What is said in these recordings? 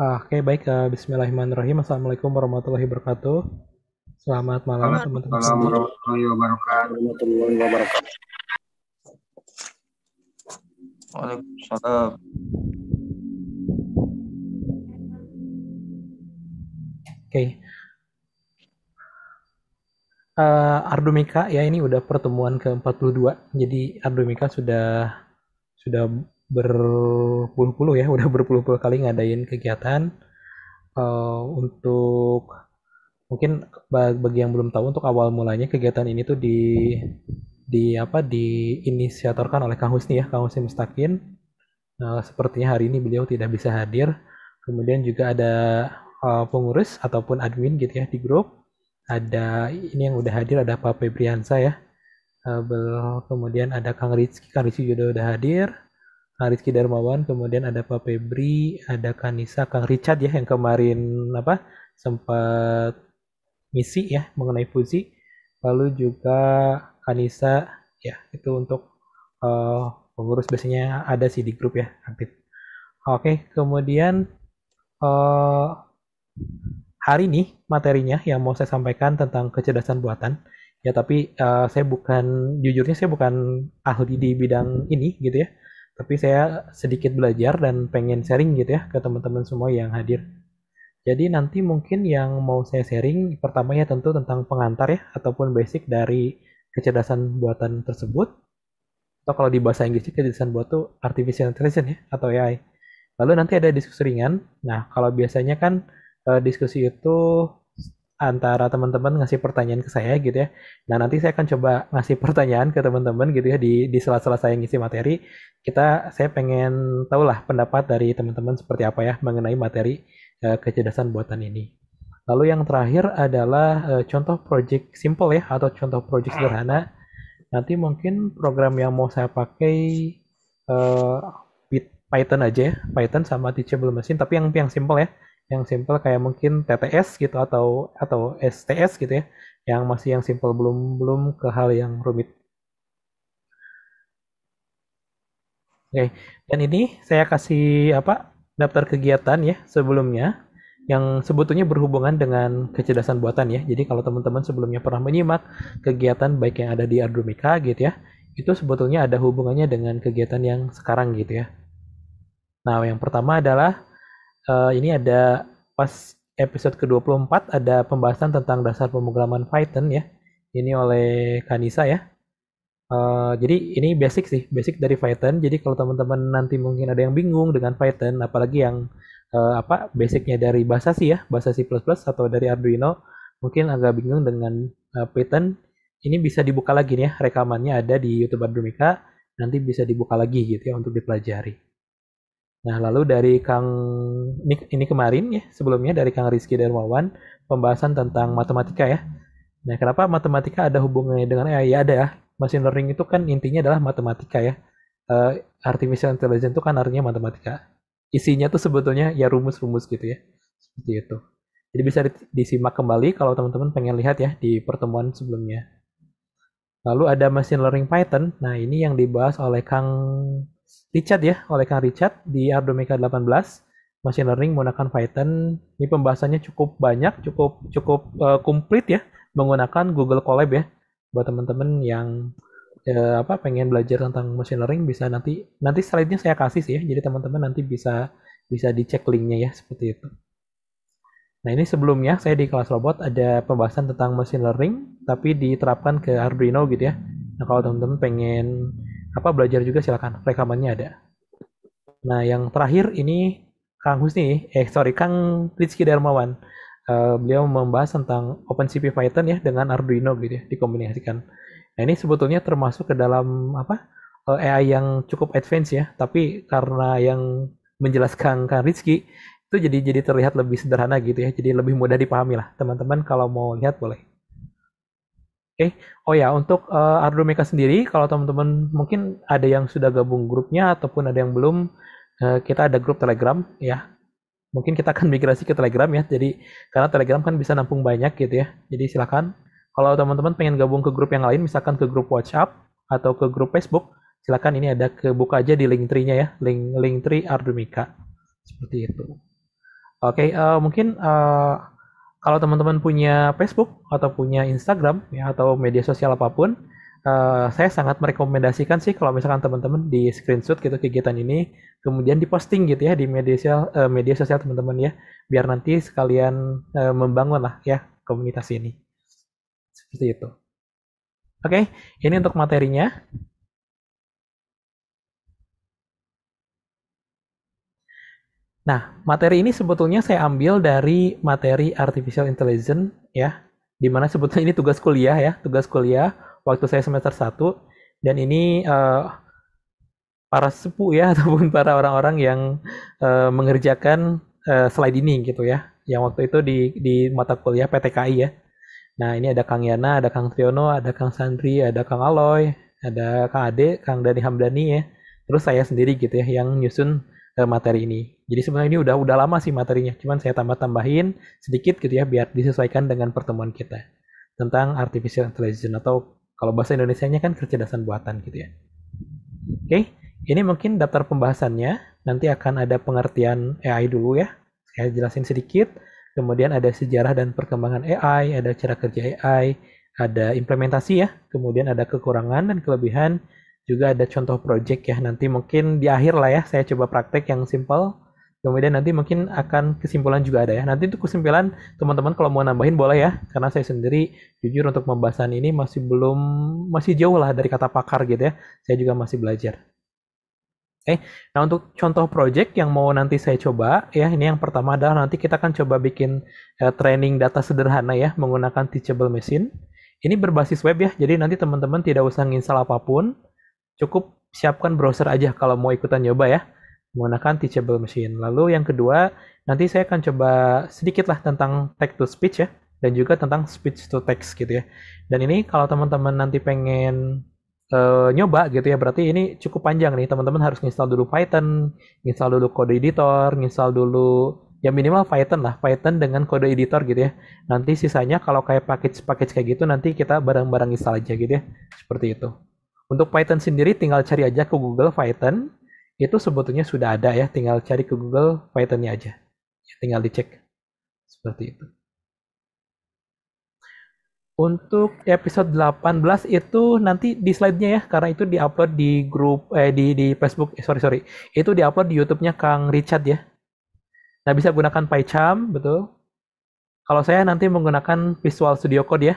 Oke, okay, baik. Uh, Bismillahirrahmanirrahim. Assalamualaikum warahmatullahi wabarakatuh. Selamat malam, teman-teman. Assalamualaikum warahmatullahi wabarakatuh. Waalaikumsalam. Oke. Okay. Uh, eh, Ardumika ya ini udah pertemuan ke-42. Jadi Ardumika sudah sudah berpuluh-puluh ya udah berpuluh-puluh kali ngadain kegiatan uh, untuk mungkin bagi yang belum tahu untuk awal mulanya kegiatan ini tuh di di apa diinisiatorkan oleh Kang Husni ya Kang Husni Mustakin uh, sepertinya hari ini beliau tidak bisa hadir kemudian juga ada uh, pengurus ataupun admin gitu ya di grup ada ini yang udah hadir ada Pak Febriansa ya uh, kemudian ada Kang Rizky Kang Rizky juga udah hadir Nah, Rizky Darmawan, kemudian ada Pak Febri, ada Kanisa, Kang Richard ya yang kemarin apa sempat misi ya mengenai Fuji, lalu juga Kanisa ya itu untuk uh, pengurus biasanya ada sih di grup ya aktif. Oke, kemudian uh, hari ini materinya yang mau saya sampaikan tentang kecerdasan buatan ya tapi uh, saya bukan jujurnya saya bukan ahli di bidang ini gitu ya tapi saya sedikit belajar dan pengen sharing gitu ya ke teman-teman semua yang hadir. Jadi nanti mungkin yang mau saya sharing pertama ya tentu tentang pengantar ya ataupun basic dari kecerdasan buatan tersebut. Atau kalau di bahasa Inggris kecerdasan buat itu artificial intelligence ya atau AI. Lalu nanti ada diskusi ringan. Nah, kalau biasanya kan eh, diskusi itu antara teman-teman ngasih pertanyaan ke saya gitu ya. Nah nanti saya akan coba ngasih pertanyaan ke teman-teman gitu ya di di sela-sela saya ngisi materi. Kita saya pengen tahu lah pendapat dari teman-teman seperti apa ya mengenai materi uh, kecerdasan buatan ini. Lalu yang terakhir adalah uh, contoh project simple ya atau contoh project sederhana. Nanti mungkin program yang mau saya pakai uh, Python aja ya, Python sama teachable machine tapi yang yang simple ya yang simple kayak mungkin TTS gitu atau atau STS gitu ya yang masih yang simple belum belum ke hal yang rumit. Oke, dan ini saya kasih apa daftar kegiatan ya sebelumnya yang sebetulnya berhubungan dengan kecerdasan buatan ya. Jadi kalau teman-teman sebelumnya pernah menyimak kegiatan baik yang ada di Ardumika gitu ya, itu sebetulnya ada hubungannya dengan kegiatan yang sekarang gitu ya. Nah, yang pertama adalah uh, ini ada pas episode ke-24 ada pembahasan tentang dasar pemrograman Python ya. Ini oleh Kanisa ya. Uh, jadi ini basic sih, basic dari Python. Jadi kalau teman-teman nanti mungkin ada yang bingung dengan Python, apalagi yang uh, apa basicnya dari bahasa sih ya, bahasa C++ atau dari Arduino, mungkin agak bingung dengan uh, Python. Ini bisa dibuka lagi nih ya, rekamannya ada di YouTube Arduino. Nanti bisa dibuka lagi gitu ya untuk dipelajari. Nah, lalu dari Kang ini, ini kemarin ya, sebelumnya dari Kang Rizky Darmawan pembahasan tentang matematika ya. Nah, kenapa matematika ada hubungannya dengan AI? Ya ada ya. Machine learning itu kan intinya adalah matematika ya. Uh, artificial intelligence itu kan artinya matematika. Isinya tuh sebetulnya ya rumus-rumus gitu ya. Seperti itu. Jadi bisa disimak kembali kalau teman-teman pengen lihat ya di pertemuan sebelumnya. Lalu ada machine learning Python. Nah, ini yang dibahas oleh Kang Richard ya, oleh Kang Richard di Mega 18. Machine learning menggunakan Python. Ini pembahasannya cukup banyak, cukup cukup uh, komplit ya menggunakan Google Colab ya. Buat teman-teman yang uh, apa pengen belajar tentang machine learning bisa nanti nanti slide-nya saya kasih sih ya. Jadi teman-teman nanti bisa bisa dicek linknya ya seperti itu. Nah ini sebelumnya saya di kelas robot ada pembahasan tentang machine learning tapi diterapkan ke Arduino gitu ya. Nah kalau teman-teman pengen apa belajar juga silakan rekamannya ada. Nah yang terakhir ini Kang Husni, eh sorry Kang Rizky Darmawan, uh, beliau membahas tentang OpenCV Python ya dengan Arduino gitu ya dikombinasikan. Nah ini sebetulnya termasuk ke dalam apa eh, AI yang cukup advance ya, tapi karena yang menjelaskan Kang Rizky itu jadi jadi terlihat lebih sederhana gitu ya, jadi lebih mudah dipahami lah teman-teman kalau mau lihat boleh. Oke, okay. oh ya untuk uh, Ardomeka sendiri, kalau teman-teman mungkin ada yang sudah gabung grupnya ataupun ada yang belum, uh, kita ada grup Telegram ya. Mungkin kita akan migrasi ke Telegram ya. Jadi karena Telegram kan bisa nampung banyak gitu ya. Jadi silakan kalau teman-teman pengen gabung ke grup yang lain, misalkan ke grup WhatsApp atau ke grup Facebook, silakan ini ada kebuka aja di link tree-nya ya, link link tree Ardomeka seperti itu. Oke, okay, uh, eh, mungkin. Uh, kalau teman-teman punya Facebook atau punya Instagram ya atau media sosial apapun, uh, saya sangat merekomendasikan sih kalau misalkan teman-teman di screenshot gitu kegiatan ini, kemudian diposting gitu ya di media sosial uh, media sosial teman-teman ya, biar nanti sekalian uh, membangun lah ya komunitas ini. Seperti itu. Oke, okay, ini untuk materinya. Nah, materi ini sebetulnya saya ambil dari materi artificial intelligence ya, dimana sebetulnya ini tugas kuliah ya, tugas kuliah waktu saya semester 1 dan ini uh, para sepuh ya ataupun para orang-orang yang uh, mengerjakan uh, slide ini gitu ya, yang waktu itu di di mata kuliah PTKI ya. Nah, ini ada Kang Yana, ada Kang Triono, ada Kang Sandri, ada Kang Aloy, ada Kang Ade, Kang Dani Hamdani ya. Terus saya sendiri gitu ya yang nyusun ke materi ini. Jadi sebenarnya ini udah udah lama sih materinya, cuman saya tambah-tambahin sedikit gitu ya biar disesuaikan dengan pertemuan kita tentang artificial intelligence atau kalau bahasa Indonesia-nya kan kecerdasan buatan gitu ya. Oke, ini mungkin daftar pembahasannya. Nanti akan ada pengertian AI dulu ya. Saya jelasin sedikit. Kemudian ada sejarah dan perkembangan AI, ada cara kerja AI, ada implementasi ya. Kemudian ada kekurangan dan kelebihan juga ada contoh project ya nanti mungkin di akhir lah ya saya coba praktek yang simple kemudian nanti mungkin akan kesimpulan juga ada ya nanti itu kesimpulan teman-teman kalau mau nambahin boleh ya karena saya sendiri jujur untuk pembahasan ini masih belum masih jauh lah dari kata pakar gitu ya saya juga masih belajar oke eh, nah untuk contoh project yang mau nanti saya coba ya ini yang pertama adalah nanti kita akan coba bikin eh, training data sederhana ya menggunakan teachable machine ini berbasis web ya jadi nanti teman-teman tidak usah nginstal apapun cukup siapkan browser aja kalau mau ikutan nyoba ya menggunakan teachable machine. Lalu yang kedua, nanti saya akan coba sedikit lah tentang text to speech ya, dan juga tentang speech to text gitu ya. Dan ini kalau teman-teman nanti pengen e, nyoba gitu ya, berarti ini cukup panjang nih. Teman-teman harus install dulu Python, install dulu kode editor, install dulu ya minimal Python lah, Python dengan kode editor gitu ya. Nanti sisanya kalau kayak package-package kayak gitu nanti kita bareng-bareng install aja gitu ya, seperti itu. Untuk Python sendiri tinggal cari aja ke Google Python, itu sebetulnya sudah ada ya, tinggal cari ke Google Python-nya aja. Ya, tinggal dicek. Seperti itu. Untuk episode 18 itu nanti di slide-nya ya, karena itu diupload di grup eh di di Facebook, eh, sorry sorry, itu diupload di YouTube-nya Kang Richard ya. Nah bisa gunakan PyCharm, betul. Kalau saya nanti menggunakan Visual Studio Code ya,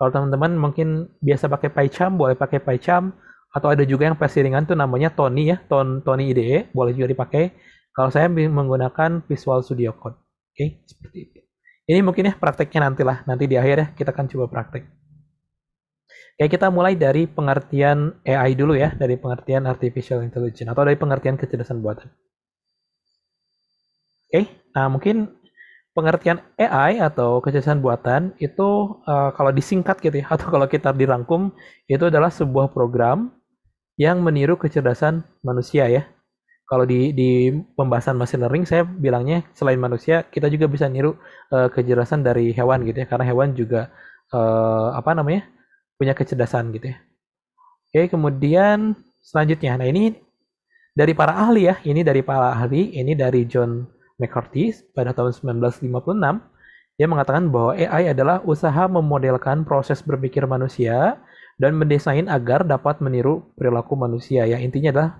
kalau teman-teman mungkin biasa pakai PyCharm, boleh pakai PyCharm. Atau ada juga yang versi ringan tuh namanya Tony ya, Tony IDE, boleh juga dipakai. Kalau saya menggunakan Visual Studio Code. Oke, okay, seperti itu. Ini mungkin ya prakteknya nantilah, nanti di akhir ya kita akan coba praktek. Oke, kita mulai dari pengertian AI dulu ya, dari pengertian Artificial Intelligence atau dari pengertian kecerdasan buatan. Oke, nah mungkin pengertian AI atau kecerdasan buatan itu uh, kalau disingkat gitu ya atau kalau kita dirangkum itu adalah sebuah program yang meniru kecerdasan manusia ya. Kalau di di pembahasan machine learning saya bilangnya selain manusia kita juga bisa niru uh, kecerdasan dari hewan gitu ya karena hewan juga uh, apa namanya punya kecerdasan gitu ya. Oke, kemudian selanjutnya nah ini dari para ahli ya, ini dari para ahli, ini dari John McCarthy pada tahun 1956, dia mengatakan bahwa AI adalah usaha memodelkan proses berpikir manusia dan mendesain agar dapat meniru perilaku manusia. Ya, intinya adalah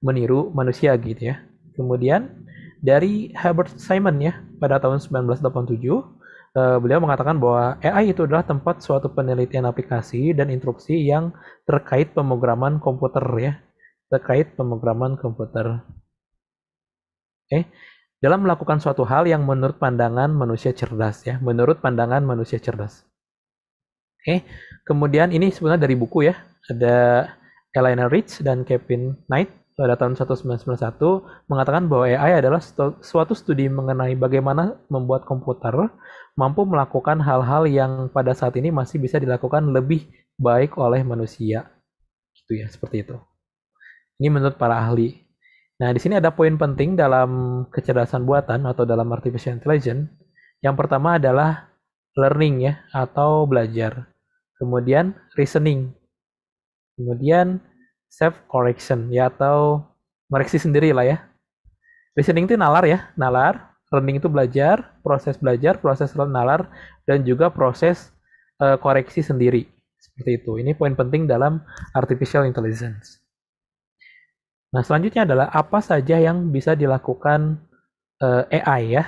meniru manusia gitu ya. Kemudian dari Herbert Simon ya pada tahun 1987 eh, beliau mengatakan bahwa AI itu adalah tempat suatu penelitian aplikasi dan instruksi yang terkait pemrograman komputer ya terkait pemrograman komputer. Oke, eh, dalam melakukan suatu hal yang menurut pandangan manusia cerdas ya, menurut pandangan manusia cerdas. Oke, kemudian ini sebenarnya dari buku ya, ada Elena Rich dan Kevin Knight pada tahun 1991 mengatakan bahwa AI adalah suatu studi mengenai bagaimana membuat komputer mampu melakukan hal-hal yang pada saat ini masih bisa dilakukan lebih baik oleh manusia. Gitu ya, seperti itu. Ini menurut para ahli. Nah, di sini ada poin penting dalam kecerdasan buatan atau dalam artificial intelligence. Yang pertama adalah learning ya atau belajar. Kemudian reasoning. Kemudian self correction ya atau mereksi sendiri lah ya. Reasoning itu nalar ya, nalar. Learning itu belajar, proses belajar, proses nalar dan juga proses uh, koreksi sendiri. Seperti itu. Ini poin penting dalam artificial intelligence. Nah, selanjutnya adalah apa saja yang bisa dilakukan uh, eh, AI ya.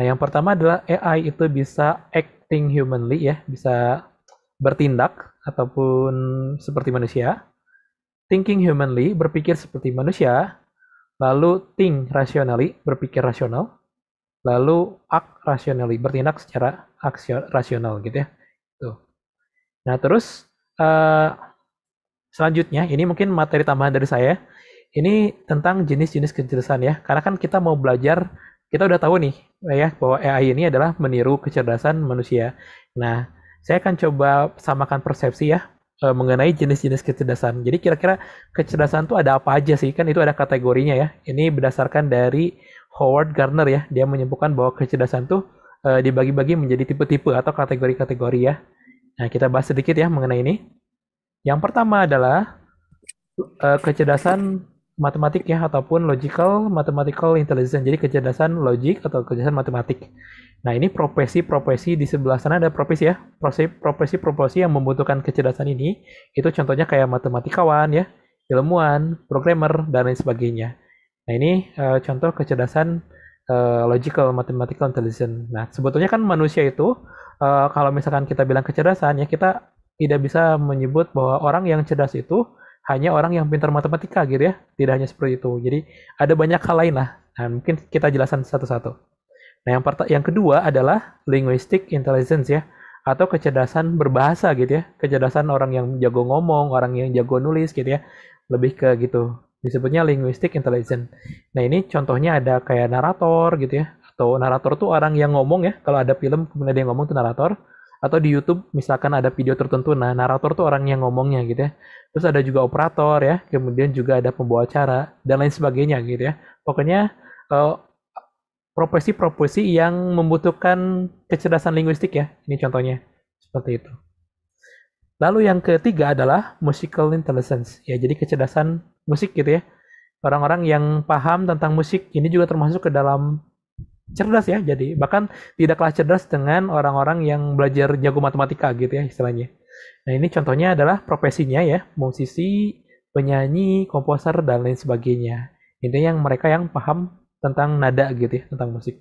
Nah, yang pertama adalah AI itu bisa acting humanly ya, bisa bertindak ataupun seperti manusia. Thinking humanly, berpikir seperti manusia. Lalu think rationally, berpikir rasional. Lalu act rationally, bertindak secara aksio, rasional gitu ya. Tuh. Nah, terus uh, Selanjutnya, ini mungkin materi tambahan dari saya. Ini tentang jenis-jenis kecerdasan ya. Karena kan kita mau belajar, kita udah tahu nih ya bahwa AI ini adalah meniru kecerdasan manusia. Nah, saya akan coba samakan persepsi ya eh, mengenai jenis-jenis kecerdasan. Jadi kira-kira kecerdasan itu ada apa aja sih? Kan itu ada kategorinya ya. Ini berdasarkan dari Howard Gardner ya. Dia menyimpulkan bahwa kecerdasan itu eh, dibagi-bagi menjadi tipe-tipe atau kategori-kategori ya. Nah, kita bahas sedikit ya mengenai ini. Yang pertama adalah uh, kecerdasan matematik ya ataupun logical mathematical intelligence. Jadi kecerdasan logik atau kecerdasan matematik. Nah, ini profesi-profesi di sebelah sana ada profesi ya. Profesi-profesi yang membutuhkan kecerdasan ini itu contohnya kayak matematikawan ya, ilmuwan, programmer dan lain sebagainya. Nah, ini uh, contoh kecerdasan uh, logical mathematical intelligence. Nah, sebetulnya kan manusia itu uh, kalau misalkan kita bilang kecerdasan ya kita tidak bisa menyebut bahwa orang yang cerdas itu hanya orang yang pintar matematika gitu ya. Tidak hanya seperti itu. Jadi ada banyak hal lain lah. Nah, mungkin kita jelaskan satu-satu. Nah, yang yang kedua adalah linguistic intelligence ya atau kecerdasan berbahasa gitu ya. Kecerdasan orang yang jago ngomong, orang yang jago nulis gitu ya. Lebih ke gitu. Disebutnya linguistic intelligence. Nah, ini contohnya ada kayak narator gitu ya. Atau narator tuh orang yang ngomong ya. Kalau ada film kemudian dia ngomong tuh narator atau di YouTube misalkan ada video tertentu nah narator tuh orang yang ngomongnya gitu ya terus ada juga operator ya kemudian juga ada pembawa acara dan lain sebagainya gitu ya pokoknya uh, profesi-profesi yang membutuhkan kecerdasan linguistik ya ini contohnya seperti itu lalu yang ketiga adalah musical intelligence ya jadi kecerdasan musik gitu ya orang-orang yang paham tentang musik ini juga termasuk ke dalam cerdas ya jadi bahkan tidaklah cerdas dengan orang-orang yang belajar jago matematika gitu ya istilahnya nah ini contohnya adalah profesinya ya musisi penyanyi komposer dan lain sebagainya intinya yang mereka yang paham tentang nada gitu ya tentang musik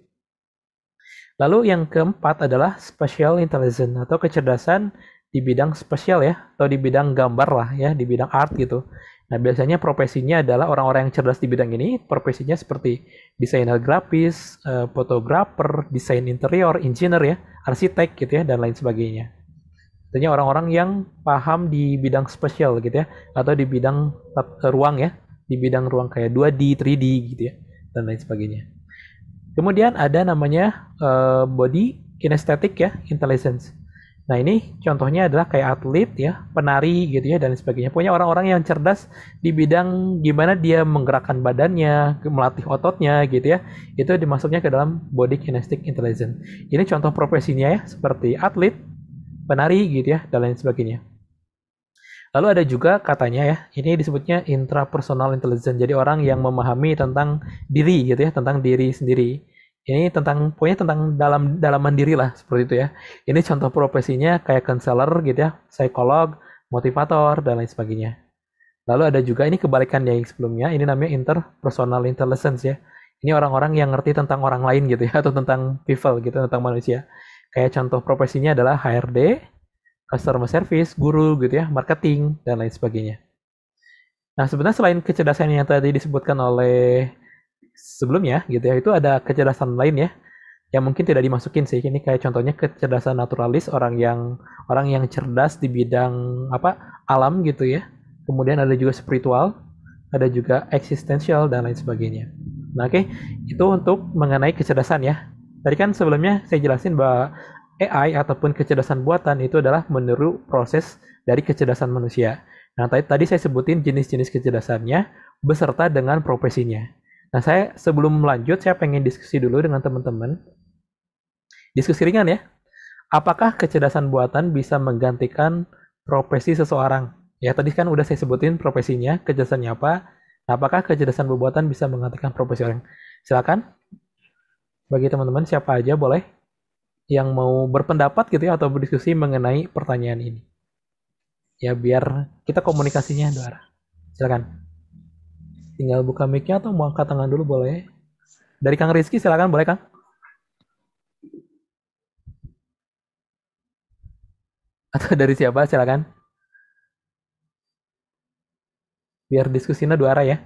lalu yang keempat adalah special intelligence atau kecerdasan di bidang spesial ya atau di bidang gambar lah ya di bidang art gitu Nah, biasanya profesinya adalah orang-orang yang cerdas di bidang ini, profesinya seperti desainer grafis, eh, fotografer, desain interior, engineer ya, arsitek gitu ya, dan lain sebagainya. Artinya orang-orang yang paham di bidang spesial gitu ya, atau di bidang eh, ruang ya, di bidang ruang kayak 2D, 3D gitu ya, dan lain sebagainya. Kemudian ada namanya uh, body kinesthetic ya, intelligence. Nah ini contohnya adalah kayak atlet ya, penari gitu ya dan sebagainya. Punya orang-orang yang cerdas di bidang gimana dia menggerakkan badannya, melatih ototnya gitu ya. Itu dimasuknya ke dalam body kinesthetic intelligence. Ini contoh profesinya ya, seperti atlet, penari gitu ya, dan lain sebagainya. Lalu ada juga katanya ya, ini disebutnya intrapersonal intelligence. Jadi orang yang memahami tentang diri gitu ya, tentang diri sendiri ini tentang pokoknya tentang dalam dalam mandiri lah seperti itu ya ini contoh profesinya kayak konselor gitu ya psikolog motivator dan lain sebagainya lalu ada juga ini kebalikannya yang sebelumnya ini namanya interpersonal intelligence ya ini orang-orang yang ngerti tentang orang lain gitu ya atau tentang people gitu tentang manusia kayak contoh profesinya adalah HRD customer service guru gitu ya marketing dan lain sebagainya nah sebenarnya selain kecerdasan yang tadi disebutkan oleh sebelumnya gitu ya itu ada kecerdasan lain ya yang mungkin tidak dimasukin sih ini kayak contohnya kecerdasan naturalis orang yang orang yang cerdas di bidang apa alam gitu ya kemudian ada juga spiritual ada juga eksistensial dan lain sebagainya nah oke okay. itu untuk mengenai kecerdasan ya tadi kan sebelumnya saya jelasin bahwa AI ataupun kecerdasan buatan itu adalah meniru proses dari kecerdasan manusia. Nah, tadi saya sebutin jenis-jenis kecerdasannya beserta dengan profesinya. Nah, saya sebelum lanjut, saya pengen diskusi dulu dengan teman-teman. Diskusi ringan ya. Apakah kecerdasan buatan bisa menggantikan profesi seseorang? Ya, tadi kan udah saya sebutin profesinya, kecerdasannya apa. Nah, apakah kecerdasan buatan bisa menggantikan profesi orang? Silakan. Bagi teman-teman siapa aja boleh yang mau berpendapat gitu ya atau berdiskusi mengenai pertanyaan ini. Ya, biar kita komunikasinya dua arah. Silakan. Tinggal buka mic atau mau angkat tangan dulu boleh. Dari Kang Rizky silakan boleh Kang. Atau dari siapa silakan. Biar diskusinya dua arah ya.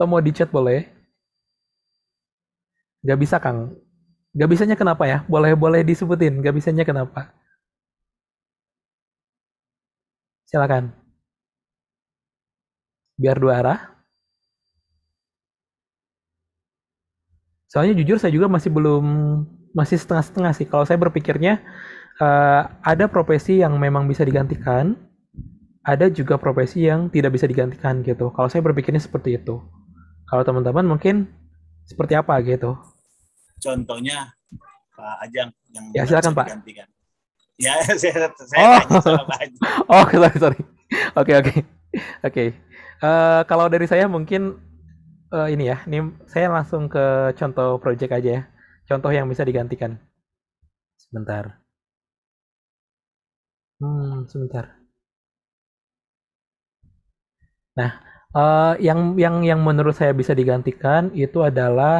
Atau mau di chat boleh. Gak bisa Kang. Gak bisanya kenapa ya? Boleh-boleh disebutin. Gak bisanya kenapa? Silakan. Biar dua arah. Soalnya jujur saya juga masih belum masih setengah-setengah sih. Kalau saya berpikirnya eh, ada profesi yang memang bisa digantikan, ada juga profesi yang tidak bisa digantikan gitu. Kalau saya berpikirnya seperti itu. Kalau teman-teman mungkin seperti apa gitu? Contohnya Pak Ajang yang ya silakan Pak. Digantikan. Ya, saya, saya oh. tanya sama Pak Oh, sorry, sorry. Oke, oke. Oke. Eh, kalau dari saya mungkin uh, ini ya, ini saya langsung ke contoh project aja ya. Contoh yang bisa digantikan. Sebentar. Hmm, sebentar. Nah, uh, yang yang yang menurut saya bisa digantikan itu adalah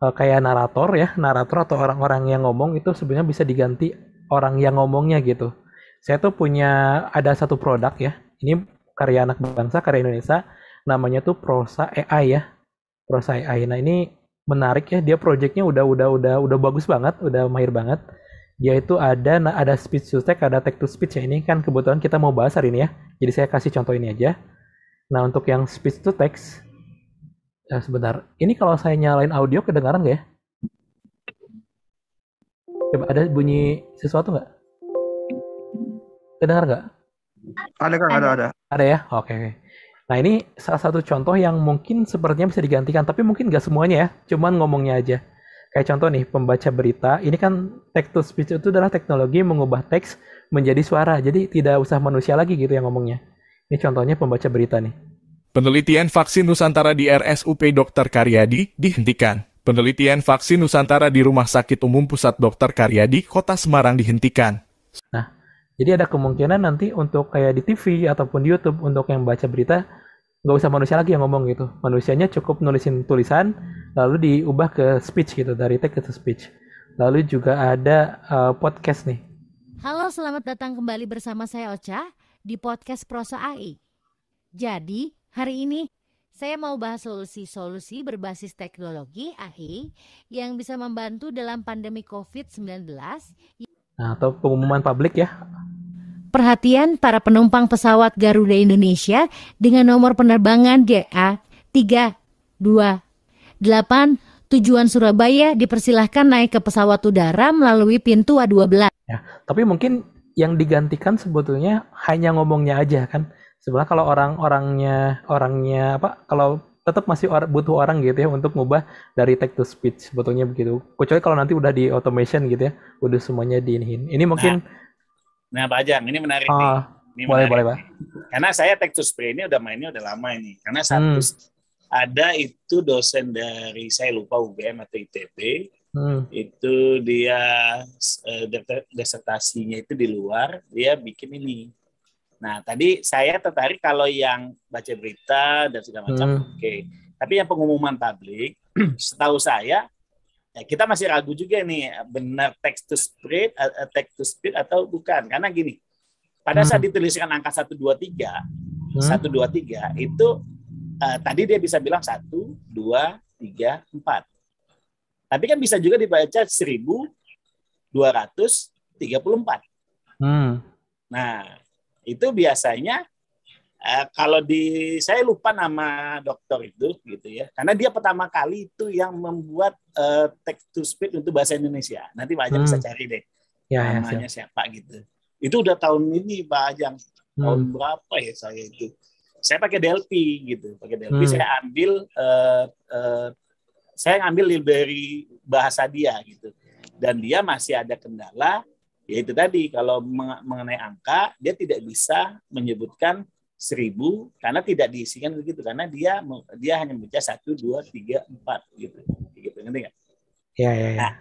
uh, kayak narator ya, narator atau orang-orang yang ngomong itu sebenarnya bisa diganti orang yang ngomongnya gitu. Saya tuh punya ada satu produk ya. Ini karya anak bangsa, karya Indonesia. Namanya tuh Prosa AI ya. Prosa AI. Nah, ini menarik ya. Dia projectnya udah udah udah udah bagus banget, udah mahir banget. Dia itu ada nah, ada speech to text, ada text to speech ya. Ini kan kebetulan kita mau bahas hari ini ya. Jadi saya kasih contoh ini aja. Nah, untuk yang speech to text, ya sebentar. Ini kalau saya nyalain audio kedengaran gak ya? Coba ada bunyi sesuatu nggak? Kedengar nggak? Ada kan? ada ada. Ada ya, oke. okay. Nah ini salah satu contoh yang mungkin sepertinya bisa digantikan, tapi mungkin nggak semuanya ya, cuman ngomongnya aja. Kayak contoh nih, pembaca berita, ini kan text to speech itu adalah teknologi mengubah teks menjadi suara, jadi tidak usah manusia lagi gitu yang ngomongnya. Ini contohnya pembaca berita nih. Penelitian vaksin Nusantara di RSUP Dr. Karyadi dihentikan. Penelitian vaksin Nusantara di Rumah Sakit Umum Pusat Dokter Karyadi, Kota Semarang dihentikan. Nah, jadi ada kemungkinan nanti untuk kayak di TV ataupun di YouTube untuk yang baca berita nggak usah manusia lagi yang ngomong gitu. Manusianya cukup nulisin tulisan lalu diubah ke speech gitu dari text ke speech. Lalu juga ada uh, podcast nih. Halo, selamat datang kembali bersama saya Ocha di podcast Prosa AI. Jadi, hari ini saya mau bahas solusi-solusi berbasis teknologi AI yang bisa membantu dalam pandemi COVID-19. Nah, atau pengumuman publik ya. Perhatian para penumpang pesawat Garuda Indonesia dengan nomor penerbangan GA 328 tujuan Surabaya dipersilahkan naik ke pesawat udara melalui pintu A12. Ya, tapi mungkin yang digantikan sebetulnya hanya ngomongnya aja kan sebenarnya kalau orang-orangnya orangnya apa kalau tetap masih or butuh orang gitu ya untuk ngubah dari text to speech sebetulnya begitu kecuali kalau nanti udah di automation gitu ya udah semuanya diinhin ini mungkin nah, nah Pak Ajang ini menarik uh, nih ini boleh menarik boleh Pak karena saya text to speech ini udah mainnya udah lama ini karena satu hmm. ada itu dosen dari saya lupa UGM atau ITB hmm. itu dia uh, eh, desertasinya itu di luar dia bikin ini Nah, tadi saya tertarik kalau yang baca berita dan segala macam, hmm. oke. Okay. Tapi yang pengumuman publik, setahu saya, ya kita masih ragu juga nih, benar text to speech, eh, eh, text to speed atau bukan? Karena gini, pada hmm. saat dituliskan angka 123, hmm. 123 itu uh, tadi dia bisa bilang 1, 2, 3, 4. Tapi kan bisa juga dibaca 1234. Hmm. Nah, itu biasanya eh, kalau di saya lupa nama dokter itu gitu ya karena dia pertama kali itu yang membuat eh, text to speech untuk bahasa Indonesia nanti Pak Ajang hmm. bisa cari deh ya, ya namanya ya, siapa gitu itu udah tahun ini Pak Ajang hmm. tahun berapa ya saya itu saya pakai Delphi gitu pakai Delphi hmm. saya ambil uh, uh, saya ngambil dari bahasa dia gitu dan dia masih ada kendala ya itu tadi kalau mengenai angka dia tidak bisa menyebutkan seribu karena tidak diisikan begitu karena dia dia hanya membaca satu dua tiga empat gitu gitu ngerti nggak? Ya, ya, ya. Nah,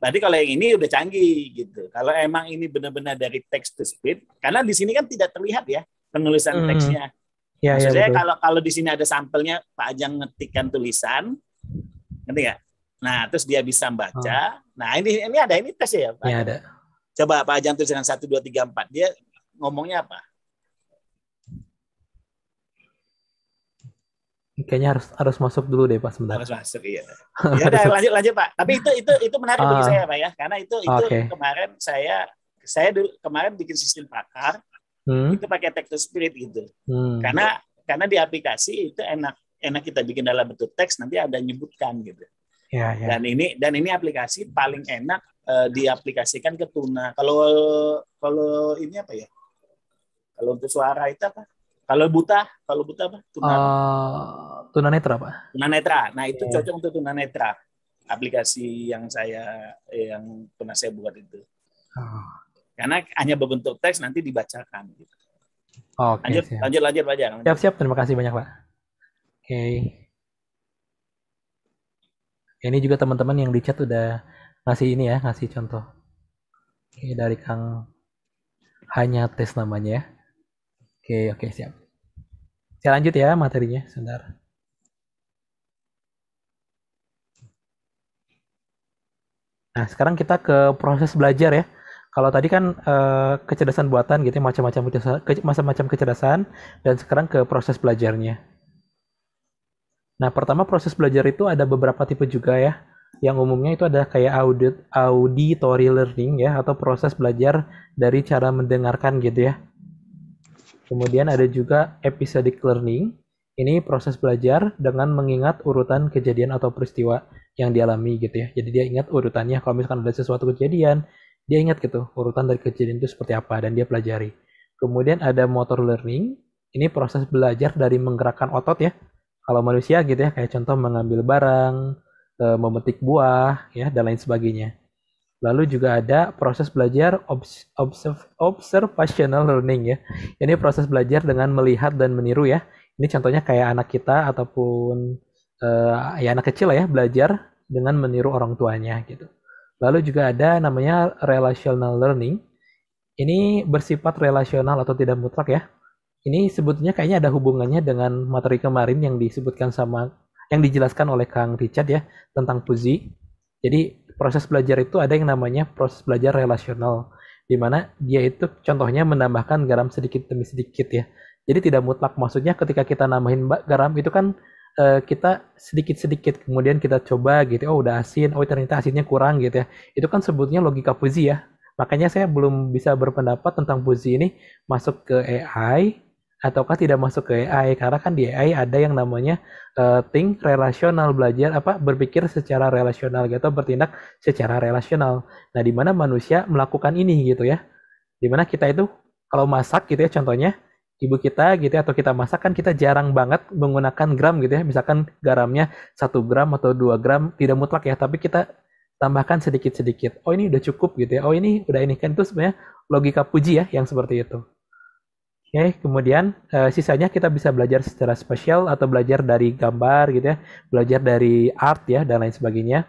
tadi kalau yang ini udah canggih gitu. Kalau emang ini benar-benar dari text to speech karena di sini kan tidak terlihat ya penulisan hmm. teksnya. Ya, ya Maksudnya ya, kalau kalau di sini ada sampelnya Pak Ajang ngetikkan tulisan, ngerti nggak? Nah terus dia bisa baca. Oh. Nah ini ini ada ini tes ya Pak. Ya, ada Coba Pak Ajang tulis dengan 1, 2, 3, 4. Dia ngomongnya apa? Kayaknya harus harus masuk dulu deh Pak sebentar. Harus masuk iya. Ya udah lanjut lanjut Pak. Tapi itu itu itu menarik uh, saya Pak ya karena itu itu okay. kemarin saya saya dulu kemarin bikin sistem pakar hmm. itu pakai text to spirit gitu. Hmm. Karena karena di aplikasi itu enak enak kita bikin dalam bentuk teks nanti ada nyebutkan gitu. Ya, ya. Dan ini dan ini aplikasi paling enak Eh, diaplikasikan ke tuna. Kalau kalau ini apa ya? Kalau untuk suara itu apa? Kalau buta, kalau buta apa? Tuna. Uh, tuna netra apa? Tuna netra. Nah itu yeah. cocok untuk tuna netra. Aplikasi yang saya yang pernah saya buat itu. Oh. Karena hanya berbentuk teks nanti dibacakan. Gitu. Oke. Okay, lanjut, siap. lanjut, lanjut, lanjut, lanjut. Siap, siap. Terima kasih banyak pak. Oke. Okay. Ini juga teman-teman yang di chat udah ngasih ini ya ngasih contoh Oke, dari Kang hanya tes namanya ya oke oke siap saya lanjut ya materinya sebentar nah sekarang kita ke proses belajar ya kalau tadi kan eh, kecerdasan buatan gitu ya, macam-macam macam-macam kecerdasan dan sekarang ke proses belajarnya nah pertama proses belajar itu ada beberapa tipe juga ya yang umumnya itu adalah kayak audit auditory learning ya atau proses belajar dari cara mendengarkan gitu ya. Kemudian ada juga episodic learning. Ini proses belajar dengan mengingat urutan kejadian atau peristiwa yang dialami gitu ya. Jadi dia ingat urutannya kalau misalkan ada sesuatu kejadian, dia ingat gitu urutan dari kejadian itu seperti apa dan dia pelajari. Kemudian ada motor learning. Ini proses belajar dari menggerakkan otot ya. Kalau manusia gitu ya kayak contoh mengambil barang, Eh, memetik buah, ya dan lain sebagainya. Lalu juga ada proses belajar obs observ observational learning ya. Ini proses belajar dengan melihat dan meniru ya. Ini contohnya kayak anak kita ataupun uh, ya anak kecil lah ya belajar dengan meniru orang tuanya gitu. Lalu juga ada namanya relational learning. Ini bersifat relasional atau tidak mutlak ya. Ini sebetulnya kayaknya ada hubungannya dengan materi kemarin yang disebutkan sama yang dijelaskan oleh Kang Richard ya tentang Puzi. Jadi proses belajar itu ada yang namanya proses belajar relasional di mana dia itu contohnya menambahkan garam sedikit demi sedikit ya. Jadi tidak mutlak maksudnya ketika kita nambahin garam itu kan eh, kita sedikit-sedikit kemudian kita coba gitu oh udah asin oh ternyata asinnya kurang gitu ya itu kan sebutnya logika Puzi ya makanya saya belum bisa berpendapat tentang Puzi ini masuk ke AI ataukah tidak masuk ke AI karena kan di AI ada yang namanya uh, think relasional belajar apa berpikir secara relasional gitu bertindak secara relasional. Nah, di mana manusia melakukan ini gitu ya. Di mana kita itu kalau masak gitu ya contohnya ibu kita gitu ya, atau kita masak kan kita jarang banget menggunakan gram gitu ya. Misalkan garamnya satu gram atau 2 gram tidak mutlak ya, tapi kita tambahkan sedikit-sedikit. Oh, ini udah cukup gitu ya. Oh, ini udah ini kan itu sebenarnya logika puji ya yang seperti itu. Oke, okay, kemudian uh, sisanya kita bisa belajar secara spesial atau belajar dari gambar gitu ya, belajar dari art ya dan lain sebagainya.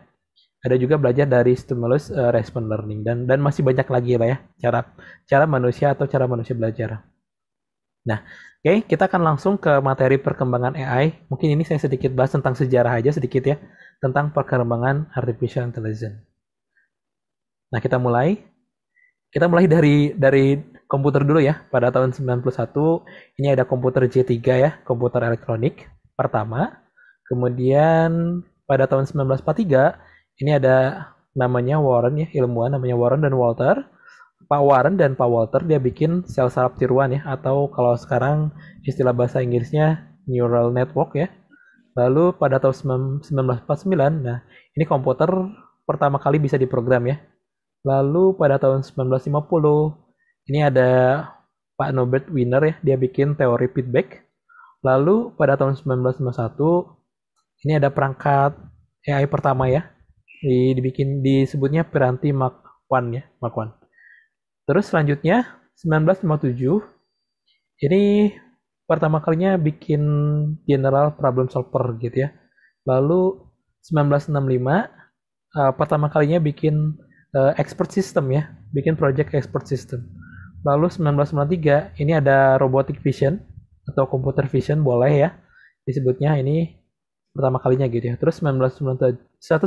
Ada juga belajar dari stimulus uh, eh, response learning dan dan masih banyak lagi lah ya cara cara manusia atau cara manusia belajar. Nah, oke, okay, kita akan langsung ke materi perkembangan AI. Mungkin ini saya sedikit bahas tentang sejarah aja sedikit ya, tentang perkembangan artificial intelligence. Nah, kita mulai. Kita mulai dari dari komputer dulu ya. Pada tahun 91 ini ada komputer J3 ya, komputer elektronik pertama. Kemudian pada tahun 1943 ini ada namanya Warren ya, ilmuwan namanya Warren dan Walter. Pak Warren dan Pak Walter dia bikin sel saraf tiruan ya atau kalau sekarang istilah bahasa Inggrisnya neural network ya. Lalu pada tahun 1949, nah ini komputer pertama kali bisa diprogram ya. Lalu pada tahun 1950 ini ada Pak Norbert Winner ya, dia bikin teori feedback. Lalu pada tahun 1951, ini ada perangkat AI pertama ya. Di, dibikin disebutnya Piranti Mark 1 ya, Mark 1. Terus selanjutnya 1957 ini pertama kalinya bikin general problem solver gitu ya. Lalu 1965 uh, eh, pertama kalinya bikin uh, expert system ya, bikin project expert system. Lalu 1993 ini ada robotic vision atau computer vision boleh ya disebutnya ini pertama kalinya gitu ya. Terus 1997,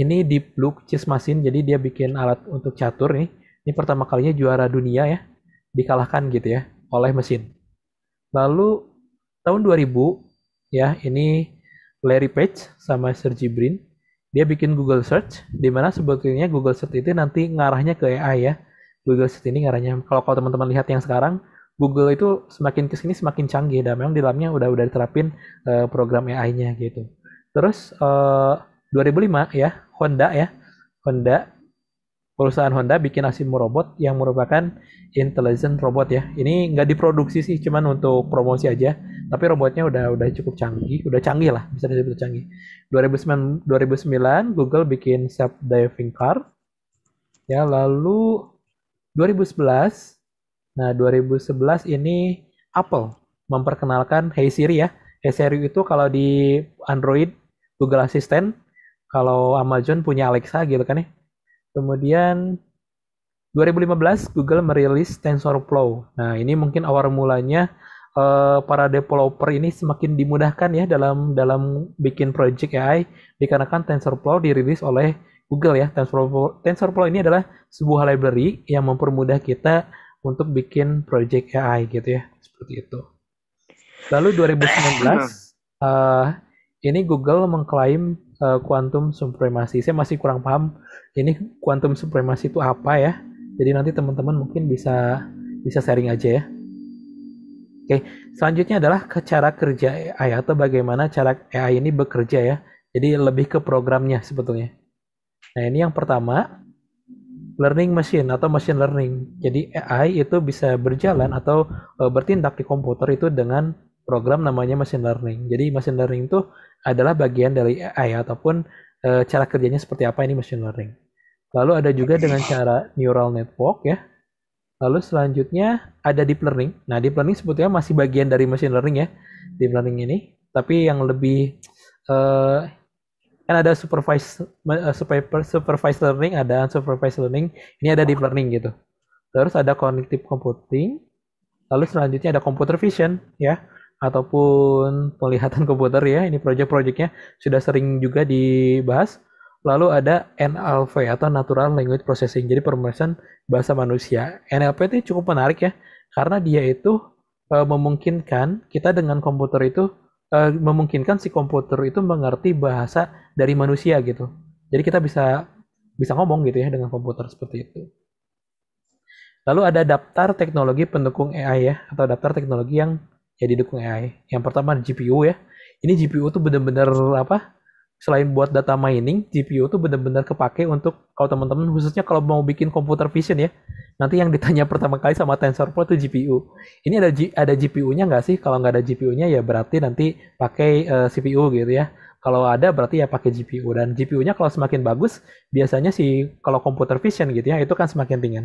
ini deep blue chess machine jadi dia bikin alat untuk catur nih. Ini pertama kalinya juara dunia ya. Dikalahkan gitu ya oleh mesin. Lalu tahun 2000 ya ini Larry Page sama Sergey Brin dia bikin Google Search di mana sebetulnya Google Search itu nanti ngarahnya ke AI ya Google ini ngaranya. Kalau kalau teman-teman lihat yang sekarang, Google itu semakin kesini semakin canggih dan memang di dalamnya udah udah diterapin uh, program AI-nya gitu. Terus uh, eh, 2005 ya Honda ya Honda perusahaan Honda bikin Asimo robot yang merupakan intelligent robot ya. Ini nggak diproduksi sih, cuman untuk promosi aja. Tapi robotnya udah udah cukup canggih, udah canggih lah bisa disebut canggih. 2009 2009 Google bikin self diving car. Ya lalu 2011. Nah, 2011 ini Apple memperkenalkan Hey Siri ya. Hey Siri itu kalau di Android Google Assistant, kalau Amazon punya Alexa gitu kan ya. Kemudian 2015 Google merilis TensorFlow. Nah, ini mungkin awal mulanya eh, para developer ini semakin dimudahkan ya dalam dalam bikin project AI dikarenakan TensorFlow dirilis oleh Google ya. TensorFlow, TensorFlow ini adalah sebuah library yang mempermudah kita untuk bikin project AI gitu ya, seperti itu. Lalu 2019 uh, eh, ini Google mengklaim uh, quantum supremacy. Saya masih kurang paham ini quantum supremacy itu apa ya. Jadi nanti teman-teman mungkin bisa bisa sharing aja ya. Oke, selanjutnya adalah ke cara kerja AI atau bagaimana cara AI ini bekerja ya. Jadi lebih ke programnya sebetulnya. Nah, ini yang pertama, learning machine atau machine learning. Jadi AI itu bisa berjalan atau e, bertindak di komputer itu dengan program namanya machine learning. Jadi machine learning itu adalah bagian dari AI ataupun e, cara kerjanya seperti apa ini machine learning. Lalu ada juga dengan cara neural network ya. Lalu selanjutnya ada deep learning. Nah, deep learning sebetulnya masih bagian dari machine learning ya, deep learning ini. Tapi yang lebih uh, kan ada supervised uh, supervised learning ada unsupervised learning ini ada deep learning gitu terus ada cognitive computing lalu selanjutnya ada computer vision ya ataupun penglihatan komputer ya ini project-projectnya sudah sering juga dibahas lalu ada NLP atau Natural Language Processing jadi permesan bahasa manusia NLP itu cukup menarik ya karena dia itu eh, memungkinkan kita dengan komputer itu Eh, memungkinkan si komputer itu mengerti bahasa dari manusia gitu. Jadi kita bisa bisa ngomong gitu ya dengan komputer seperti itu. Lalu ada daftar teknologi pendukung AI ya atau daftar teknologi yang jadi ya dukung AI. Yang pertama GPU ya. Ini GPU tuh benar-benar apa? selain buat data mining, GPU tuh benar-benar kepake untuk kalau teman-teman khususnya kalau mau bikin komputer vision ya, nanti yang ditanya pertama kali sama TensorFlow itu GPU. Ini ada ada GPU-nya nggak sih? Kalau nggak ada GPU-nya ya berarti nanti pakai uh, eh, CPU gitu ya. Kalau ada berarti ya pakai GPU dan GPU-nya kalau semakin bagus, biasanya sih kalau komputer vision gitu ya itu kan semakin ringan.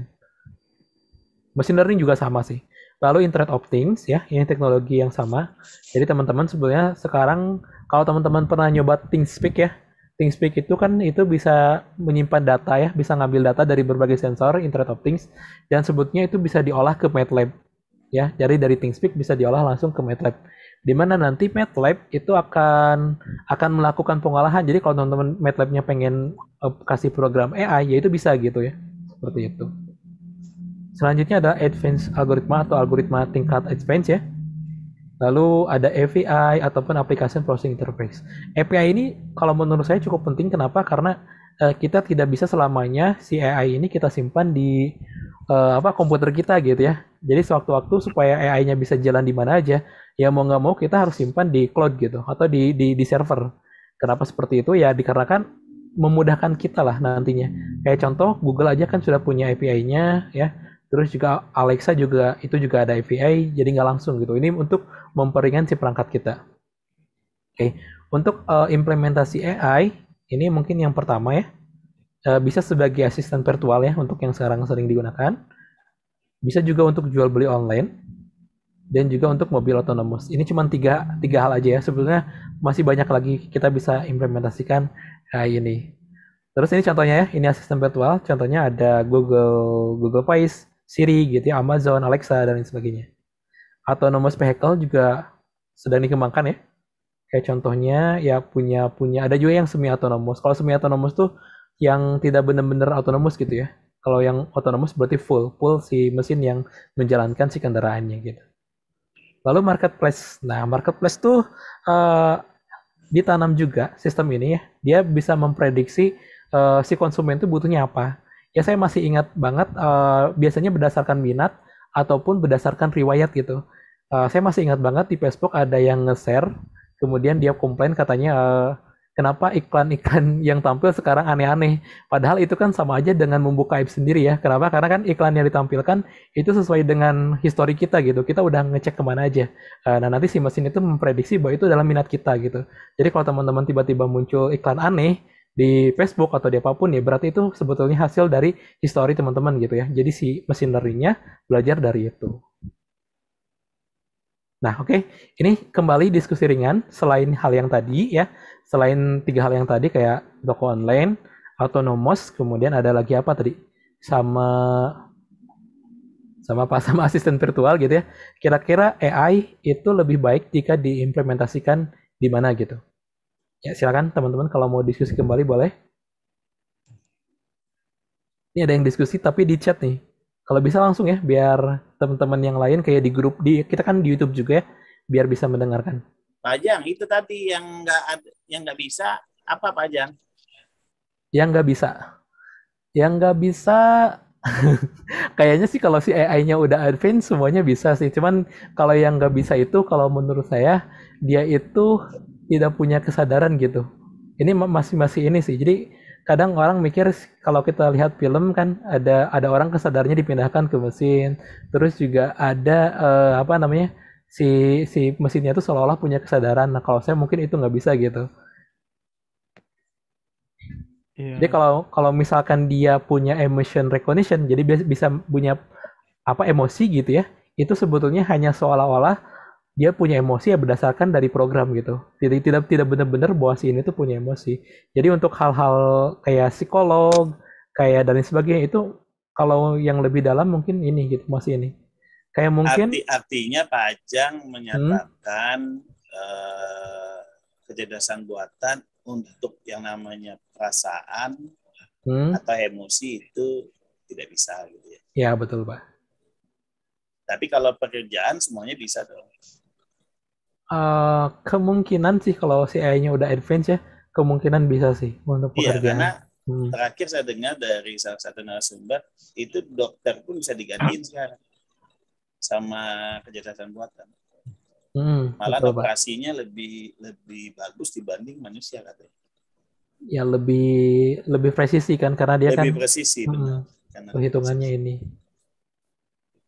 Machine learning juga sama sih. Lalu Internet of Things ya, ini teknologi yang sama. Jadi teman-teman sebenarnya sekarang kalau teman-teman pernah nyoba ThinkSpeak ya ThingSpeak itu kan itu bisa menyimpan data ya, bisa ngambil data dari berbagai sensor Internet of Things dan sebutnya itu bisa diolah ke MATLAB ya. Jadi dari ThingSpeak bisa diolah langsung ke MATLAB. Di mana nanti MATLAB itu akan akan melakukan pengolahan. Jadi kalau teman-teman MATLAB-nya pengen uh, kasih program AI ya itu bisa gitu ya. Seperti itu. Selanjutnya ada advanced algoritma atau algoritma tingkat advance ya Lalu ada API ataupun application processing interface. API ini kalau menurut saya cukup penting kenapa? Karena uh, kita tidak bisa selamanya si AI ini kita simpan di uh, apa komputer kita gitu ya. Jadi sewaktu-waktu supaya AI-nya bisa jalan di mana aja, ya mau nggak mau kita harus simpan di cloud gitu atau di di di server. Kenapa seperti itu? Ya dikarenakan memudahkan kita lah nantinya. Kayak contoh Google aja kan sudah punya API-nya ya. Terus juga Alexa juga itu juga ada API, jadi nggak langsung gitu. Ini untuk memperingan si perangkat kita. Oke, okay. untuk uh, implementasi AI ini mungkin yang pertama ya uh, bisa sebagai asisten virtual ya untuk yang sekarang sering digunakan, bisa juga untuk jual beli online dan juga untuk mobil autonomous. Ini cuma tiga tiga hal aja ya sebetulnya masih banyak lagi kita bisa implementasikan AI ini. Terus ini contohnya ya, ini asisten virtual. Contohnya ada Google Google Voice, Siri gitu ya, Amazon, Alexa dan lain sebagainya autonomous vehicle juga sedang dikembangkan ya. Kayak contohnya ya punya punya ada juga yang semi autonomous. Kalau semi autonomous tuh yang tidak benar-benar autonomous gitu ya. Kalau yang autonomous berarti full, full si mesin yang menjalankan si kendaraannya gitu. Lalu marketplace. Nah, marketplace tuh uh, ditanam juga sistem ini ya. Dia bisa memprediksi uh, si konsumen itu butuhnya apa. Ya saya masih ingat banget uh, biasanya berdasarkan minat ataupun berdasarkan riwayat gitu uh, saya masih ingat banget di Facebook ada yang nge-share, kemudian dia komplain katanya uh, kenapa iklan-iklan yang tampil sekarang aneh-aneh. Padahal itu kan sama aja dengan membuka aib sendiri ya. Kenapa? Karena kan iklan yang ditampilkan itu sesuai dengan histori kita gitu. Kita udah ngecek kemana aja. Eh, nah nanti si mesin itu memprediksi bahwa itu dalam minat kita gitu. Jadi kalau teman-teman tiba-tiba muncul iklan aneh di Facebook atau di apapun ya berarti itu sebetulnya hasil dari histori teman-teman gitu ya. Jadi si mesin learningnya belajar dari itu. Nah, oke, okay. ini kembali diskusi ringan selain hal yang tadi ya, selain tiga hal yang tadi kayak toko online, autonomous, kemudian ada lagi apa tadi? Sama sama apa? Sama asisten virtual gitu ya. Kira-kira AI itu lebih baik jika diimplementasikan di mana gitu. Ya, silakan teman-teman kalau mau diskusi kembali boleh. Ini ada yang diskusi tapi di chat nih. Kalau bisa langsung ya biar teman-teman yang lain kayak di grup di kita kan di YouTube juga ya biar bisa mendengarkan. Pajang itu tadi yang nggak yang nggak bisa apa Pajang? Yang nggak bisa, yang nggak bisa kayaknya sih kalau si AI-nya udah advance semuanya bisa sih. Cuman kalau yang nggak bisa itu kalau menurut saya dia itu tidak punya kesadaran gitu. Ini masih masih ini sih. Jadi kadang orang mikir kalau kita lihat film kan ada ada orang kesadarannya dipindahkan ke mesin terus juga ada uh, apa namanya si si mesinnya itu seolah-olah punya kesadaran nah kalau saya mungkin itu nggak bisa gitu yeah. jadi kalau kalau misalkan dia punya emotion recognition jadi bisa punya apa emosi gitu ya itu sebetulnya hanya seolah-olah dia punya emosi ya berdasarkan dari program gitu. Jadi tidak tidak benar-benar bahwa si ini tuh punya emosi. Jadi untuk hal-hal kayak psikolog, kayak dan sebagainya itu kalau yang lebih dalam mungkin ini gitu masih ini. Kayak mungkin Arti, artinya Pajang menyatakan hmm. eh, kecerdasan buatan untuk yang namanya perasaan hmm. atau emosi itu tidak bisa gitu ya. Ya betul Pak. Tapi kalau pekerjaan semuanya bisa dong. Eh, kemungkinan sih kalau si AI-nya udah advance ya, kemungkinan bisa sih untuk iya, pekerjaan. karena hmm. terakhir saya dengar dari salah satu narasumber, itu dokter pun bisa digantiin ah. sekarang sama kecerdasan buatan. Hmm, Malah betul, operasinya Pak. lebih lebih bagus dibanding manusia katanya. Ya lebih lebih presisi kan karena dia lebih kan lebih presisi hmm, benar. Karena perhitungannya presisi. ini.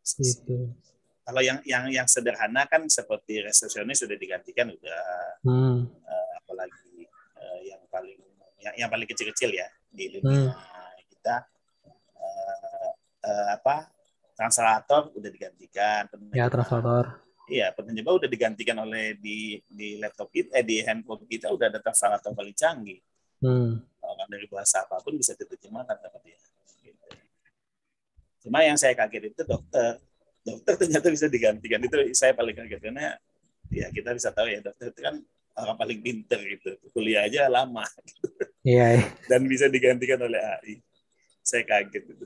Gitu kalau yang yang yang sederhana kan seperti resepsionis sudah digantikan udah hmm. uh, eh, apalagi uh, eh, yang paling yang, yang paling kecil-kecil ya di hmm. dunia hmm. kita uh, uh, apa translator udah digantikan ya translator iya penyebab udah digantikan oleh di di laptop kita eh di handphone kita udah ada translator paling canggih hmm. orang dari bahasa apapun bisa diterjemahkan dia ya. gitu. cuma yang saya kaget itu dokter dokter ternyata bisa digantikan itu saya paling kaget karena ya kita bisa tahu ya dokter itu kan orang paling pinter gitu kuliah aja lama gitu. Iya, yeah. Dan bisa digantikan oleh AI. Saya kaget gitu.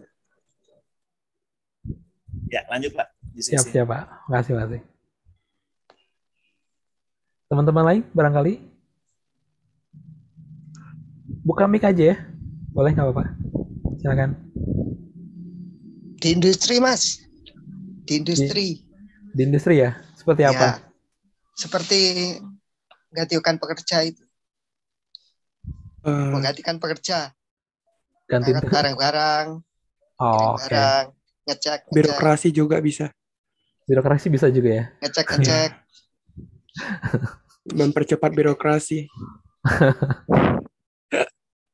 Ya lanjut Pak. Siap siap Pak. Makasih pak Teman-teman lain barangkali buka mic aja ya. Boleh nggak apa Silakan. Di industri Mas di industri. Di, di industri ya? Seperti ya, apa? Seperti menggantikan pekerja itu. Hmm. Menggantikan pekerja. Ganti barang-barang. Oh, barang, okay. ngecek, ngecek. Birokrasi juga bisa. Birokrasi bisa juga ya? Ngecek, ngecek. Mempercepat birokrasi.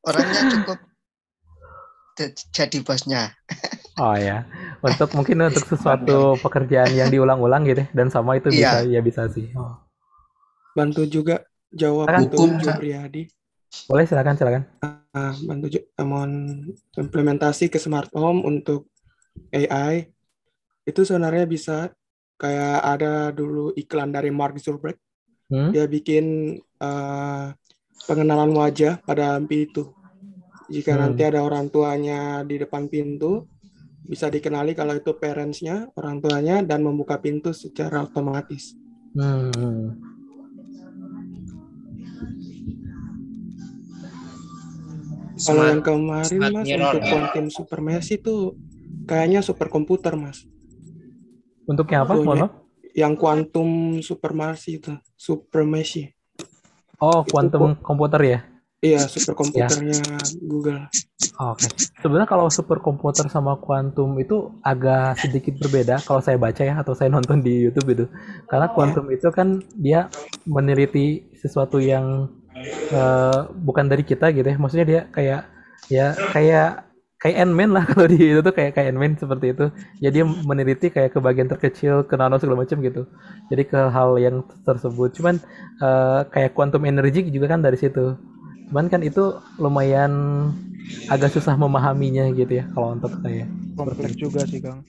Orangnya cukup jadi bosnya. Oh ya, untuk mungkin untuk sesuatu iya. pekerjaan yang diulang-ulang gitu dan sama itu iya. bisa yeah. ya bisa sih. Oh. Bantu juga jawab silakan. hukum Jupriyadi. Boleh silakan silakan. Uh, bantu eh, mohon implementasi ke smart home untuk AI itu sebenarnya bisa kayak ada dulu iklan dari Mark Zuckerberg. Hmm? Dia bikin uh, pengenalan wajah pada mimpi itu jika hmm. nanti ada orang tuanya di depan pintu, bisa dikenali kalau itu parentsnya, orang tuanya, dan membuka pintu secara otomatis. Hmm. Kalau yang kemarin mas mirror, untuk ya. konten super supermesh itu kayaknya super komputer mas. Untuk yang apa? Untuknya, yang kuantum supermesh itu, super supermesh. Oh, kuantum komputer ya? Iya, superkomputernya ya. Google. Oke. Okay. Sebenarnya kalau superkomputer sama kuantum itu agak sedikit berbeda kalau saya baca ya atau saya nonton di YouTube itu. Karena oh, iya. kuantum ya. itu kan dia meneliti sesuatu yang uh, bukan dari kita gitu ya. Maksudnya dia kayak ya kayak kayak Ant-Man lah kalau di itu tuh kayak kayak Ant-Man seperti itu. Jadi ya dia meneliti kayak ke bagian terkecil, ke nano segala macam gitu. Jadi ke hal yang tersebut. Cuman uh, kayak kuantum energi juga kan dari situ cuman kan itu lumayan agak susah memahaminya gitu ya kalau untuk saya kompleks juga sih kang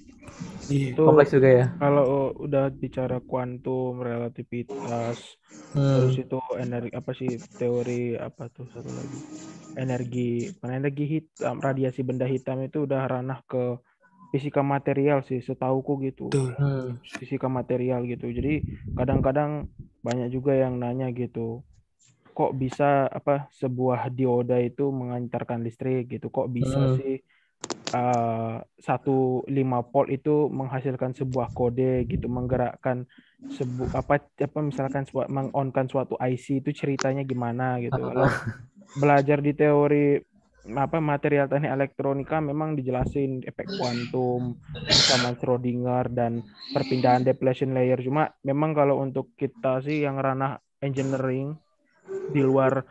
iya. itu kompleks juga ya kalau udah bicara kuantum relativitas hmm. terus itu energi apa sih teori apa tuh satu lagi energi energi hitam radiasi benda hitam itu udah ranah ke fisika material sih setauku gitu Hmm. fisika material gitu jadi kadang-kadang banyak juga yang nanya gitu kok bisa apa sebuah dioda itu mengantarkan listrik gitu kok bisa hmm. sih eh, satu lima volt itu menghasilkan sebuah kode gitu menggerakkan sebu apa apa misalkan sebuah mengonkan suatu IC itu ceritanya gimana gitu kalau belajar di teori apa material teknik elektronika memang dijelasin efek kuantum sama Schrodinger dan perpindahan depletion layer cuma memang kalau untuk kita sih yang ranah engineering di luar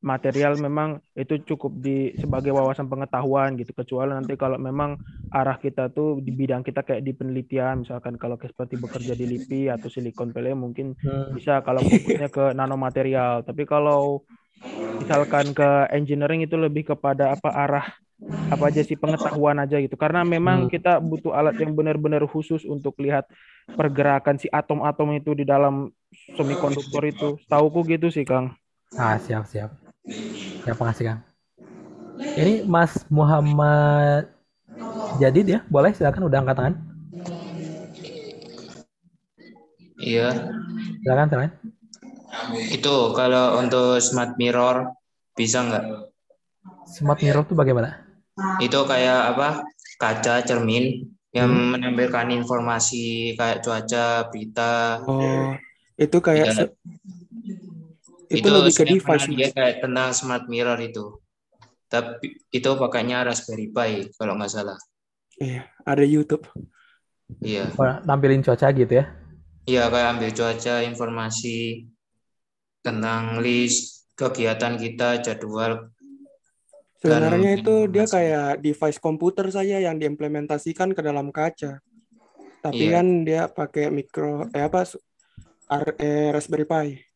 material memang itu cukup di sebagai wawasan pengetahuan gitu kecuali nanti kalau memang arah kita tuh di bidang kita kayak di penelitian misalkan kalau seperti bekerja di LIPI atau silikon Valley mungkin hmm. bisa kalau fokusnya ke nanomaterial tapi kalau misalkan ke engineering itu lebih kepada apa arah apa aja sih pengetahuan aja gitu karena memang hmm. kita butuh alat yang benar-benar khusus untuk lihat pergerakan si atom-atom itu di dalam semikonduktor itu. Tahuku gitu sih, Kang. Ah, siap, siap. Ya, makasih, Kang. Ini Mas Muhammad Jadid ya, boleh silakan udah angkat tangan. Iya. Silakan, silakan. Itu kalau untuk smart mirror bisa nggak? Smart mirror itu bagaimana? Itu kayak apa? Kaca cermin yang hmm. menampilkan informasi kayak cuaca, pita. Oh, itu kayak ya itu, itu lebih ke device dia kayak tentang smart mirror itu tapi itu pakainya Raspberry Pi kalau nggak salah iya ada YouTube iya tampilin cuaca gitu ya iya kayak ambil cuaca informasi tentang list kegiatan kita jadwal sebenarnya kan itu dia kayak device komputer saja yang diimplementasikan ke dalam kaca tapi iya. kan dia pakai mikro eh apa R, eh, Raspberry Pi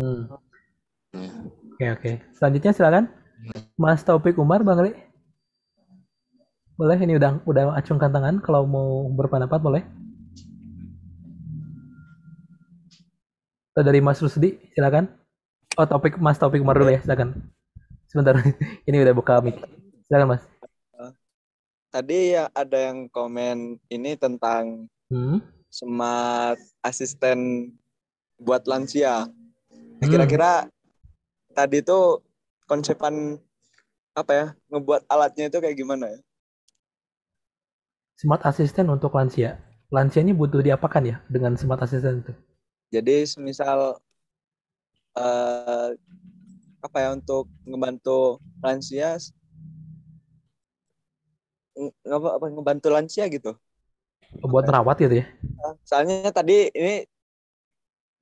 Hmm. Oke oke. Selanjutnya silakan Mas Taufik Umar Bang Ali. Boleh ini udah udah acungkan tangan kalau mau berpendapat boleh. dari Mas Rusdi silakan. Oh topik Mas Taufik Umar dulu ya silakan. Sebentar ini udah buka mic. Silakan Mas. Tadi ya ada yang komen ini tentang hmm? smart asisten buat lansia. Nah, kira-kira tadi itu konsepan apa ya ngebuat alatnya itu kayak gimana ya? Smart assistant untuk lansia. Lansia ini butuh diapakan ya dengan smart assistant itu? Jadi semisal uh, apa ya untuk ngebantu lansia nge apa ngebantu lansia gitu. Buat ya? merawat gitu ya. Soalnya tadi ini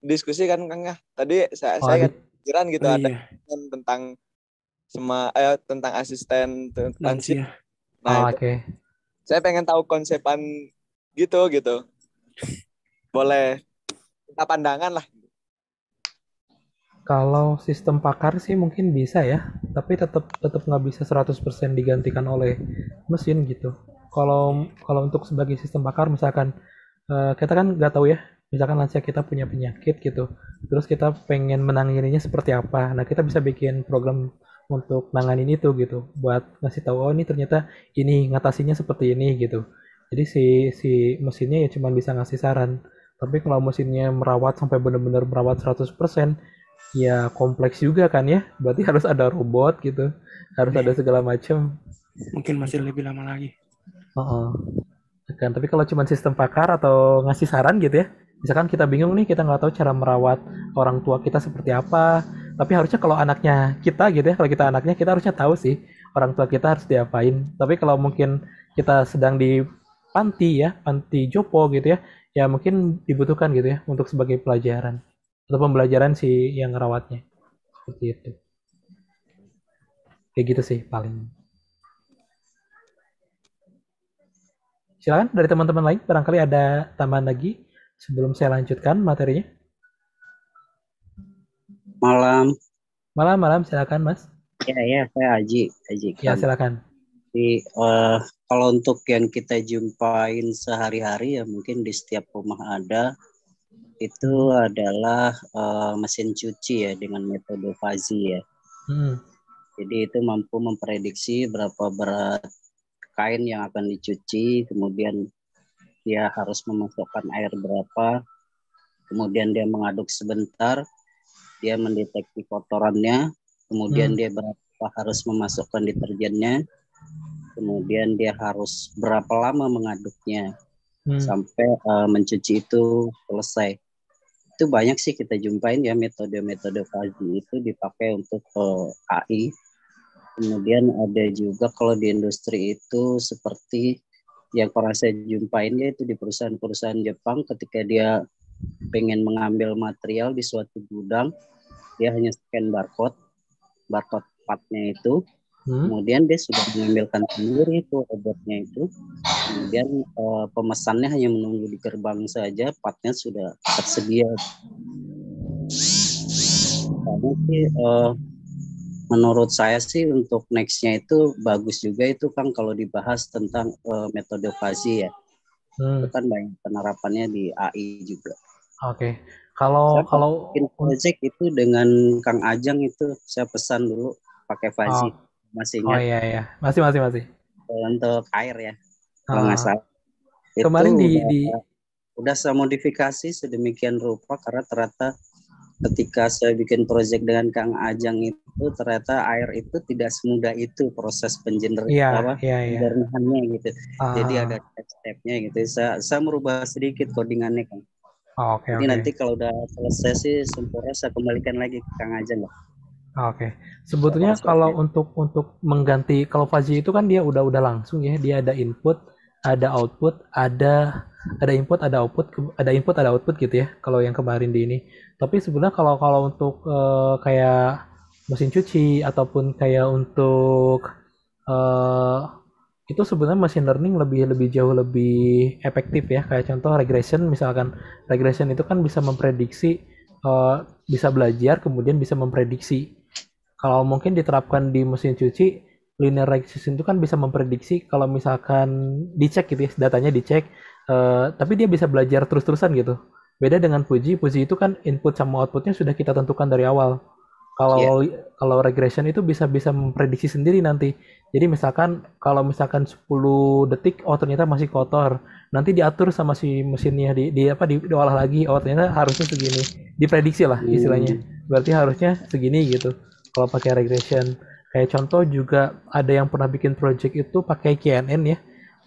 diskusi kan Kang ya. Tadi saya, oh, saya kan pikiran gitu oh, ada iya. tentang sama eh, tentang asisten tentang sih. Iya. Nah, oh, oke. Okay. Saya pengen tahu konsepan gitu gitu. Boleh kita pandangan lah. Kalau sistem pakar sih mungkin bisa ya, tapi tetap tetap nggak bisa 100% digantikan oleh mesin gitu. Kalau kalau untuk sebagai sistem pakar misalkan eh, kita kan nggak tahu ya misalkan lansia kita punya penyakit gitu terus kita pengen menanganinya seperti apa nah kita bisa bikin program untuk nanganin itu gitu buat ngasih tahu oh ini ternyata ini ngatasinya seperti ini gitu jadi si si mesinnya ya cuma bisa ngasih saran tapi kalau mesinnya merawat sampai benar-benar merawat 100% ya kompleks juga kan ya berarti harus ada robot gitu harus ada segala macam mungkin masih lebih lama lagi uh -uh. kan tapi kalau cuma sistem pakar atau ngasih saran gitu ya misalkan kita bingung nih kita nggak tahu cara merawat orang tua kita seperti apa tapi harusnya kalau anaknya kita gitu ya kalau kita anaknya kita harusnya tahu sih orang tua kita harus diapain tapi kalau mungkin kita sedang di panti ya panti jopo gitu ya ya mungkin dibutuhkan gitu ya untuk sebagai pelajaran atau pembelajaran si yang merawatnya seperti itu kayak gitu sih paling silakan dari teman-teman lain barangkali ada tambahan lagi sebelum saya lanjutkan materinya. Malam. Malam, malam. Silakan, Mas. Ya, ya. Saya Aji. Aji. Ya, silakan. Di, uh, eh, kalau untuk yang kita jumpain sehari-hari ya mungkin di setiap rumah ada itu adalah uh, mesin cuci ya dengan metode Fuzzy ya. Hmm. Jadi itu mampu memprediksi berapa berat kain yang akan dicuci, kemudian dia harus memasukkan air berapa, kemudian dia mengaduk sebentar, dia mendeteksi kotorannya, kemudian hmm. dia berapa harus memasukkan deterjennya, kemudian dia harus berapa lama mengaduknya hmm. sampai uh, mencuci itu selesai. Itu banyak sih kita jumpain ya metode-metode kaji itu dipakai untuk uh, eh, AI. Kemudian ada juga kalau di industri itu seperti yang pernah saya jumpain itu di perusahaan-perusahaan Jepang ketika dia pengen mengambil material di suatu gudang dia hanya scan barcode barcode partnya itu hmm? kemudian dia sudah mengambilkan sendiri itu robotnya itu kemudian uh, pemesannya hanya menunggu di gerbang saja partnya sudah tersedia tapi menurut saya sih untuk nextnya itu bagus juga itu Kang kalau dibahas tentang uh, metode fuzzy ya. Hmm. Itu kan banyak penerapannya di AI juga. Oke. Okay. Kalau saya kalau project itu dengan Kang Ajeng itu saya pesan dulu pakai fuzzy. Oh. Masih ingat? Oh iya iya. Masih masih masih. Untuk air ya. Kalau nggak ah. salah. Kemarin itu di, udah, di udah saya modifikasi sedemikian rupa karena ternyata ketika saya bikin proyek dengan Kang Ajang itu ternyata air itu tidak semudah itu proses penjener ya, apa ya, ya. penjernihannya gitu. Ah. Jadi ada step-stepnya gitu. Saya saya merubah sedikit codingannya Kang. Oh, okay, Jadi okay. nanti kalau udah selesai sih sempurna saya kembalikan lagi ke Kang Ajang lah. Oke, okay. sebetulnya so, kalau okay. untuk untuk mengganti kalau Fazi itu kan dia udah udah langsung ya, dia ada input, ada output, ada ada input ada output ada input ada output gitu ya kalau yang kemarin di ini tapi sebenarnya kalau kalau untuk uh, kayak mesin cuci ataupun kayak untuk uh, itu sebenarnya machine learning lebih lebih jauh lebih efektif ya kayak contoh regression misalkan regression itu kan bisa memprediksi uh, bisa belajar kemudian bisa memprediksi kalau mungkin diterapkan di mesin cuci linear regression itu kan bisa memprediksi kalau misalkan dicek gitu ya datanya dicek Eh, tapi dia bisa belajar terus-terusan gitu beda dengan Fuji, Fuji itu kan input sama outputnya sudah kita tentukan dari awal kalau yeah. kalau regression itu bisa bisa memprediksi sendiri nanti jadi misalkan kalau misalkan 10 detik oh ternyata masih kotor nanti diatur sama si mesinnya di, di apa di, diolah lagi oh ternyata harusnya segini diprediksi lah hmm. istilahnya berarti harusnya segini gitu kalau pakai regression kayak contoh juga ada yang pernah bikin project itu pakai KNN ya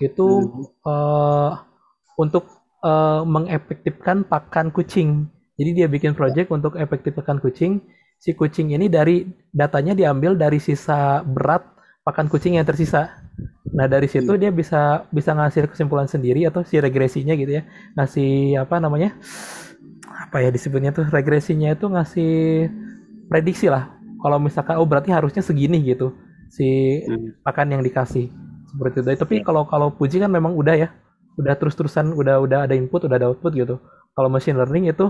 itu mm. uh, untuk uh, mengefektifkan pakan kucing. Jadi dia bikin project untuk efektif pakan kucing. Si kucing ini dari datanya diambil dari sisa berat pakan kucing yang tersisa. Nah dari situ iya. dia bisa bisa ngasih kesimpulan sendiri atau si regresinya gitu ya ngasih apa namanya apa ya disebutnya tuh regresinya itu ngasih prediksi lah kalau misalkan oh berarti harusnya segini gitu si hmm. pakan yang dikasih seperti itu. Tapi iya. kalau kalau puji kan memang udah ya udah terus-terusan udah udah ada input udah ada output gitu kalau machine learning itu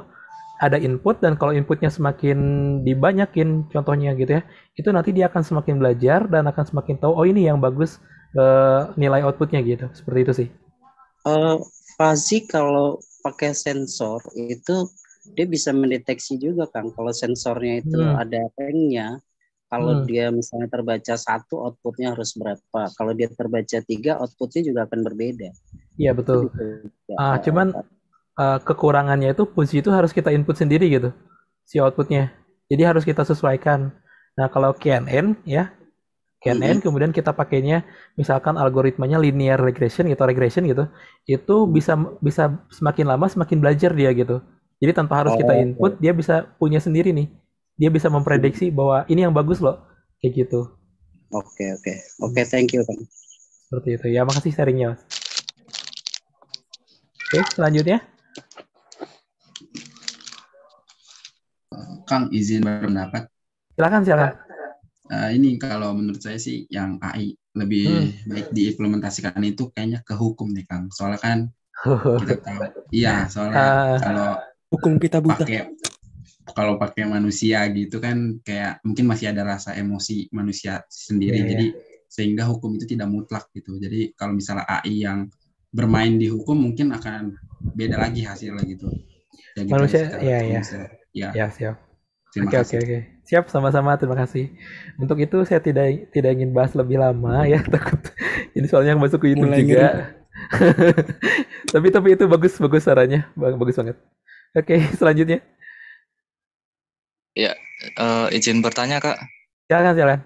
ada input dan kalau inputnya semakin dibanyakin contohnya gitu ya itu nanti dia akan semakin belajar dan akan semakin tahu oh ini yang bagus uh, nilai outputnya gitu seperti itu sih uh, kalau pakai sensor itu dia bisa mendeteksi juga kan kalau sensornya itu hmm. ada ringnya kalau hmm. dia misalnya terbaca satu outputnya harus berapa kalau dia terbaca tiga outputnya juga akan berbeda Iya betul. Uh, cuman uh, kekurangannya itu puji itu harus kita input sendiri gitu si outputnya. Jadi harus kita sesuaikan. Nah kalau KNN ya KNN mm-hmm. kemudian kita pakainya misalkan algoritmanya linear regression gitu regression gitu itu mm-hmm. bisa bisa semakin lama semakin belajar dia gitu. Jadi tanpa harus kita oh, input dia bisa punya sendiri nih. Dia bisa memprediksi mm-hmm. bahwa ini yang bagus loh kayak gitu. Oke okay, oke okay. oke okay, thank you. Seperti itu ya makasih sharingnya mas. Oke, selanjutnya. Kang izin berpendapat. Silakan, silakan. Uh, ini kalau menurut saya sih yang AI lebih hmm. baik diimplementasikan itu kayaknya ke hukum nih Kang. Soalnya kan kita tahu, iya soalnya uh, kalau hukum kita buta. Pakai, kalau pakai manusia gitu kan kayak mungkin masih ada rasa emosi manusia sendiri. Yeah, iya. jadi yeah. sehingga hukum itu tidak mutlak gitu. Jadi kalau misalnya AI yang bermain di hukum mungkin akan beda lagi hasilnya gitu. Ya, gitu Manusia, ya, ya. ya. Ya, siap. Terima oke, kasih. oke, oke. Siap, sama-sama. Terima kasih. Untuk itu saya tidak tidak ingin bahas lebih lama ya, takut ini soalnya masuk ke YouTube Mulai juga. tapi tapi itu bagus bagus sarannya, bagus banget. Oke, selanjutnya. Ya, uh, izin bertanya kak. Silakan silakan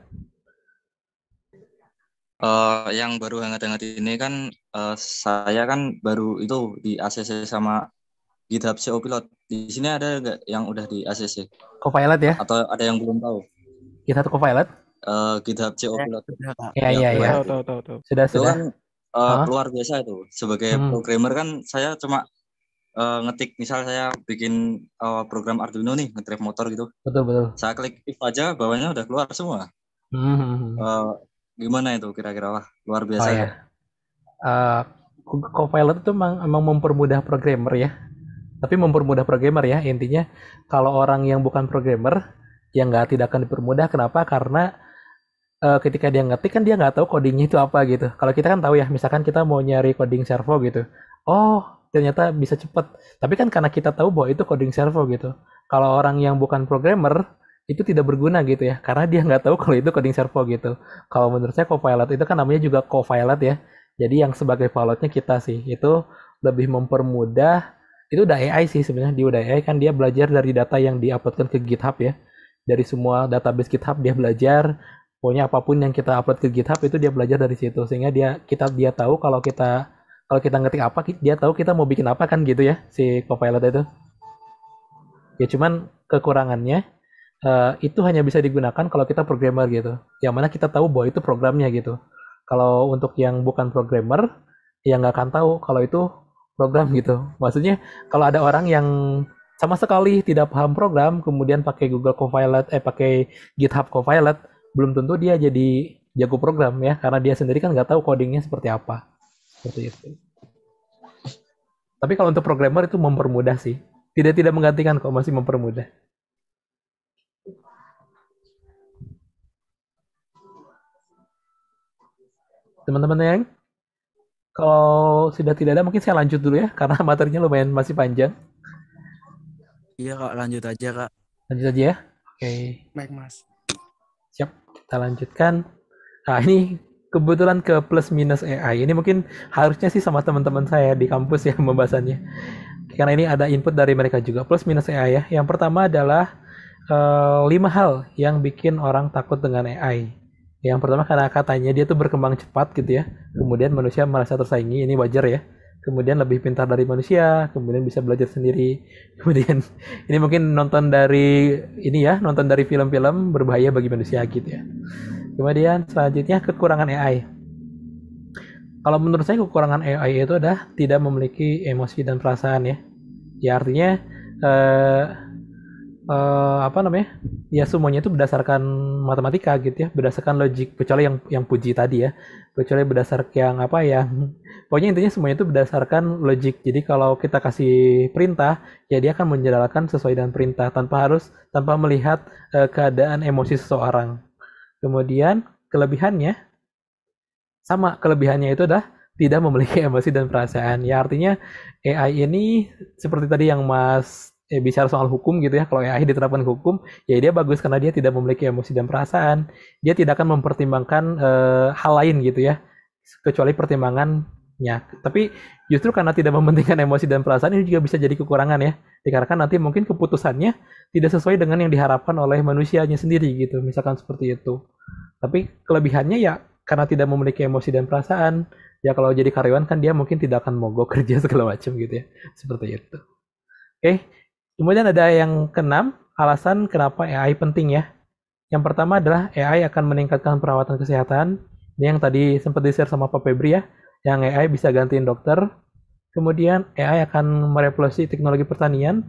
uh, yang baru hangat-hangat ini kan uh, saya kan baru itu di ACC sama GitHub CO Pilot. Di sini ada nggak yang udah di ACC? Copilot ya? Atau ada yang belum tahu? GitHub Copilot? Uh, GitHub CO Pilot. Iya iya iya. Tahu tahu tahu Sudah sudah. Kan, uh, huh? keluar biasa itu. Sebagai hmm. programmer kan saya cuma uh, ngetik misal saya bikin uh, program Arduino nih, ngetrip motor gitu. Betul betul. Saya klik if aja bawahnya udah keluar semua. Hmm. Uh, gimana itu kira-kira wah luar oh, biasa oh, ya. Uh, Copilot itu emang emang mempermudah programmer ya. Tapi mempermudah programmer ya intinya kalau orang yang bukan programmer yang nggak tidak akan dipermudah kenapa karena uh, ketika dia ngetik kan dia nggak tahu codingnya itu apa gitu. Kalau kita kan tahu ya misalkan kita mau nyari coding servo gitu. Oh ternyata bisa cepet. Tapi kan karena kita tahu bahwa itu coding servo gitu. Kalau orang yang bukan programmer itu tidak berguna gitu ya karena dia nggak tahu kalau itu coding servo gitu kalau menurut saya copilot itu kan namanya juga copilot ya jadi yang sebagai pilotnya kita sih itu lebih mempermudah itu udah AI sih sebenarnya dia udah AI kan dia belajar dari data yang diuploadkan ke GitHub ya dari semua database GitHub dia belajar pokoknya apapun yang kita upload ke GitHub itu dia belajar dari situ sehingga dia kita dia tahu kalau kita kalau kita ngetik apa dia tahu kita mau bikin apa kan gitu ya si copilot itu ya cuman kekurangannya Eh, itu hanya bisa digunakan kalau kita programmer gitu. Yang mana kita tahu bahwa itu programnya gitu. Kalau untuk yang bukan programmer, ya nggak akan tahu kalau itu program gitu. Maksudnya kalau ada orang yang sama sekali tidak paham program, kemudian pakai Google Copilot, eh pakai GitHub Copilot, belum tentu dia jadi jago program ya, karena dia sendiri kan nggak tahu codingnya seperti apa. Seperti itu. Tapi kalau untuk programmer itu mempermudah sih. Tidak tidak menggantikan kok, masih mempermudah. teman-teman yang kalau sudah tidak ada mungkin saya lanjut dulu ya karena materinya lumayan masih panjang. Iya kak, lanjut aja kak. Lanjut aja ya. Oke. Okay. Baik mas. Siap, kita lanjutkan. Nah ini kebetulan ke plus minus AI. Ini mungkin harusnya sih sama teman-teman saya di kampus ya membahasannya. Karena ini ada input dari mereka juga plus minus AI ya. Yang pertama adalah eh, lima hal yang bikin orang takut dengan AI. Yang pertama karena katanya dia tuh berkembang cepat gitu ya. Kemudian manusia merasa tersaingi, ini wajar ya. Kemudian lebih pintar dari manusia, kemudian bisa belajar sendiri. Kemudian ini mungkin nonton dari ini ya, nonton dari film-film berbahaya bagi manusia gitu ya. Kemudian selanjutnya kekurangan AI. Kalau menurut saya kekurangan AI itu adalah tidak memiliki emosi dan perasaan ya. Ya artinya eh, uh, apa namanya ya semuanya itu berdasarkan matematika gitu ya berdasarkan logik kecuali yang yang puji tadi ya kecuali berdasarkan yang apa ya pokoknya intinya semuanya itu berdasarkan logik jadi kalau kita kasih perintah ya dia akan menjalankan sesuai dengan perintah tanpa harus tanpa melihat uh, keadaan emosi seseorang kemudian kelebihannya sama kelebihannya itu adalah tidak memiliki emosi dan perasaan ya artinya AI ini seperti tadi yang Mas ya bicara soal hukum gitu ya kalau AI diterapkan hukum ya dia bagus karena dia tidak memiliki emosi dan perasaan dia tidak akan mempertimbangkan e, hal lain gitu ya kecuali pertimbangannya tapi justru karena tidak mementingkan emosi dan perasaan ini juga bisa jadi kekurangan ya dikarenakan nanti mungkin keputusannya tidak sesuai dengan yang diharapkan oleh manusianya sendiri gitu misalkan seperti itu tapi kelebihannya ya karena tidak memiliki emosi dan perasaan ya kalau jadi karyawan kan dia mungkin tidak akan mogok kerja segala macam gitu ya seperti itu oke Kemudian ada yang keenam, alasan kenapa AI penting ya. Yang pertama adalah AI akan meningkatkan perawatan kesehatan. Ini yang tadi sempat di-share sama Pak Febri ya, yang AI bisa gantiin dokter. Kemudian AI akan merevolusi teknologi pertanian.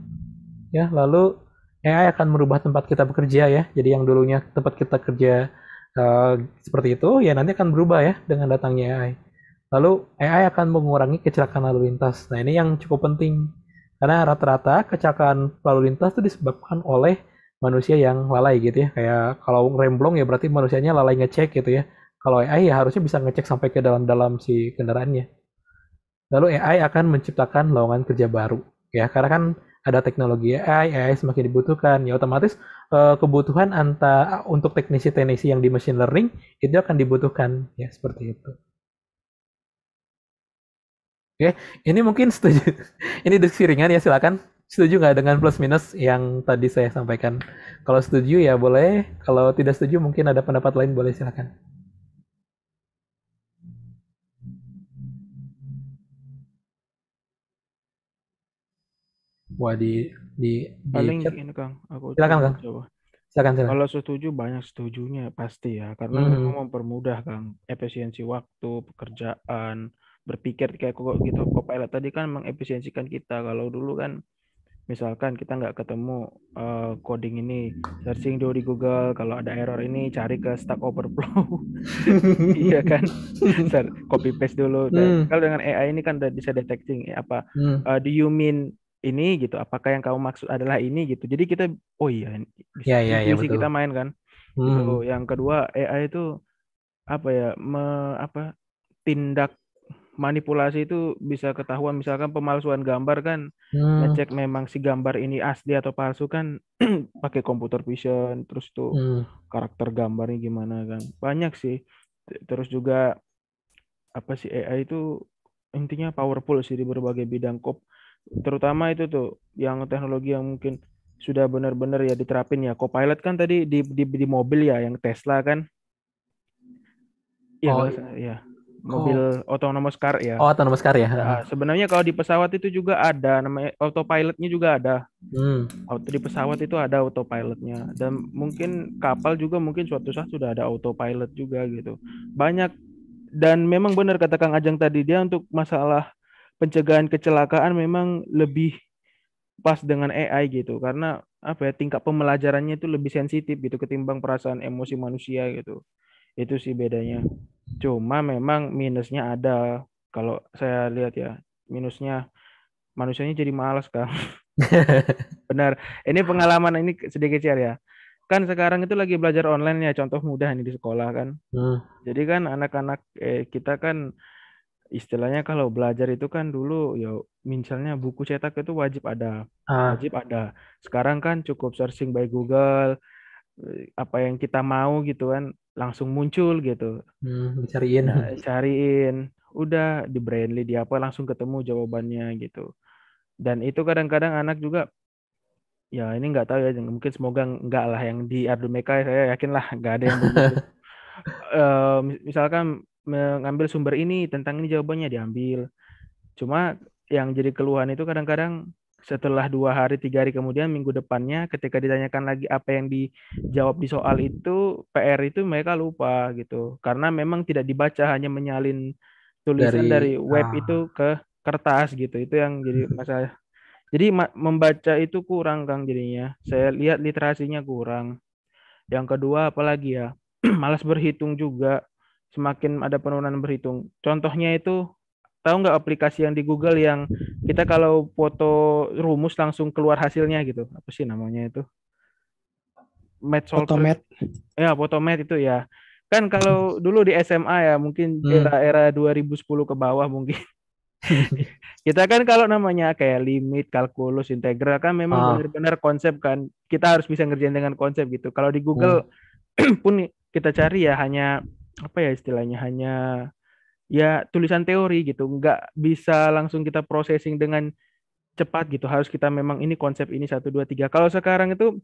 Ya, lalu AI akan merubah tempat kita bekerja ya. Jadi yang dulunya tempat kita kerja uh, seperti itu, ya nanti akan berubah ya dengan datangnya AI. Lalu AI akan mengurangi kecelakaan lalu lintas. Nah ini yang cukup penting karena rata-rata kecelakaan lalu lintas itu disebabkan oleh manusia yang lalai gitu ya. Kayak kalau remblong ya berarti manusianya lalai ngecek gitu ya. Kalau AI ya harusnya bisa ngecek sampai ke dalam-dalam si kendaraannya. Lalu AI akan menciptakan lowongan kerja baru ya. Karena kan ada teknologi AI, AI semakin dibutuhkan. Ya otomatis eh, kebutuhan anta untuk teknisi-teknisi yang di machine learning itu akan dibutuhkan ya seperti itu. Oke, okay. ini mungkin setuju. ini diskusi ringan ya, silakan. Setuju nggak dengan plus minus yang tadi saya sampaikan? Kalau setuju ya boleh, kalau tidak setuju mungkin ada pendapat lain boleh silakan. Wah di di, paling di ini Kang, aku silakan Kang. Coba. Silakan, silakan. Kalau setuju banyak setujunya pasti ya, karena hmm. memang mempermudah Kang efisiensi waktu, pekerjaan, berpikir kayak kok gitu copilot tadi kan mengefisiensikan kita kalau dulu kan misalkan kita nggak ketemu uh, coding ini searching dulu di Google kalau ada error ini cari ke Stack Overflow iya kan copy paste dulu hmm. kalau dengan AI ini kan udah bisa detecting eh, apa hmm. uh, do you mean ini gitu apakah yang kamu maksud adalah ini gitu jadi kita oh iya bisa ya, ya, yeah, betul. kita main kan gitu. hmm. gitu yang kedua AI itu apa ya me, apa tindak manipulasi itu bisa ketahuan misalkan pemalsuan gambar kan hmm. ngecek memang si gambar ini asli atau palsu kan pakai computer vision terus tuh hmm. karakter gambarnya gimana kan banyak sih terus juga apa sih AI itu intinya powerful sih di berbagai bidang kop terutama itu tuh yang teknologi yang mungkin sudah benar-benar ya diterapin ya Copilot kan tadi di di, di mobil ya yang Tesla kan ya oh, iya. ya mobil oh. autonomous car ya. Oh, autonomous car ya. Nah, sebenarnya kalau di pesawat itu juga ada namanya autopilotnya juga ada. Hmm. Di pesawat itu ada autopilotnya dan mungkin kapal juga mungkin suatu saat sudah ada autopilot juga gitu. Banyak dan memang benar kata Kang Ajeng tadi dia untuk masalah pencegahan kecelakaan memang lebih pas dengan AI gitu karena apa ya tingkat pemelajarannya itu lebih sensitif gitu ketimbang perasaan emosi manusia gitu. Itu sih bedanya. Cuma memang minusnya ada. Kalau saya lihat ya, minusnya manusianya jadi malas kan. Benar. Ini pengalaman ini sedikit share ya. Kan sekarang itu lagi belajar online ya, contoh mudah ini di sekolah kan. Hmm. Jadi kan anak-anak eh, kita kan istilahnya kalau belajar itu kan dulu ya misalnya buku cetak itu wajib ada. Ah. Wajib ada. Sekarang kan cukup searching by Google, Eh, apa yang kita mau gitu kan langsung muncul gitu. Hmm, cariin. Nah, cariin. Udah di Brandly di apa langsung ketemu jawabannya gitu. Dan itu kadang-kadang anak juga ya ini nggak tahu ya mungkin semoga nggak lah yang di Ardumeka ya, saya yakin lah nggak ada yang eh, misalkan mengambil sumber ini tentang ini jawabannya diambil. Cuma yang jadi keluhan itu kadang-kadang setelah dua hari tiga hari kemudian minggu depannya ketika ditanyakan lagi apa yang dijawab di soal itu PR itu mereka lupa gitu karena memang tidak dibaca hanya menyalin tulisan dari, dari web ah. itu ke kertas gitu itu yang jadi hmm. masalah jadi membaca itu kurang kang jadinya saya lihat literasinya kurang yang kedua apalagi ya malas berhitung juga semakin ada penurunan berhitung contohnya itu tahu nggak aplikasi yang di Google yang kita kalau foto rumus langsung keluar hasilnya gitu apa sih namanya itu Match Photomat ya Photomat itu ya kan kalau dulu di SMA ya mungkin era-era hmm. 2010 ke bawah mungkin kita kan kalau namanya kayak limit, kalkulus, integral kan memang ah. benar-benar konsep kan. Kita harus bisa ngerjain dengan konsep gitu. Kalau di Google hmm. pun kita cari ya hanya apa ya istilahnya hanya ya tulisan teori gitu nggak bisa langsung kita processing dengan cepat gitu harus kita memang ini konsep ini satu dua tiga kalau sekarang itu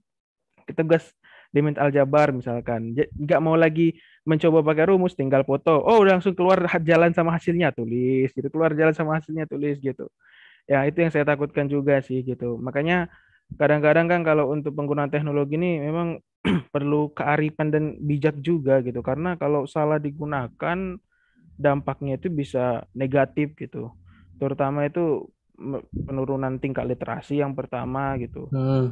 kita gas limit aljabar misalkan nggak mau lagi mencoba pakai rumus tinggal foto oh udah langsung keluar jalan sama hasilnya tulis gitu keluar jalan sama hasilnya tulis gitu ya itu yang saya takutkan juga sih gitu makanya kadang-kadang kan kalau untuk penggunaan teknologi ini memang perlu kearifan dan bijak juga gitu karena kalau salah digunakan dampaknya itu bisa negatif gitu terutama itu penurunan tingkat literasi yang pertama gitu hmm.